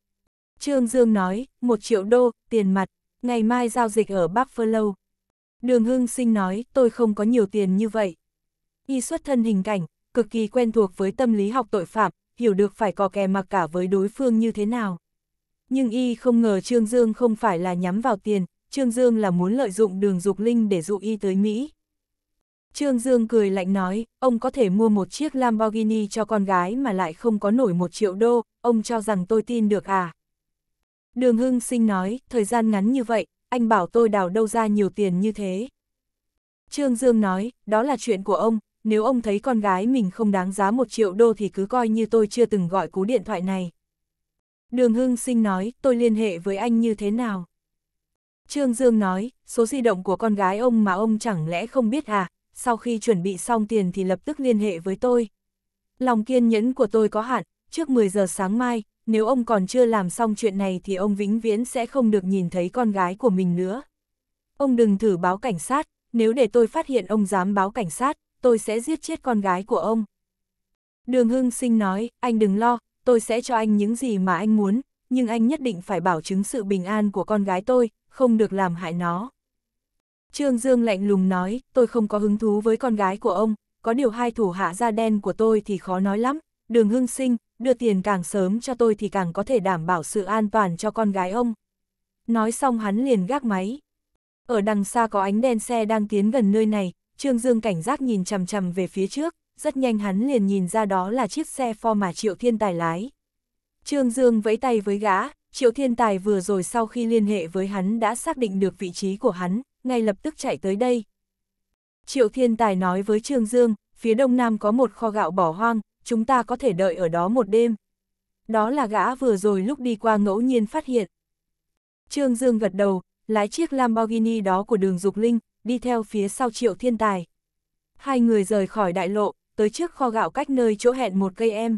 Trương Dương nói, một triệu đô, tiền mặt, ngày mai giao dịch ở Buffalo. Đường Hưng Sinh nói, tôi không có nhiều tiền như vậy. Y xuất thân hình cảnh, cực kỳ quen thuộc với tâm lý học tội phạm, hiểu được phải có kè mặc cả với đối phương như thế nào. Nhưng Y không ngờ Trương Dương không phải là nhắm vào tiền, Trương Dương là muốn lợi dụng đường dục linh để dụ y tới Mỹ. Trương Dương cười lạnh nói, ông có thể mua một chiếc Lamborghini cho con gái mà lại không có nổi một triệu đô, ông cho rằng tôi tin được à? Đường Hưng Sinh nói, thời gian ngắn như vậy, anh bảo tôi đào đâu ra nhiều tiền như thế. Trương Dương nói, đó là chuyện của ông, nếu ông thấy con gái mình không đáng giá một triệu đô thì cứ coi như tôi chưa từng gọi cú điện thoại này. Đường Hưng Sinh nói, tôi liên hệ với anh như thế nào? Trương Dương nói, số di động của con gái ông mà ông chẳng lẽ không biết à, sau khi chuẩn bị xong tiền thì lập tức liên hệ với tôi. Lòng kiên nhẫn của tôi có hạn, trước 10 giờ sáng mai, nếu ông còn chưa làm xong chuyện này thì ông vĩnh viễn sẽ không được nhìn thấy con gái của mình nữa. Ông đừng thử báo cảnh sát, nếu để tôi phát hiện ông dám báo cảnh sát, tôi sẽ giết chết con gái của ông. Đường Hưng Sinh nói, anh đừng lo, tôi sẽ cho anh những gì mà anh muốn, nhưng anh nhất định phải bảo chứng sự bình an của con gái tôi, không được làm hại nó. Trương Dương lạnh lùng nói, tôi không có hứng thú với con gái của ông, có điều hai thủ hạ da đen của tôi thì khó nói lắm, đường hưng sinh, đưa tiền càng sớm cho tôi thì càng có thể đảm bảo sự an toàn cho con gái ông. Nói xong hắn liền gác máy. Ở đằng xa có ánh đèn xe đang tiến gần nơi này, Trương Dương cảnh giác nhìn chằm chằm về phía trước, rất nhanh hắn liền nhìn ra đó là chiếc xe pho mà Triệu Thiên Tài lái. Trương Dương vẫy tay với gã, Triệu Thiên Tài vừa rồi sau khi liên hệ với hắn đã xác định được vị trí của hắn, ngay lập tức chạy tới đây. Triệu Thiên Tài nói với Trương Dương, phía đông nam có một kho gạo bỏ hoang, chúng ta có thể đợi ở đó một đêm. Đó là gã vừa rồi lúc đi qua ngẫu nhiên phát hiện. Trương Dương gật đầu, lái chiếc Lamborghini đó của đường Dục Linh, đi theo phía sau Triệu Thiên Tài. Hai người rời khỏi đại lộ, tới trước kho gạo cách nơi chỗ hẹn một cây em.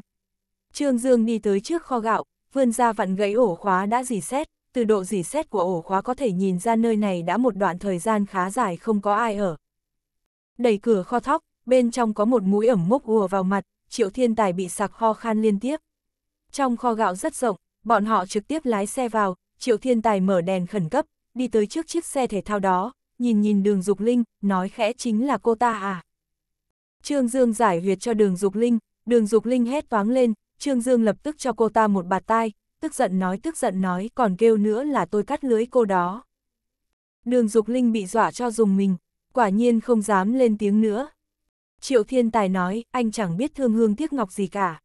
Trương Dương đi tới trước kho gạo, vươn ra vặn gãy ổ khóa đã dì xét, từ độ dì xét của ổ khóa có thể nhìn ra nơi này đã một đoạn thời gian khá dài không có ai ở. Đẩy cửa kho thóc, bên trong có một mũi ẩm mốc ùa vào mặt, triệu thiên tài bị sặc ho khan liên tiếp. Trong kho gạo rất rộng, bọn họ trực tiếp lái xe vào, triệu thiên tài mở đèn khẩn cấp, đi tới trước chiếc xe thể thao đó, nhìn nhìn đường Dục Linh, nói khẽ chính là cô ta à. Trương Dương giải huyệt cho đường Dục Linh, đường Dục Linh hét toáng lên, Trương Dương lập tức cho cô ta một bạt tai, tức giận nói tức giận nói còn kêu nữa là tôi cắt lưới cô đó. Đường Dục Linh bị dọa cho dùng mình, quả nhiên không dám lên tiếng nữa. Triệu Thiên Tài nói, anh chẳng biết thương hương tiếc ngọc gì cả.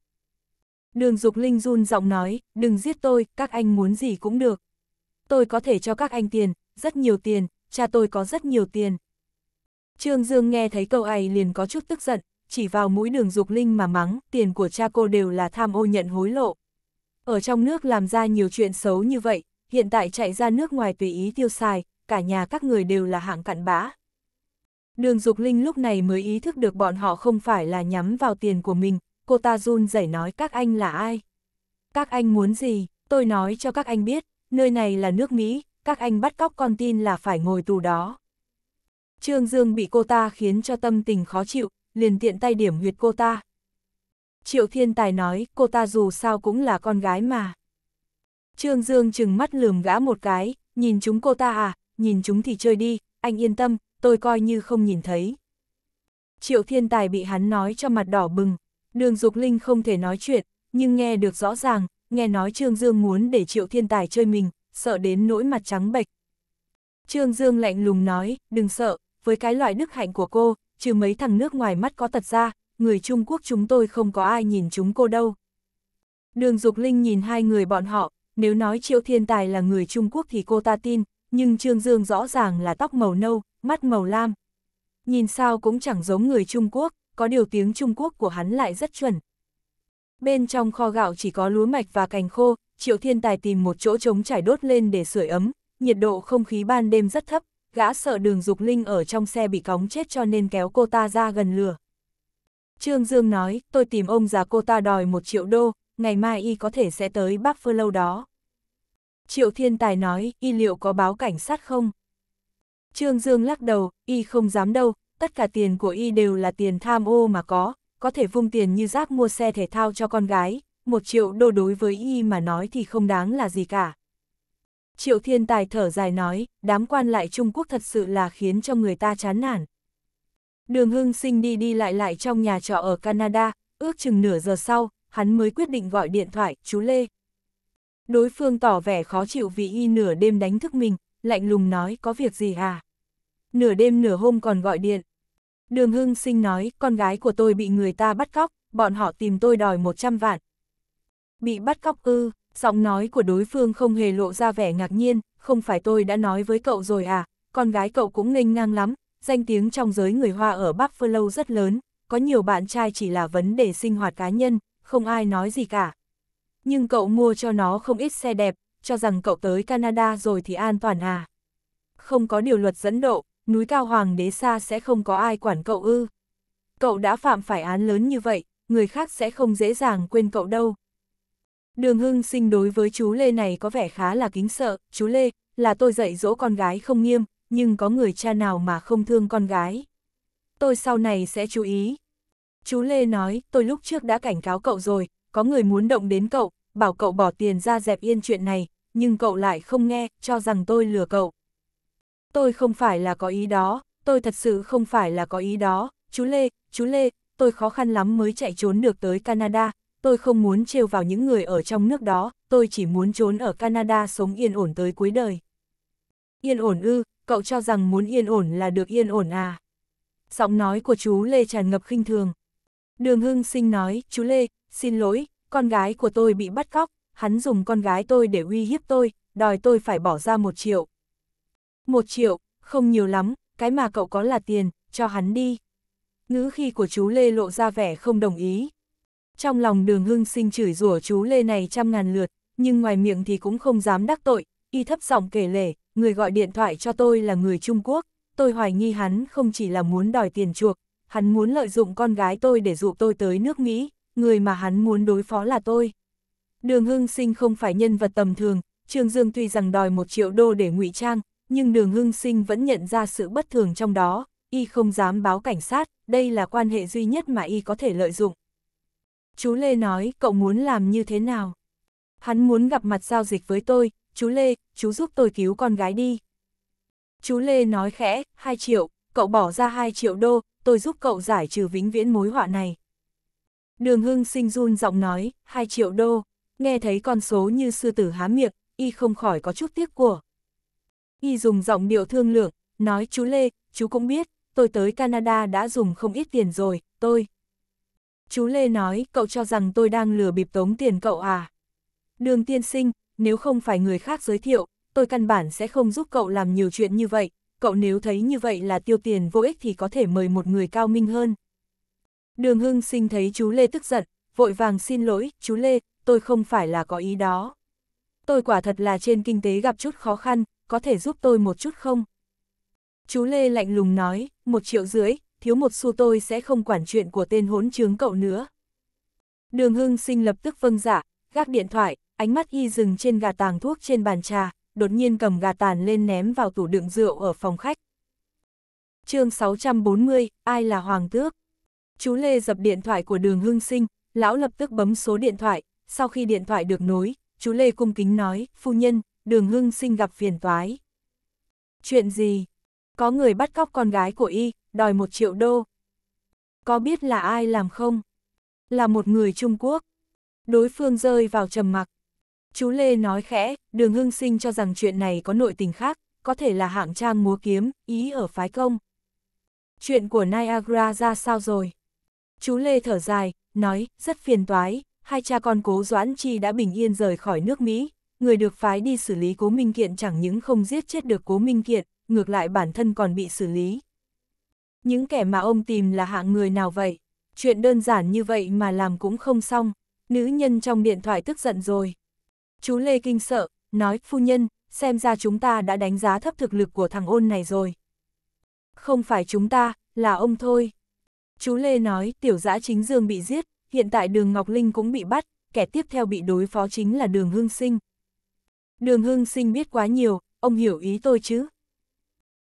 Đường Dục Linh run giọng nói, đừng giết tôi, các anh muốn gì cũng được. Tôi có thể cho các anh tiền, rất nhiều tiền, cha tôi có rất nhiều tiền. Trương Dương nghe thấy câu ấy liền có chút tức giận, chỉ vào mũi đường dục linh mà mắng, tiền của cha cô đều là tham ô nhận hối lộ. Ở trong nước làm ra nhiều chuyện xấu như vậy, hiện tại chạy ra nước ngoài tùy ý tiêu xài, cả nhà các người đều là hạng cặn bã. Đường Dục Linh lúc này mới ý thức được bọn họ không phải là nhắm vào tiền của mình, cô ta run rẩy nói các anh là ai? Các anh muốn gì? Tôi nói cho các anh biết, nơi này là nước Mỹ, các anh bắt cóc con tin là phải ngồi tù đó. Trương Dương bị cô ta khiến cho tâm tình khó chịu, liền tiện tay điểm huyệt cô ta. Triệu Thiên Tài nói, cô ta dù sao cũng là con gái mà. Trương Dương chừng mắt lườm gã một cái, nhìn chúng cô ta à, nhìn chúng thì chơi đi, anh yên tâm, tôi coi như không nhìn thấy. Triệu Thiên Tài bị hắn nói cho mặt đỏ bừng, đường Dục Linh không thể nói chuyện, nhưng nghe được rõ ràng, nghe nói Trương Dương muốn để Triệu Thiên Tài chơi mình, sợ đến nỗi mặt trắng bệch. Trương Dương lạnh lùng nói, đừng sợ, với cái loại đức hạnh của cô, trừ mấy thằng nước ngoài mắt có tật ra, người Trung Quốc chúng tôi không có ai nhìn chúng cô đâu. Đường Dục Linh nhìn hai người bọn họ, nếu nói Triệu Thiên Tài là người Trung Quốc thì cô ta tin, nhưng Trương Dương rõ ràng là tóc màu nâu, mắt màu lam. Nhìn sao cũng chẳng giống người Trung Quốc, có điều tiếng Trung Quốc của hắn lại rất chuẩn. Bên trong kho gạo chỉ có lúa mạch và cành khô, Triệu Thiên Tài tìm một chỗ trống trải đốt lên để sưởi ấm, nhiệt độ không khí ban đêm rất thấp, gã sợ đường Dục Linh ở trong xe bị cóng chết cho nên kéo cô ta ra gần lửa. Trương Dương nói, tôi tìm ông già cô ta đòi một triệu đô, ngày mai y có thể sẽ tới Bắc Phơ Lâu đó. Triệu Thiên Tài nói, y liệu có báo cảnh sát không? Trương Dương lắc đầu, y không dám đâu, tất cả tiền của y đều là tiền tham ô mà có, có thể vung tiền như rác mua xe thể thao cho con gái, một triệu đô đối với y mà nói thì không đáng là gì cả. Triệu Thiên Tài thở dài nói, đám quan lại Trung Quốc thật sự là khiến cho người ta chán nản. Đường Hưng Sinh đi đi lại lại trong nhà trọ ở Canada, ước chừng nửa giờ sau, hắn mới quyết định gọi điện thoại, chú Lê. Đối phương tỏ vẻ khó chịu vì y nửa đêm đánh thức mình, lạnh lùng nói có việc gì à? Nửa đêm nửa hôm còn gọi điện. Đường Hưng Sinh nói, con gái của tôi bị người ta bắt cóc, bọn họ tìm tôi đòi 100 vạn. Bị bắt cóc ư, Giọng nói của đối phương không hề lộ ra vẻ ngạc nhiên, không phải tôi đã nói với cậu rồi à, con gái cậu cũng nghênh ngang lắm, danh tiếng trong giới người Hoa ở Bắc Phơ Lâu rất lớn, có nhiều bạn trai chỉ là vấn đề sinh hoạt cá nhân, không ai nói gì cả. Nhưng cậu mua cho nó không ít xe đẹp, cho rằng cậu tới Canada rồi thì an toàn à. Không có điều luật dẫn độ, núi cao hoàng đế xa sẽ không có ai quản cậu ư. Cậu đã phạm phải án lớn như vậy, người khác sẽ không dễ dàng quên cậu đâu, Đường Hưng Sinh đối với chú Lê này có vẻ khá là kính sợ, chú Lê, là tôi dạy dỗ con gái không nghiêm, nhưng có người cha nào mà không thương con gái. Tôi sau này sẽ chú ý. Chú Lê nói, tôi lúc trước đã cảnh cáo cậu rồi, có người muốn động đến cậu, bảo cậu bỏ tiền ra dẹp yên chuyện này, nhưng cậu lại không nghe, cho rằng tôi lừa cậu. Tôi không phải là có ý đó, tôi thật sự không phải là có ý đó, chú Lê, chú Lê, tôi khó khăn lắm mới chạy trốn được tới Canada, tôi không muốn trêu vào những người ở trong nước đó, tôi chỉ muốn trốn ở Canada sống yên ổn tới cuối đời. Yên ổn ư, cậu cho rằng muốn yên ổn là được yên ổn à? Giọng nói của chú Lê tràn ngập khinh thường. Đường Hưng Sinh nói, chú Lê, xin lỗi, con gái của tôi bị bắt cóc, hắn dùng con gái tôi để uy hiếp tôi, đòi tôi phải bỏ ra một triệu. Một triệu, không nhiều lắm, cái mà cậu có là tiền, cho hắn đi. Ngữ khi của chú Lê lộ ra vẻ không đồng ý. Trong lòng đường hưng sinh chửi rủa chú Lê này trăm ngàn lượt, nhưng ngoài miệng thì cũng không dám đắc tội, y thấp giọng kể lể, người gọi điện thoại cho tôi là người Trung Quốc, tôi hoài nghi hắn không chỉ là muốn đòi tiền chuộc, hắn muốn lợi dụng con gái tôi để dụ tôi tới nước Mỹ, người mà hắn muốn đối phó là tôi. Đường Hưng Sinh không phải nhân vật tầm thường, Trương Dương tuy rằng đòi một triệu đô để ngụy trang, nhưng Đường Hưng Sinh vẫn nhận ra sự bất thường trong đó, y không dám báo cảnh sát, đây là quan hệ duy nhất mà y có thể lợi dụng chú Lê nói cậu muốn làm như thế nào? Hắn muốn gặp mặt giao dịch với tôi, chú Lê, chú giúp tôi cứu con gái đi. Chú Lê nói khẽ, 2 triệu, cậu bỏ ra 2 triệu đô, tôi giúp cậu giải trừ vĩnh viễn mối họa này. Đường Hưng sinh run giọng nói, 2 triệu đô, nghe thấy con số như sư tử há miệng, y không khỏi có chút tiếc của. Y dùng giọng điệu thương lượng, nói chú Lê, chú cũng biết, tôi tới Canada đã dùng không ít tiền rồi, tôi chú Lê nói, cậu cho rằng tôi đang lừa bịp tống tiền cậu à. Đường tiên sinh, nếu không phải người khác giới thiệu, tôi căn bản sẽ không giúp cậu làm nhiều chuyện như vậy, cậu nếu thấy như vậy là tiêu tiền vô ích thì có thể mời một người cao minh hơn. Đường Hưng sinh thấy chú Lê tức giận, vội vàng xin lỗi, chú Lê, tôi không phải là có ý đó. Tôi quả thật là trên kinh tế gặp chút khó khăn, có thể giúp tôi một chút không? Chú Lê lạnh lùng nói, một triệu rưỡi, thiếu một xu tôi sẽ không quản chuyện của tên hỗn trướng cậu nữa. Đường Hưng Sinh lập tức vâng dạ, gác điện thoại, ánh mắt y dừng trên gà tàng thuốc trên bàn trà, đột nhiên cầm gà tàn lên ném vào tủ đựng rượu ở phòng khách. chương 640, ai là Hoàng Tước? Chú Lê dập điện thoại của đường Hưng Sinh, lão lập tức bấm số điện thoại, sau khi điện thoại được nối, chú Lê cung kính nói, phu nhân, đường Hưng Sinh gặp phiền toái. Chuyện gì? Có người bắt cóc con gái của y, đòi một triệu đô. Có biết là ai làm không? Là một người Trung Quốc. Đối phương rơi vào trầm mặc. Chú Lê nói khẽ, đường hưng sinh cho rằng chuyện này có nội tình khác, có thể là hạng trang múa kiếm, ý ở phái công. Chuyện của Niagara ra sao rồi? Chú Lê thở dài, nói, rất phiền toái, hai cha con cố Doãn Chi đã bình yên rời khỏi nước Mỹ, người được phái đi xử lý cố Minh Kiện chẳng những không giết chết được cố Minh Kiện, ngược lại bản thân còn bị xử lý. Những kẻ mà ông tìm là hạng người nào vậy? Chuyện đơn giản như vậy mà làm cũng không xong. Nữ nhân trong điện thoại tức giận rồi. Chú Lê kinh sợ, nói, phu nhân, xem ra chúng ta đã đánh giá thấp thực lực của thằng ôn này rồi. Không phải chúng ta, là ông thôi. Chú Lê nói, tiểu giã chính dương bị giết, hiện tại đường Ngọc Linh cũng bị bắt, kẻ tiếp theo bị đối phó chính là đường Hương Sinh. Đường Hương Sinh biết quá nhiều, ông hiểu ý tôi chứ?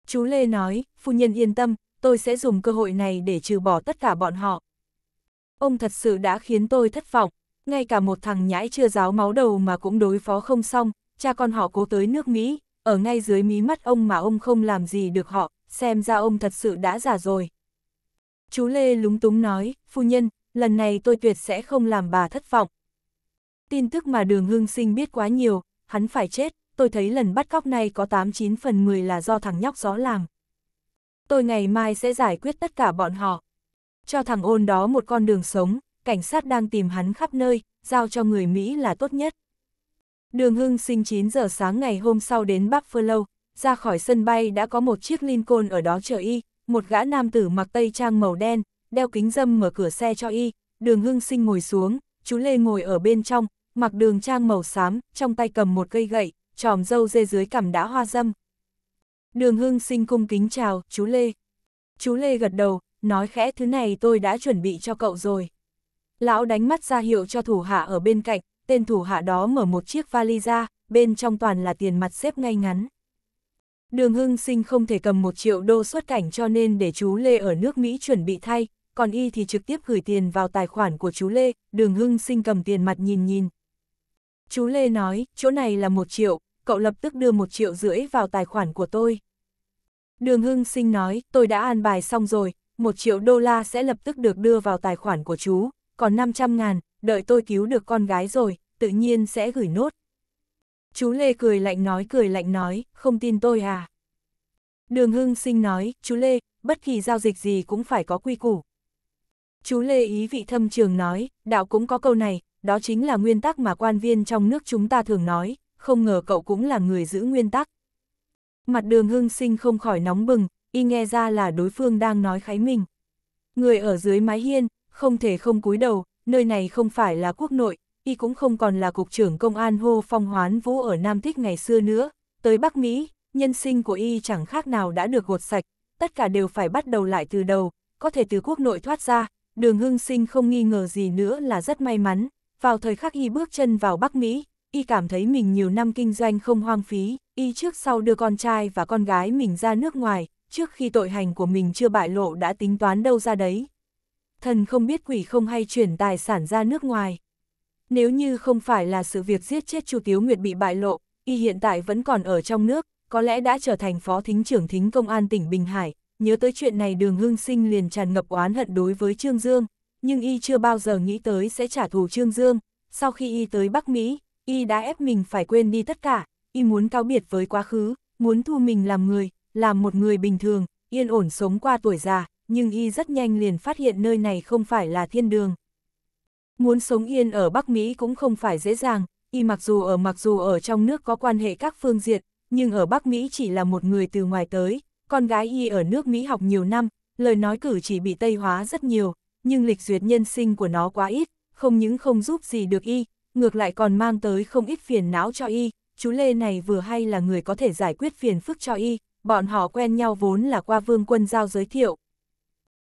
Chú Lê nói, phu nhân yên tâm, tôi sẽ dùng cơ hội này để trừ bỏ tất cả bọn họ. Ông thật sự đã khiến tôi thất vọng, ngay cả một thằng nhãi chưa giáo máu đầu mà cũng đối phó không xong, cha con họ cố tới nước Mỹ, ở ngay dưới mí mắt ông mà ông không làm gì được họ, xem ra ông thật sự đã giả rồi. Chú Lê lúng túng nói, phu nhân, lần này tôi tuyệt sẽ không làm bà thất vọng. Tin tức mà đường hương sinh biết quá nhiều, hắn phải chết, tôi thấy lần bắt cóc này có 89 phần 10 là do thằng nhóc gió làm tôi ngày mai sẽ giải quyết tất cả bọn họ. Cho thằng ôn đó một con đường sống, cảnh sát đang tìm hắn khắp nơi, giao cho người Mỹ là tốt nhất. Đường Hưng sinh 9 giờ sáng ngày hôm sau đến Buffalo, ra khỏi sân bay đã có một chiếc Lincoln ở đó chờ y, một gã nam tử mặc tây trang màu đen, đeo kính dâm mở cửa xe cho y, đường Hưng sinh ngồi xuống, chú Lê ngồi ở bên trong, mặc đường trang màu xám, trong tay cầm một cây gậy, tròm dâu dê dưới cằm đã hoa dâm, Đường Hưng sinh cung kính chào, chú Lê. Chú Lê gật đầu, nói khẽ thứ này tôi đã chuẩn bị cho cậu rồi. Lão đánh mắt ra hiệu cho thủ hạ ở bên cạnh, tên thủ hạ đó mở một chiếc vali ra, bên trong toàn là tiền mặt xếp ngay ngắn. Đường Hưng Sinh không thể cầm một triệu đô xuất cảnh cho nên để chú Lê ở nước Mỹ chuẩn bị thay, còn y thì trực tiếp gửi tiền vào tài khoản của chú Lê, đường Hưng Sinh cầm tiền mặt nhìn nhìn. Chú Lê nói, chỗ này là một triệu, cậu lập tức đưa một triệu rưỡi vào tài khoản của tôi. Đường Hưng Sinh nói, tôi đã an bài xong rồi, một triệu đô la sẽ lập tức được đưa vào tài khoản của chú, còn 500 ngàn, đợi tôi cứu được con gái rồi, tự nhiên sẽ gửi nốt. Chú Lê cười lạnh nói cười lạnh nói, không tin tôi à. Đường Hưng Sinh nói, chú Lê, bất kỳ giao dịch gì cũng phải có quy củ. Chú Lê ý vị thâm trường nói, đạo cũng có câu này, đó chính là nguyên tắc mà quan viên trong nước chúng ta thường nói, không ngờ cậu cũng là người giữ nguyên tắc. Mặt đường hưng sinh không khỏi nóng bừng, y nghe ra là đối phương đang nói khái mình. Người ở dưới mái hiên, không thể không cúi đầu, nơi này không phải là quốc nội, y cũng không còn là cục trưởng công an hô phong hoán vũ ở Nam Thích ngày xưa nữa, tới Bắc Mỹ, nhân sinh của y chẳng khác nào đã được gột sạch, tất cả đều phải bắt đầu lại từ đầu, có thể từ quốc nội thoát ra, đường hưng sinh không nghi ngờ gì nữa là rất may mắn, vào thời khắc y bước chân vào Bắc Mỹ, y cảm thấy mình nhiều năm kinh doanh không hoang phí, y trước sau đưa con trai và con gái mình ra nước ngoài, trước khi tội hành của mình chưa bại lộ đã tính toán đâu ra đấy. Thần không biết quỷ không hay chuyển tài sản ra nước ngoài. Nếu như không phải là sự việc giết chết Chu Tiếu Nguyệt bị bại lộ, y hiện tại vẫn còn ở trong nước, có lẽ đã trở thành phó thính trưởng thính công an tỉnh Bình Hải. Nhớ tới chuyện này đường Hưng sinh liền tràn ngập oán hận đối với Trương Dương, nhưng y chưa bao giờ nghĩ tới sẽ trả thù Trương Dương. Sau khi y tới Bắc Mỹ, y đã ép mình phải quên đi tất cả, y muốn cao biệt với quá khứ, muốn thu mình làm người, làm một người bình thường, yên ổn sống qua tuổi già, nhưng y rất nhanh liền phát hiện nơi này không phải là thiên đường. Muốn sống yên ở Bắc Mỹ cũng không phải dễ dàng, y mặc dù ở mặc dù ở trong nước có quan hệ các phương diện, nhưng ở Bắc Mỹ chỉ là một người từ ngoài tới, con gái y ở nước Mỹ học nhiều năm, lời nói cử chỉ bị Tây hóa rất nhiều, nhưng lịch duyệt nhân sinh của nó quá ít, không những không giúp gì được y, ngược lại còn mang tới không ít phiền não cho y, chú Lê này vừa hay là người có thể giải quyết phiền phức cho y, bọn họ quen nhau vốn là qua vương quân giao giới thiệu.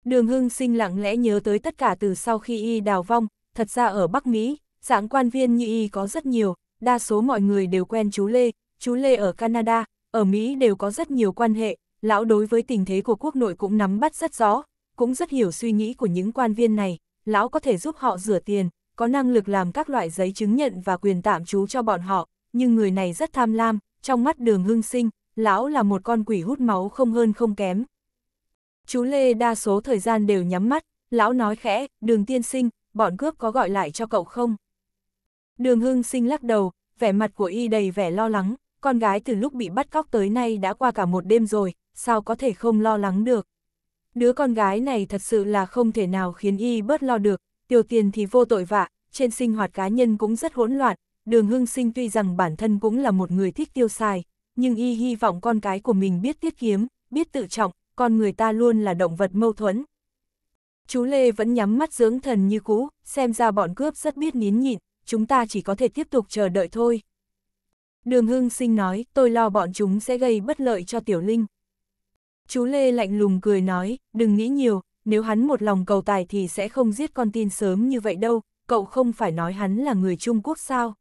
Đường Hưng sinh lặng lẽ nhớ tới tất cả từ sau khi y đào vong, thật ra ở Bắc Mỹ, dạng quan viên như y có rất nhiều, đa số mọi người đều quen chú Lê, chú Lê ở Canada, ở Mỹ đều có rất nhiều quan hệ, lão đối với tình thế của quốc nội cũng nắm bắt rất rõ, cũng rất hiểu suy nghĩ của những quan viên này, lão có thể giúp họ rửa tiền, có năng lực làm các loại giấy chứng nhận và quyền tạm trú cho bọn họ, nhưng người này rất tham lam, trong mắt đường hưng sinh, lão là một con quỷ hút máu không hơn không kém. Chú Lê đa số thời gian đều nhắm mắt, lão nói khẽ, đường tiên sinh, bọn cướp có gọi lại cho cậu không? Đường hưng sinh lắc đầu, vẻ mặt của y đầy vẻ lo lắng, con gái từ lúc bị bắt cóc tới nay đã qua cả một đêm rồi, sao có thể không lo lắng được. Đứa con gái này thật sự là không thể nào khiến y bớt lo được, tiêu tiền thì vô tội vạ, trên sinh hoạt cá nhân cũng rất hỗn loạn, đường hưng sinh tuy rằng bản thân cũng là một người thích tiêu xài, nhưng y hy vọng con cái của mình biết tiết kiếm, biết tự trọng, con người ta luôn là động vật mâu thuẫn. Chú Lê vẫn nhắm mắt dưỡng thần như cũ, xem ra bọn cướp rất biết nín nhịn, chúng ta chỉ có thể tiếp tục chờ đợi thôi. Đường Hưng Sinh nói, tôi lo bọn chúng sẽ gây bất lợi cho Tiểu Linh. Chú Lê lạnh lùng cười nói, đừng nghĩ nhiều, nếu hắn một lòng cầu tài thì sẽ không giết con tin sớm như vậy đâu, cậu không phải nói hắn là người Trung Quốc sao?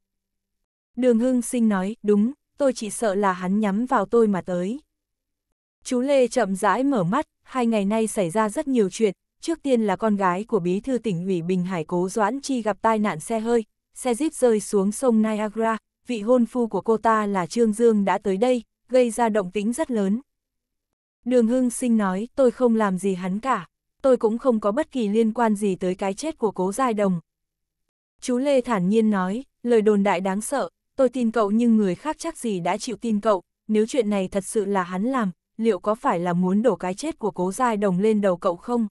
Đường Hưng Sinh nói, đúng, tôi chỉ sợ là hắn nhắm vào tôi mà tới. Chú Lê chậm rãi mở mắt, hai ngày nay xảy ra rất nhiều chuyện, trước tiên là con gái của bí thư tỉnh ủy Bình Hải Cố Doãn Chi gặp tai nạn xe hơi, xe jeep rơi xuống sông Niagara, vị hôn phu của cô ta là Trương Dương đã tới đây, gây ra động tĩnh rất lớn. Đường Hưng Sinh nói, tôi không làm gì hắn cả tôi cũng không có bất kỳ liên quan gì tới cái chết của cố giai đồng. Chú Lê thản nhiên nói, lời đồn đại đáng sợ, tôi tin cậu nhưng người khác chắc gì đã chịu tin cậu, nếu chuyện này thật sự là hắn làm, liệu có phải là muốn đổ cái chết của cố giai đồng lên đầu cậu không?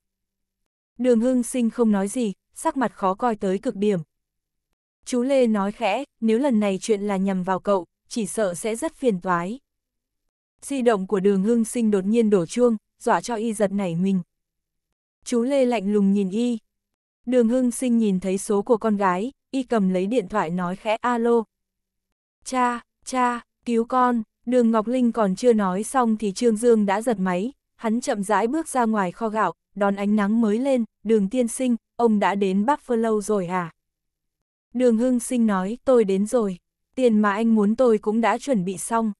Đường Hưng Sinh không nói gì, sắc mặt khó coi tới cực điểm. Chú Lê nói khẽ, nếu lần này chuyện là nhằm vào cậu, chỉ sợ sẽ rất phiền toái. Di động của đường Hưng Sinh đột nhiên đổ chuông, dọa cho y giật nảy mình chú Lê lạnh lùng nhìn y. Đường Hưng Sinh nhìn thấy số của con gái, y cầm lấy điện thoại nói khẽ alo. Cha, cha, cứu con, đường Ngọc Linh còn chưa nói xong thì Trương Dương đã giật máy, hắn chậm rãi bước ra ngoài kho gạo, đón ánh nắng mới lên, đường tiên sinh, ông đã đến Buffalo rồi à? Đường Hưng Sinh nói, tôi đến rồi, tiền mà anh muốn tôi cũng đã chuẩn bị xong.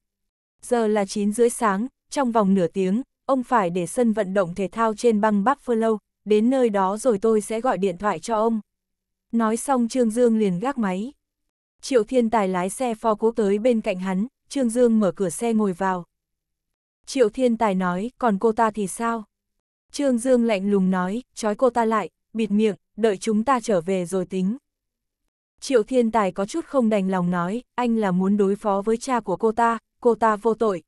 Giờ là 9 rưỡi sáng, trong vòng nửa tiếng, ông phải để sân vận động thể thao trên băng Bắc Phơ Lâu, đến nơi đó rồi tôi sẽ gọi điện thoại cho ông. Nói xong Trương Dương liền gác máy. Triệu Thiên Tài lái xe pho cố tới bên cạnh hắn, Trương Dương mở cửa xe ngồi vào. Triệu Thiên Tài nói, còn cô ta thì sao? Trương Dương lạnh lùng nói, trói cô ta lại, bịt miệng, đợi chúng ta trở về rồi tính. Triệu Thiên Tài có chút không đành lòng nói, anh là muốn đối phó với cha của cô ta, cô ta vô tội,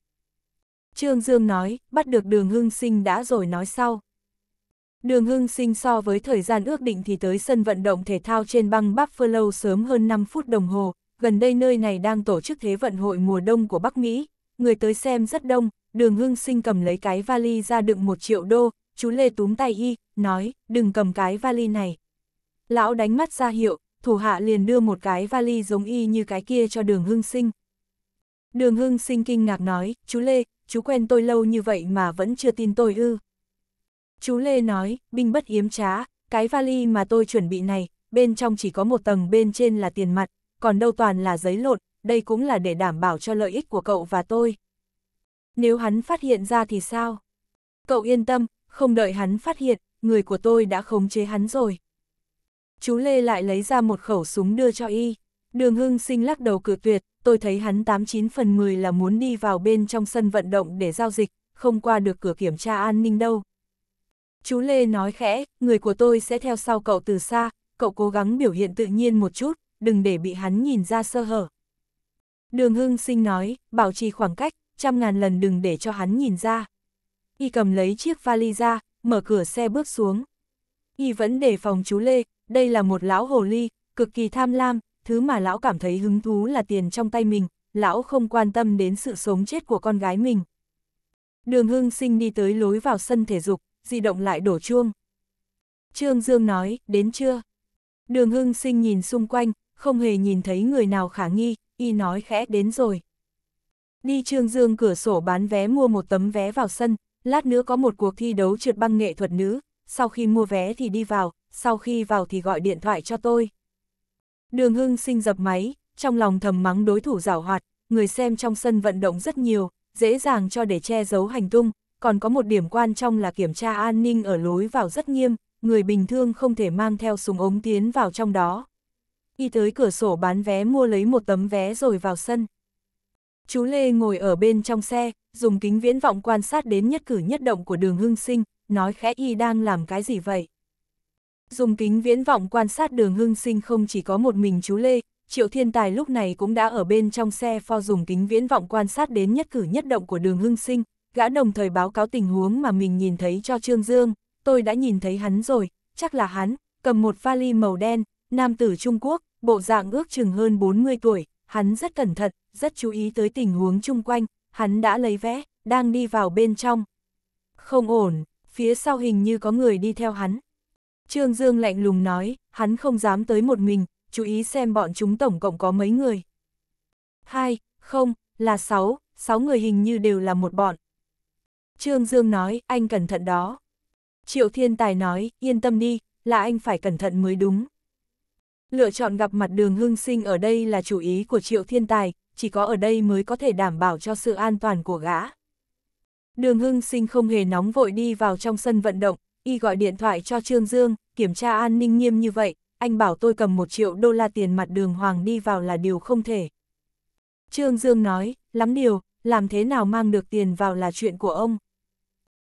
Trương Dương nói, bắt được đường hưng sinh đã rồi nói sau. Đường hưng sinh so với thời gian ước định thì tới sân vận động thể thao trên băng Buffalo sớm hơn 5 phút đồng hồ, gần đây nơi này đang tổ chức thế vận hội mùa đông của Bắc Mỹ, người tới xem rất đông, đường hưng sinh cầm lấy cái vali ra đựng một triệu đô, chú Lê túm tay y, nói, đừng cầm cái vali này. Lão đánh mắt ra hiệu, thủ hạ liền đưa một cái vali giống y như cái kia cho đường hưng sinh. Đường hưng sinh kinh ngạc nói, chú Lê, chú quen tôi lâu như vậy mà vẫn chưa tin tôi ư. Chú Lê nói, binh bất yếm trá, cái vali mà tôi chuẩn bị này, bên trong chỉ có một tầng bên trên là tiền mặt, còn đâu toàn là giấy lộn, đây cũng là để đảm bảo cho lợi ích của cậu và tôi. Nếu hắn phát hiện ra thì sao? Cậu yên tâm, không đợi hắn phát hiện, người của tôi đã khống chế hắn rồi. Chú Lê lại lấy ra một khẩu súng đưa cho y. Đường Hưng sinh lắc đầu cự tuyệt, tôi thấy hắn 89 phần 10 là muốn đi vào bên trong sân vận động để giao dịch, không qua được cửa kiểm tra an ninh đâu. Chú Lê nói khẽ, người của tôi sẽ theo sau cậu từ xa, cậu cố gắng biểu hiện tự nhiên một chút, đừng để bị hắn nhìn ra sơ hở. Đường Hưng Sinh nói, bảo trì khoảng cách, trăm ngàn lần đừng để cho hắn nhìn ra. Y cầm lấy chiếc vali ra, mở cửa xe bước xuống. Y vẫn đề phòng chú Lê, đây là một lão hồ ly, cực kỳ tham lam, thứ mà lão cảm thấy hứng thú là tiền trong tay mình, lão không quan tâm đến sự sống chết của con gái mình. Đường Hưng Sinh đi tới lối vào sân thể dục, di động lại đổ chuông. Trương Dương nói, đến chưa? Đường Hưng Sinh nhìn xung quanh, không hề nhìn thấy người nào khả nghi, y nói khẽ đến rồi. Đi Trương Dương cửa sổ bán vé mua một tấm vé vào sân, lát nữa có một cuộc thi đấu trượt băng nghệ thuật nữ, sau khi mua vé thì đi vào, sau khi vào thì gọi điện thoại cho tôi. Đường Hưng sinh dập máy, trong lòng thầm mắng đối thủ giảo hoạt, người xem trong sân vận động rất nhiều, dễ dàng cho để che giấu hành tung, còn có một điểm quan trọng là kiểm tra an ninh ở lối vào rất nghiêm, người bình thường không thể mang theo súng ống tiến vào trong đó. Y tới cửa sổ bán vé mua lấy một tấm vé rồi vào sân. Chú Lê ngồi ở bên trong xe, dùng kính viễn vọng quan sát đến nhất cử nhất động của đường hưng sinh, nói khẽ y đang làm cái gì vậy. Dùng kính viễn vọng quan sát đường hưng sinh không chỉ có một mình chú Lê, Triệu Thiên Tài lúc này cũng đã ở bên trong xe pho dùng kính viễn vọng quan sát đến nhất cử nhất động của đường hưng sinh, gã đồng thời báo cáo tình huống mà mình nhìn thấy cho Trương Dương, tôi đã nhìn thấy hắn rồi, chắc là hắn, cầm một vali màu đen, nam tử Trung Quốc, bộ dạng ước chừng hơn 40 tuổi, hắn rất cẩn thận, rất chú ý tới tình huống chung quanh, hắn đã lấy vé, đang đi vào bên trong. Không ổn, phía sau hình như có người đi theo hắn, Trương Dương lạnh lùng nói, hắn không dám tới một mình, chú ý xem bọn chúng tổng cộng có mấy người. Hai, không, là sáu, sáu người hình như đều là một bọn. Trương Dương nói, anh cẩn thận đó. Triệu Thiên Tài nói, yên tâm đi, là anh phải cẩn thận mới đúng. Lựa chọn gặp mặt đường hương sinh ở đây là chủ ý của Triệu Thiên Tài, chỉ có ở đây mới có thể đảm bảo cho sự an toàn của gã. Đường hưng sinh không hề nóng vội đi vào trong sân vận động, y gọi điện thoại cho Trương Dương, kiểm tra an ninh nghiêm như vậy, anh bảo tôi cầm một triệu đô la tiền mặt đường hoàng đi vào là điều không thể. Trương Dương nói, lắm điều, làm thế nào mang được tiền vào là chuyện của ông.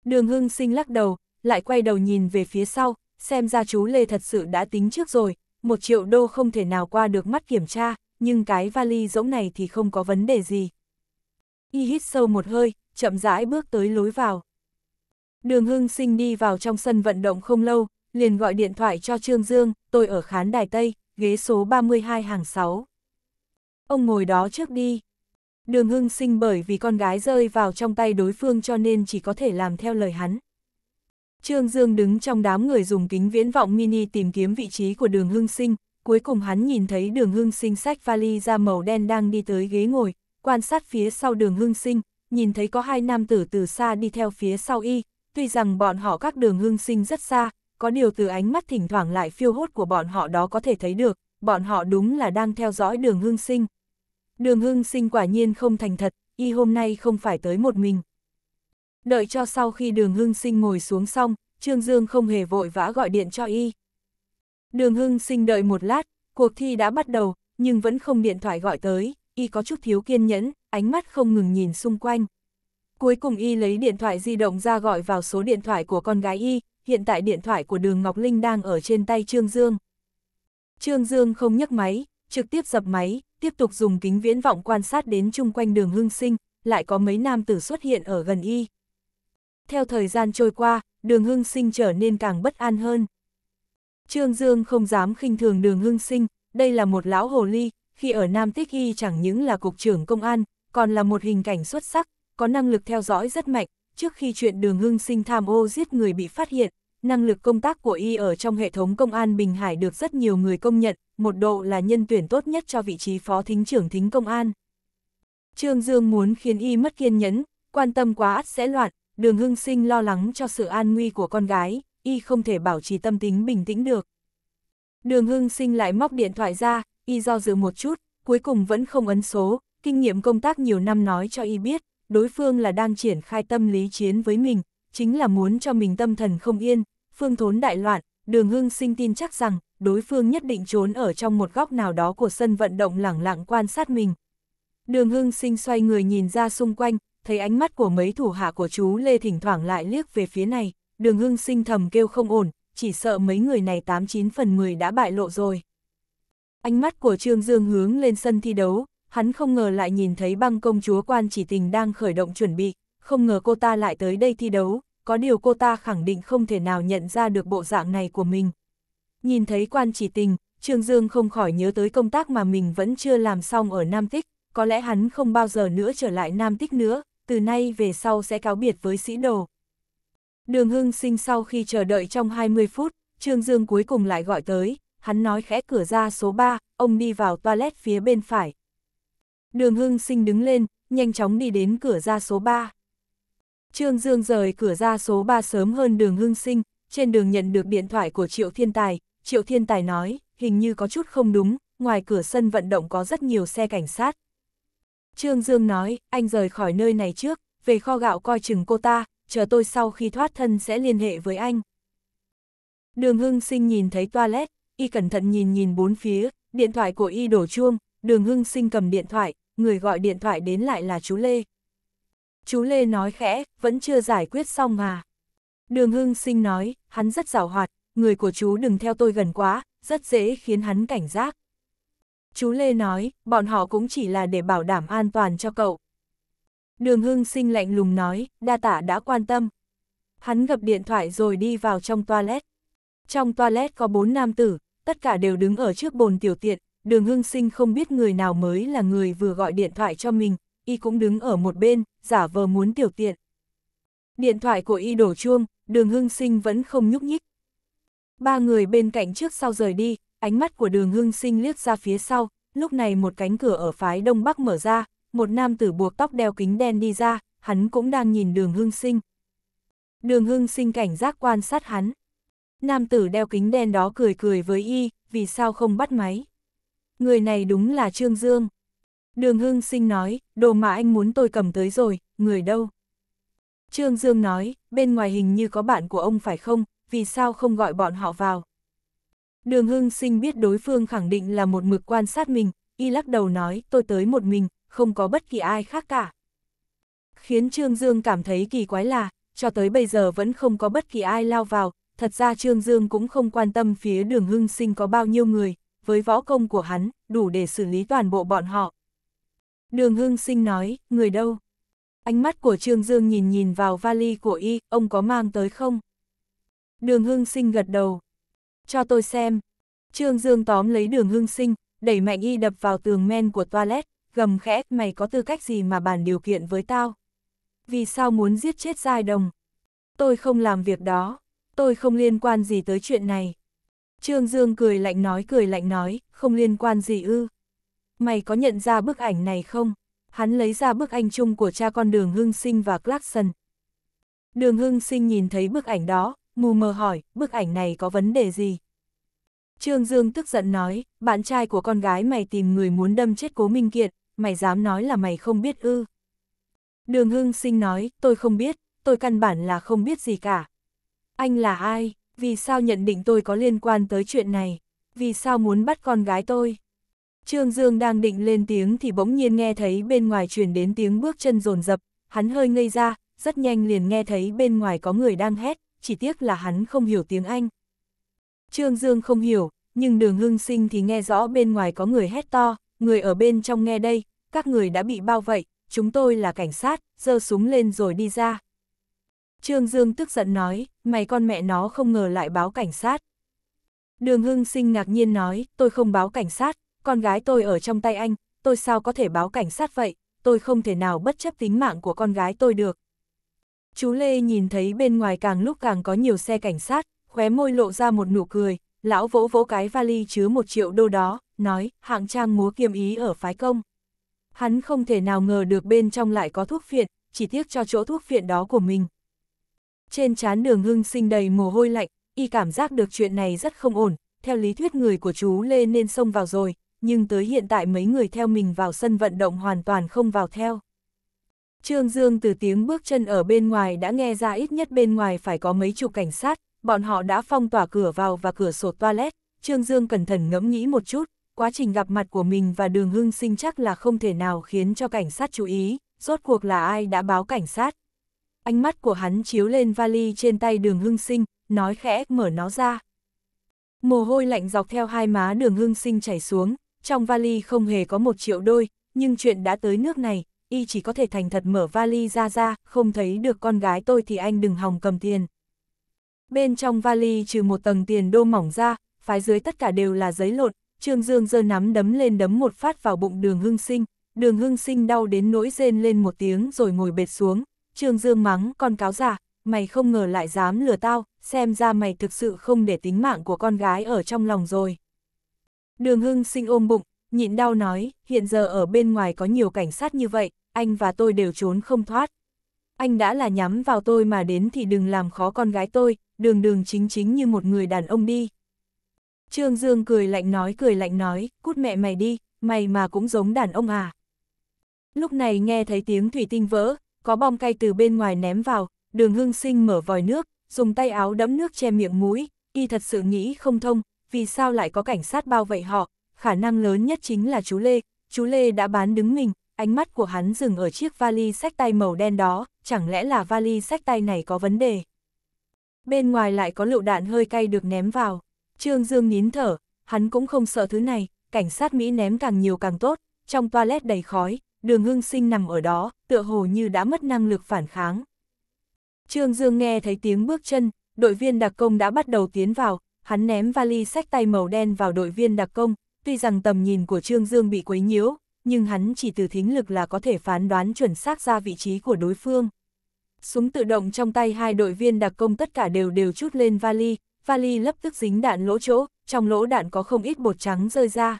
Đường Hưng Sinh lắc đầu, lại quay đầu nhìn về phía sau, xem ra chú Lê thật sự đã tính trước rồi, một triệu đô không thể nào qua được mắt kiểm tra, nhưng cái vali rỗng này thì không có vấn đề gì. Y hít sâu một hơi, chậm rãi bước tới lối vào. Đường Hưng Sinh đi vào trong sân vận động không lâu, liền gọi điện thoại cho Trương Dương, tôi ở khán đài Tây, ghế số 32 hàng 6. Ông ngồi đó trước đi. Đường Hưng Sinh bởi vì con gái rơi vào trong tay đối phương cho nên chỉ có thể làm theo lời hắn. Trương Dương đứng trong đám người dùng kính viễn vọng mini tìm kiếm vị trí của đường Hưng Sinh, cuối cùng hắn nhìn thấy đường Hưng Sinh sách vali da màu đen đang đi tới ghế ngồi, quan sát phía sau đường Hưng Sinh, nhìn thấy có hai nam tử từ xa đi theo phía sau y, tuy rằng bọn họ các đường hương sinh rất xa, có điều từ ánh mắt thỉnh thoảng lại phiêu hốt của bọn họ đó có thể thấy được, bọn họ đúng là đang theo dõi đường hương sinh. Đường hương sinh quả nhiên không thành thật, y hôm nay không phải tới một mình. Đợi cho sau khi đường hương sinh ngồi xuống xong, Trương Dương không hề vội vã gọi điện cho y. Đường hương sinh đợi một lát, cuộc thi đã bắt đầu, nhưng vẫn không điện thoại gọi tới, y có chút thiếu kiên nhẫn, ánh mắt không ngừng nhìn xung quanh. Cuối cùng y lấy điện thoại di động ra gọi vào số điện thoại của con gái y, hiện tại điện thoại của Đường Ngọc Linh đang ở trên tay Trương Dương. Trương Dương không nhấc máy, trực tiếp dập máy, tiếp tục dùng kính viễn vọng quan sát đến chung quanh đường hưng sinh, lại có mấy nam tử xuất hiện ở gần y. Theo thời gian trôi qua, đường hưng sinh trở nên càng bất an hơn. Trương Dương không dám khinh thường đường hưng sinh, đây là một lão hồ ly, khi ở Nam Tích Y chẳng những là cục trưởng công an, còn là một hình cảnh xuất sắc, có năng lực theo dõi rất mạnh, trước khi chuyện đường hưng sinh tham ô giết người bị phát hiện, năng lực công tác của y ở trong hệ thống công an Bình Hải được rất nhiều người công nhận, một độ là nhân tuyển tốt nhất cho vị trí phó thính trưởng thính công an. Trương Dương muốn khiến y mất kiên nhẫn, quan tâm quá ắt sẽ loạn, đường hưng sinh lo lắng cho sự an nguy của con gái, y không thể bảo trì tâm tính bình tĩnh được. Đường hưng sinh lại móc điện thoại ra, y do dự một chút, cuối cùng vẫn không ấn số, kinh nghiệm công tác nhiều năm nói cho y biết, đối phương là đang triển khai tâm lý chiến với mình, chính là muốn cho mình tâm thần không yên, phương thốn đại loạn, đường hưng sinh tin chắc rằng, đối phương nhất định trốn ở trong một góc nào đó của sân vận động lẳng lặng quan sát mình. Đường hưng sinh xoay người nhìn ra xung quanh, thấy ánh mắt của mấy thủ hạ của chú Lê thỉnh thoảng lại liếc về phía này, đường hưng sinh thầm kêu không ổn, chỉ sợ mấy người này 89 phần 10 đã bại lộ rồi. Ánh mắt của Trương Dương hướng lên sân thi đấu, hắn không ngờ lại nhìn thấy băng công chúa quan chỉ tình đang khởi động chuẩn bị, không ngờ cô ta lại tới đây thi đấu, có điều cô ta khẳng định không thể nào nhận ra được bộ dạng này của mình. Nhìn thấy quan chỉ tình, Trương Dương không khỏi nhớ tới công tác mà mình vẫn chưa làm xong ở Nam Tích, có lẽ hắn không bao giờ nữa trở lại Nam Tích nữa, từ nay về sau sẽ cáo biệt với sĩ đồ. Đường Hưng sinh sau khi chờ đợi trong 20 phút, Trương Dương cuối cùng lại gọi tới, hắn nói khẽ cửa ra số 3, ông đi vào toilet phía bên phải, Đường Hưng Sinh đứng lên, nhanh chóng đi đến cửa ra số 3. Trương Dương rời cửa ra số 3 sớm hơn đường Hưng Sinh, trên đường nhận được điện thoại của Triệu Thiên Tài, Triệu Thiên Tài nói, hình như có chút không đúng, ngoài cửa sân vận động có rất nhiều xe cảnh sát. Trương Dương nói, anh rời khỏi nơi này trước, về kho gạo coi chừng cô ta, chờ tôi sau khi thoát thân sẽ liên hệ với anh. Đường Hưng Sinh nhìn thấy toilet, y cẩn thận nhìn nhìn bốn phía, điện thoại của y đổ chuông, đường Hưng Sinh cầm điện thoại, người gọi điện thoại đến lại là chú Lê. Chú Lê nói khẽ, vẫn chưa giải quyết xong à. Đường Hưng Sinh nói, hắn rất rào hoạt, người của chú đừng theo tôi gần quá, rất dễ khiến hắn cảnh giác. Chú Lê nói, bọn họ cũng chỉ là để bảo đảm an toàn cho cậu. Đường Hưng Sinh lạnh lùng nói, đa tả đã quan tâm. Hắn gập điện thoại rồi đi vào trong toilet. Trong toilet có bốn nam tử, tất cả đều đứng ở trước bồn tiểu tiện, đường hưng sinh không biết người nào mới là người vừa gọi điện thoại cho mình, y cũng đứng ở một bên, giả vờ muốn tiểu tiện. Điện thoại của y đổ chuông, đường hưng sinh vẫn không nhúc nhích. Ba người bên cạnh trước sau rời đi, ánh mắt của đường hưng sinh liếc ra phía sau, lúc này một cánh cửa ở phái đông bắc mở ra, một nam tử buộc tóc đeo kính đen đi ra, hắn cũng đang nhìn đường hưng sinh. Đường hưng sinh cảnh giác quan sát hắn. Nam tử đeo kính đen đó cười cười với y, vì sao không bắt máy người này đúng là Trương Dương. Đường Hưng Sinh nói, đồ mà anh muốn tôi cầm tới rồi, người đâu? Trương Dương nói, bên ngoài hình như có bạn của ông phải không, vì sao không gọi bọn họ vào? Đường Hưng Sinh biết đối phương khẳng định là một mực quan sát mình, y lắc đầu nói, tôi tới một mình, không có bất kỳ ai khác cả. Khiến Trương Dương cảm thấy kỳ quái là, cho tới bây giờ vẫn không có bất kỳ ai lao vào, thật ra Trương Dương cũng không quan tâm phía đường Hưng Sinh có bao nhiêu người, với võ công của hắn, đủ để xử lý toàn bộ bọn họ. Đường Hưng Sinh nói, người đâu? Ánh mắt của Trương Dương nhìn nhìn vào vali của y, ông có mang tới không? Đường Hưng Sinh gật đầu. Cho tôi xem. Trương Dương tóm lấy đường Hưng Sinh, đẩy mạnh y đập vào tường men của toilet, gầm khẽ, mày có tư cách gì mà bàn điều kiện với tao? Vì sao muốn giết chết giai đồng? Tôi không làm việc đó, tôi không liên quan gì tới chuyện này. Trương Dương cười lạnh nói cười lạnh nói, không liên quan gì ư. Mày có nhận ra bức ảnh này không? Hắn lấy ra bức ảnh chung của cha con Đường Hưng Sinh và Clarkson. Đường Hưng Sinh nhìn thấy bức ảnh đó, mù mờ hỏi, bức ảnh này có vấn đề gì? Trương Dương tức giận nói, bạn trai của con gái mày tìm người muốn đâm chết cố Minh Kiệt, mày dám nói là mày không biết ư. Đường Hưng Sinh nói, tôi không biết, tôi căn bản là không biết gì cả. Anh là ai? Vì sao nhận định tôi có liên quan tới chuyện này? Vì sao muốn bắt con gái tôi? Trương Dương đang định lên tiếng thì bỗng nhiên nghe thấy bên ngoài truyền đến tiếng bước chân rồn rập, hắn hơi ngây ra, rất nhanh liền nghe thấy bên ngoài có người đang hét, chỉ tiếc là hắn không hiểu tiếng Anh. Trương Dương không hiểu, nhưng đường hưng sinh thì nghe rõ bên ngoài có người hét to, người ở bên trong nghe đây, các người đã bị bao vậy, chúng tôi là cảnh sát, giơ súng lên rồi đi ra. Trương Dương tức giận nói, mày con mẹ nó không ngờ lại báo cảnh sát. Đường Hưng Sinh ngạc nhiên nói, tôi không báo cảnh sát, con gái tôi ở trong tay anh, tôi sao có thể báo cảnh sát vậy, tôi không thể nào bất chấp tính mạng của con gái tôi được. Chú Lê nhìn thấy bên ngoài càng lúc càng có nhiều xe cảnh sát, khóe môi lộ ra một nụ cười, lão vỗ vỗ cái vali chứa một triệu đô đó, nói, hạng trang múa kiềm ý ở phái công. Hắn không thể nào ngờ được bên trong lại có thuốc phiện, chỉ tiếc cho chỗ thuốc phiện đó của mình. Trên trán đường hưng sinh đầy mồ hôi lạnh, y cảm giác được chuyện này rất không ổn, theo lý thuyết người của chú Lê nên xông vào rồi, nhưng tới hiện tại mấy người theo mình vào sân vận động hoàn toàn không vào theo. Trương Dương từ tiếng bước chân ở bên ngoài đã nghe ra ít nhất bên ngoài phải có mấy chục cảnh sát, bọn họ đã phong tỏa cửa vào và cửa sổ toilet, Trương Dương cẩn thận ngẫm nghĩ một chút, quá trình gặp mặt của mình và đường hưng sinh chắc là không thể nào khiến cho cảnh sát chú ý, rốt cuộc là ai đã báo cảnh sát, ánh mắt của hắn chiếu lên vali trên tay đường hưng sinh, nói khẽ mở nó ra. Mồ hôi lạnh dọc theo hai má đường hưng sinh chảy xuống, trong vali không hề có một triệu đôi, nhưng chuyện đã tới nước này, y chỉ có thể thành thật mở vali ra ra, không thấy được con gái tôi thì anh đừng hòng cầm tiền. Bên trong vali trừ một tầng tiền đô mỏng ra, phái dưới tất cả đều là giấy lộn, Trương Dương giơ nắm đấm lên đấm một phát vào bụng đường hưng sinh, đường hưng sinh đau đến nỗi rên lên một tiếng rồi ngồi bệt xuống, Trương Dương mắng, con cáo giả, mày không ngờ lại dám lừa tao, xem ra mày thực sự không để tính mạng của con gái ở trong lòng rồi. Đường Hưng sinh ôm bụng, nhịn đau nói, hiện giờ ở bên ngoài có nhiều cảnh sát như vậy, anh và tôi đều trốn không thoát. Anh đã là nhắm vào tôi mà đến thì đừng làm khó con gái tôi, đường đường chính chính như một người đàn ông đi. Trương Dương cười lạnh nói cười lạnh nói, cút mẹ mày đi, mày mà cũng giống đàn ông à. Lúc này nghe thấy tiếng thủy tinh vỡ, có bom cay từ bên ngoài ném vào, đường hương sinh mở vòi nước, dùng tay áo đẫm nước che miệng mũi, y thật sự nghĩ không thông, vì sao lại có cảnh sát bao vậy họ, khả năng lớn nhất chính là chú Lê, chú Lê đã bán đứng mình, ánh mắt của hắn dừng ở chiếc vali sách tay màu đen đó, chẳng lẽ là vali sách tay này có vấn đề. Bên ngoài lại có lựu đạn hơi cay được ném vào, Trương Dương nín thở, hắn cũng không sợ thứ này, cảnh sát Mỹ ném càng nhiều càng tốt, trong toilet đầy khói, đường hưng sinh nằm ở đó, tựa hồ như đã mất năng lực phản kháng. Trương Dương nghe thấy tiếng bước chân, đội viên đặc công đã bắt đầu tiến vào, hắn ném vali sách tay màu đen vào đội viên đặc công, tuy rằng tầm nhìn của Trương Dương bị quấy nhiễu, nhưng hắn chỉ từ thính lực là có thể phán đoán chuẩn xác ra vị trí của đối phương. Súng tự động trong tay hai đội viên đặc công tất cả đều đều chút lên vali, vali lập tức dính đạn lỗ chỗ, trong lỗ đạn có không ít bột trắng rơi ra.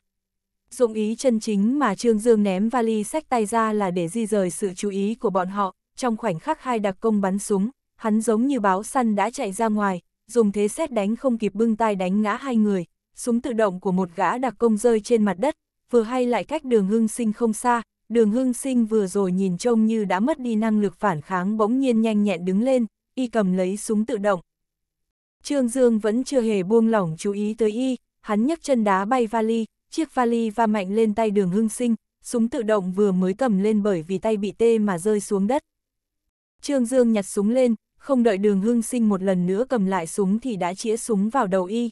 Dụng ý chân chính mà Trương Dương ném vali sách tay ra là để di rời sự chú ý của bọn họ, trong khoảnh khắc hai đặc công bắn súng, hắn giống như báo săn đã chạy ra ngoài, dùng thế xét đánh không kịp bưng tay đánh ngã hai người, súng tự động của một gã đặc công rơi trên mặt đất, vừa hay lại cách đường hưng sinh không xa, đường hưng sinh vừa rồi nhìn trông như đã mất đi năng lực phản kháng bỗng nhiên nhanh nhẹn đứng lên, y cầm lấy súng tự động. Trương Dương vẫn chưa hề buông lỏng chú ý tới y, hắn nhấc chân đá bay vali, chiếc vali va mạnh lên tay đường hưng sinh, súng tự động vừa mới cầm lên bởi vì tay bị tê mà rơi xuống đất. Trương Dương nhặt súng lên, không đợi đường hưng sinh một lần nữa cầm lại súng thì đã chĩa súng vào đầu y.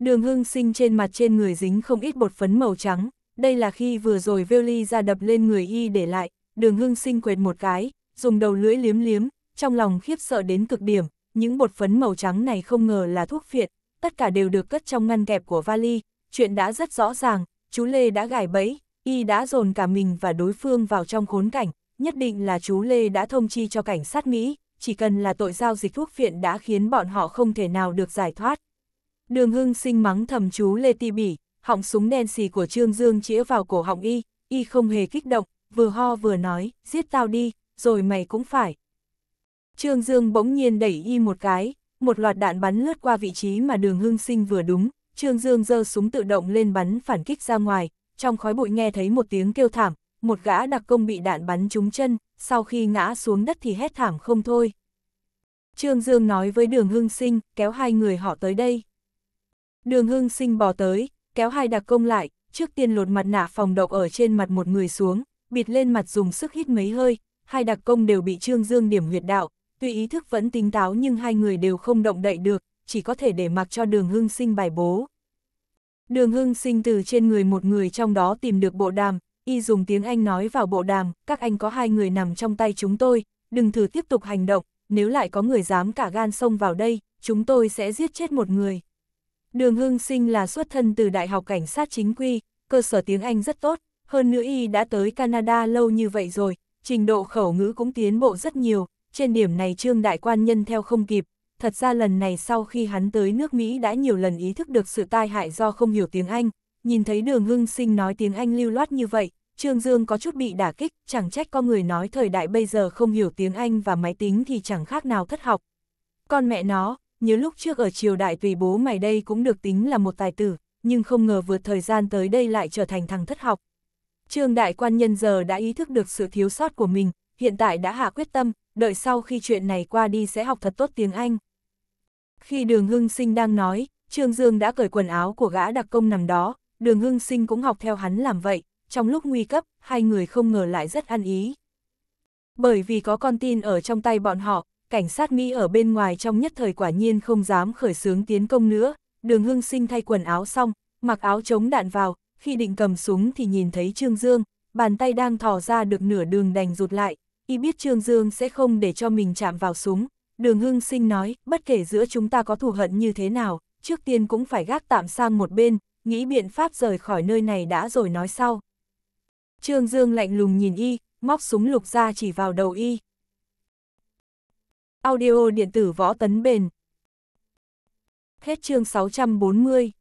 Đường hưng sinh trên mặt trên người dính không ít bột phấn màu trắng, đây là khi vừa rồi Veli ra đập lên người y để lại, đường hưng sinh quệt một cái, dùng đầu lưỡi liếm liếm, trong lòng khiếp sợ đến cực điểm, những bột phấn màu trắng này không ngờ là thuốc phiện, tất cả đều được cất trong ngăn kẹp của vali, chuyện đã rất rõ ràng, chú Lê đã gài bẫy, y đã dồn cả mình và đối phương vào trong khốn cảnh, nhất định là chú Lê đã thông chi cho cảnh sát Mỹ, chỉ cần là tội giao dịch thuốc phiện đã khiến bọn họ không thể nào được giải thoát. Đường Hưng sinh mắng thầm chú Lê Ti Bỉ, họng súng đen xì của Trương Dương chĩa vào cổ họng y, y không hề kích động, vừa ho vừa nói, giết tao đi, rồi mày cũng phải. Trương Dương bỗng nhiên đẩy y một cái, một loạt đạn bắn lướt qua vị trí mà đường hương sinh vừa đúng, Trương Dương giơ súng tự động lên bắn phản kích ra ngoài, trong khói bụi nghe thấy một tiếng kêu thảm, một gã đặc công bị đạn bắn trúng chân, sau khi ngã xuống đất thì hét thảm không thôi. Trương Dương nói với đường hưng sinh, kéo hai người họ tới đây. Đường hưng sinh bò tới, kéo hai đặc công lại, trước tiên lột mặt nạ phòng độc ở trên mặt một người xuống, bịt lên mặt dùng sức hít mấy hơi, hai đặc công đều bị Trương Dương điểm huyệt đạo, tuy ý thức vẫn tính táo nhưng hai người đều không động đậy được, chỉ có thể để mặc cho đường hưng sinh bài bố. Đường hưng sinh từ trên người một người trong đó tìm được bộ đàm, y dùng tiếng Anh nói vào bộ đàm, các anh có hai người nằm trong tay chúng tôi, đừng thử tiếp tục hành động, nếu lại có người dám cả gan xông vào đây, chúng tôi sẽ giết chết một người. Đường Hưng Sinh là xuất thân từ Đại học Cảnh sát chính quy, cơ sở tiếng Anh rất tốt, hơn nữa y đã tới Canada lâu như vậy rồi, trình độ khẩu ngữ cũng tiến bộ rất nhiều, trên điểm này Trương Đại Quan Nhân theo không kịp, thật ra lần này sau khi hắn tới nước Mỹ đã nhiều lần ý thức được sự tai hại do không hiểu tiếng Anh, nhìn thấy đường hưng sinh nói tiếng Anh lưu loát như vậy, Trương Dương có chút bị đả kích, chẳng trách có người nói thời đại bây giờ không hiểu tiếng Anh và máy tính thì chẳng khác nào thất học. Con mẹ nó, nhớ lúc trước ở triều đại tùy bố mày đây cũng được tính là một tài tử, nhưng không ngờ vượt thời gian tới đây lại trở thành thằng thất học. Trương đại quan nhân giờ đã ý thức được sự thiếu sót của mình, hiện tại đã hạ quyết tâm, đợi sau khi chuyện này qua đi sẽ học thật tốt tiếng Anh. Khi đường hưng sinh đang nói, Trương Dương đã cởi quần áo của gã đặc công nằm đó, đường hưng sinh cũng học theo hắn làm vậy, trong lúc nguy cấp, hai người không ngờ lại rất ăn ý. Bởi vì có con tin ở trong tay bọn họ, cảnh sát Mỹ ở bên ngoài trong nhất thời quả nhiên không dám khởi xướng tiến công nữa, đường hưng sinh thay quần áo xong, mặc áo chống đạn vào, khi định cầm súng thì nhìn thấy Trương Dương, bàn tay đang thò ra được nửa đường đành rụt lại, y biết Trương Dương sẽ không để cho mình chạm vào súng, Đường Hưng Sinh nói, bất kể giữa chúng ta có thù hận như thế nào, trước tiên cũng phải gác tạm sang một bên, nghĩ biện pháp rời khỏi nơi này đã rồi nói sau. Trương Dương lạnh lùng nhìn y, móc súng lục ra chỉ vào đầu y. Audio điện tử võ tấn bền. Hết chương 640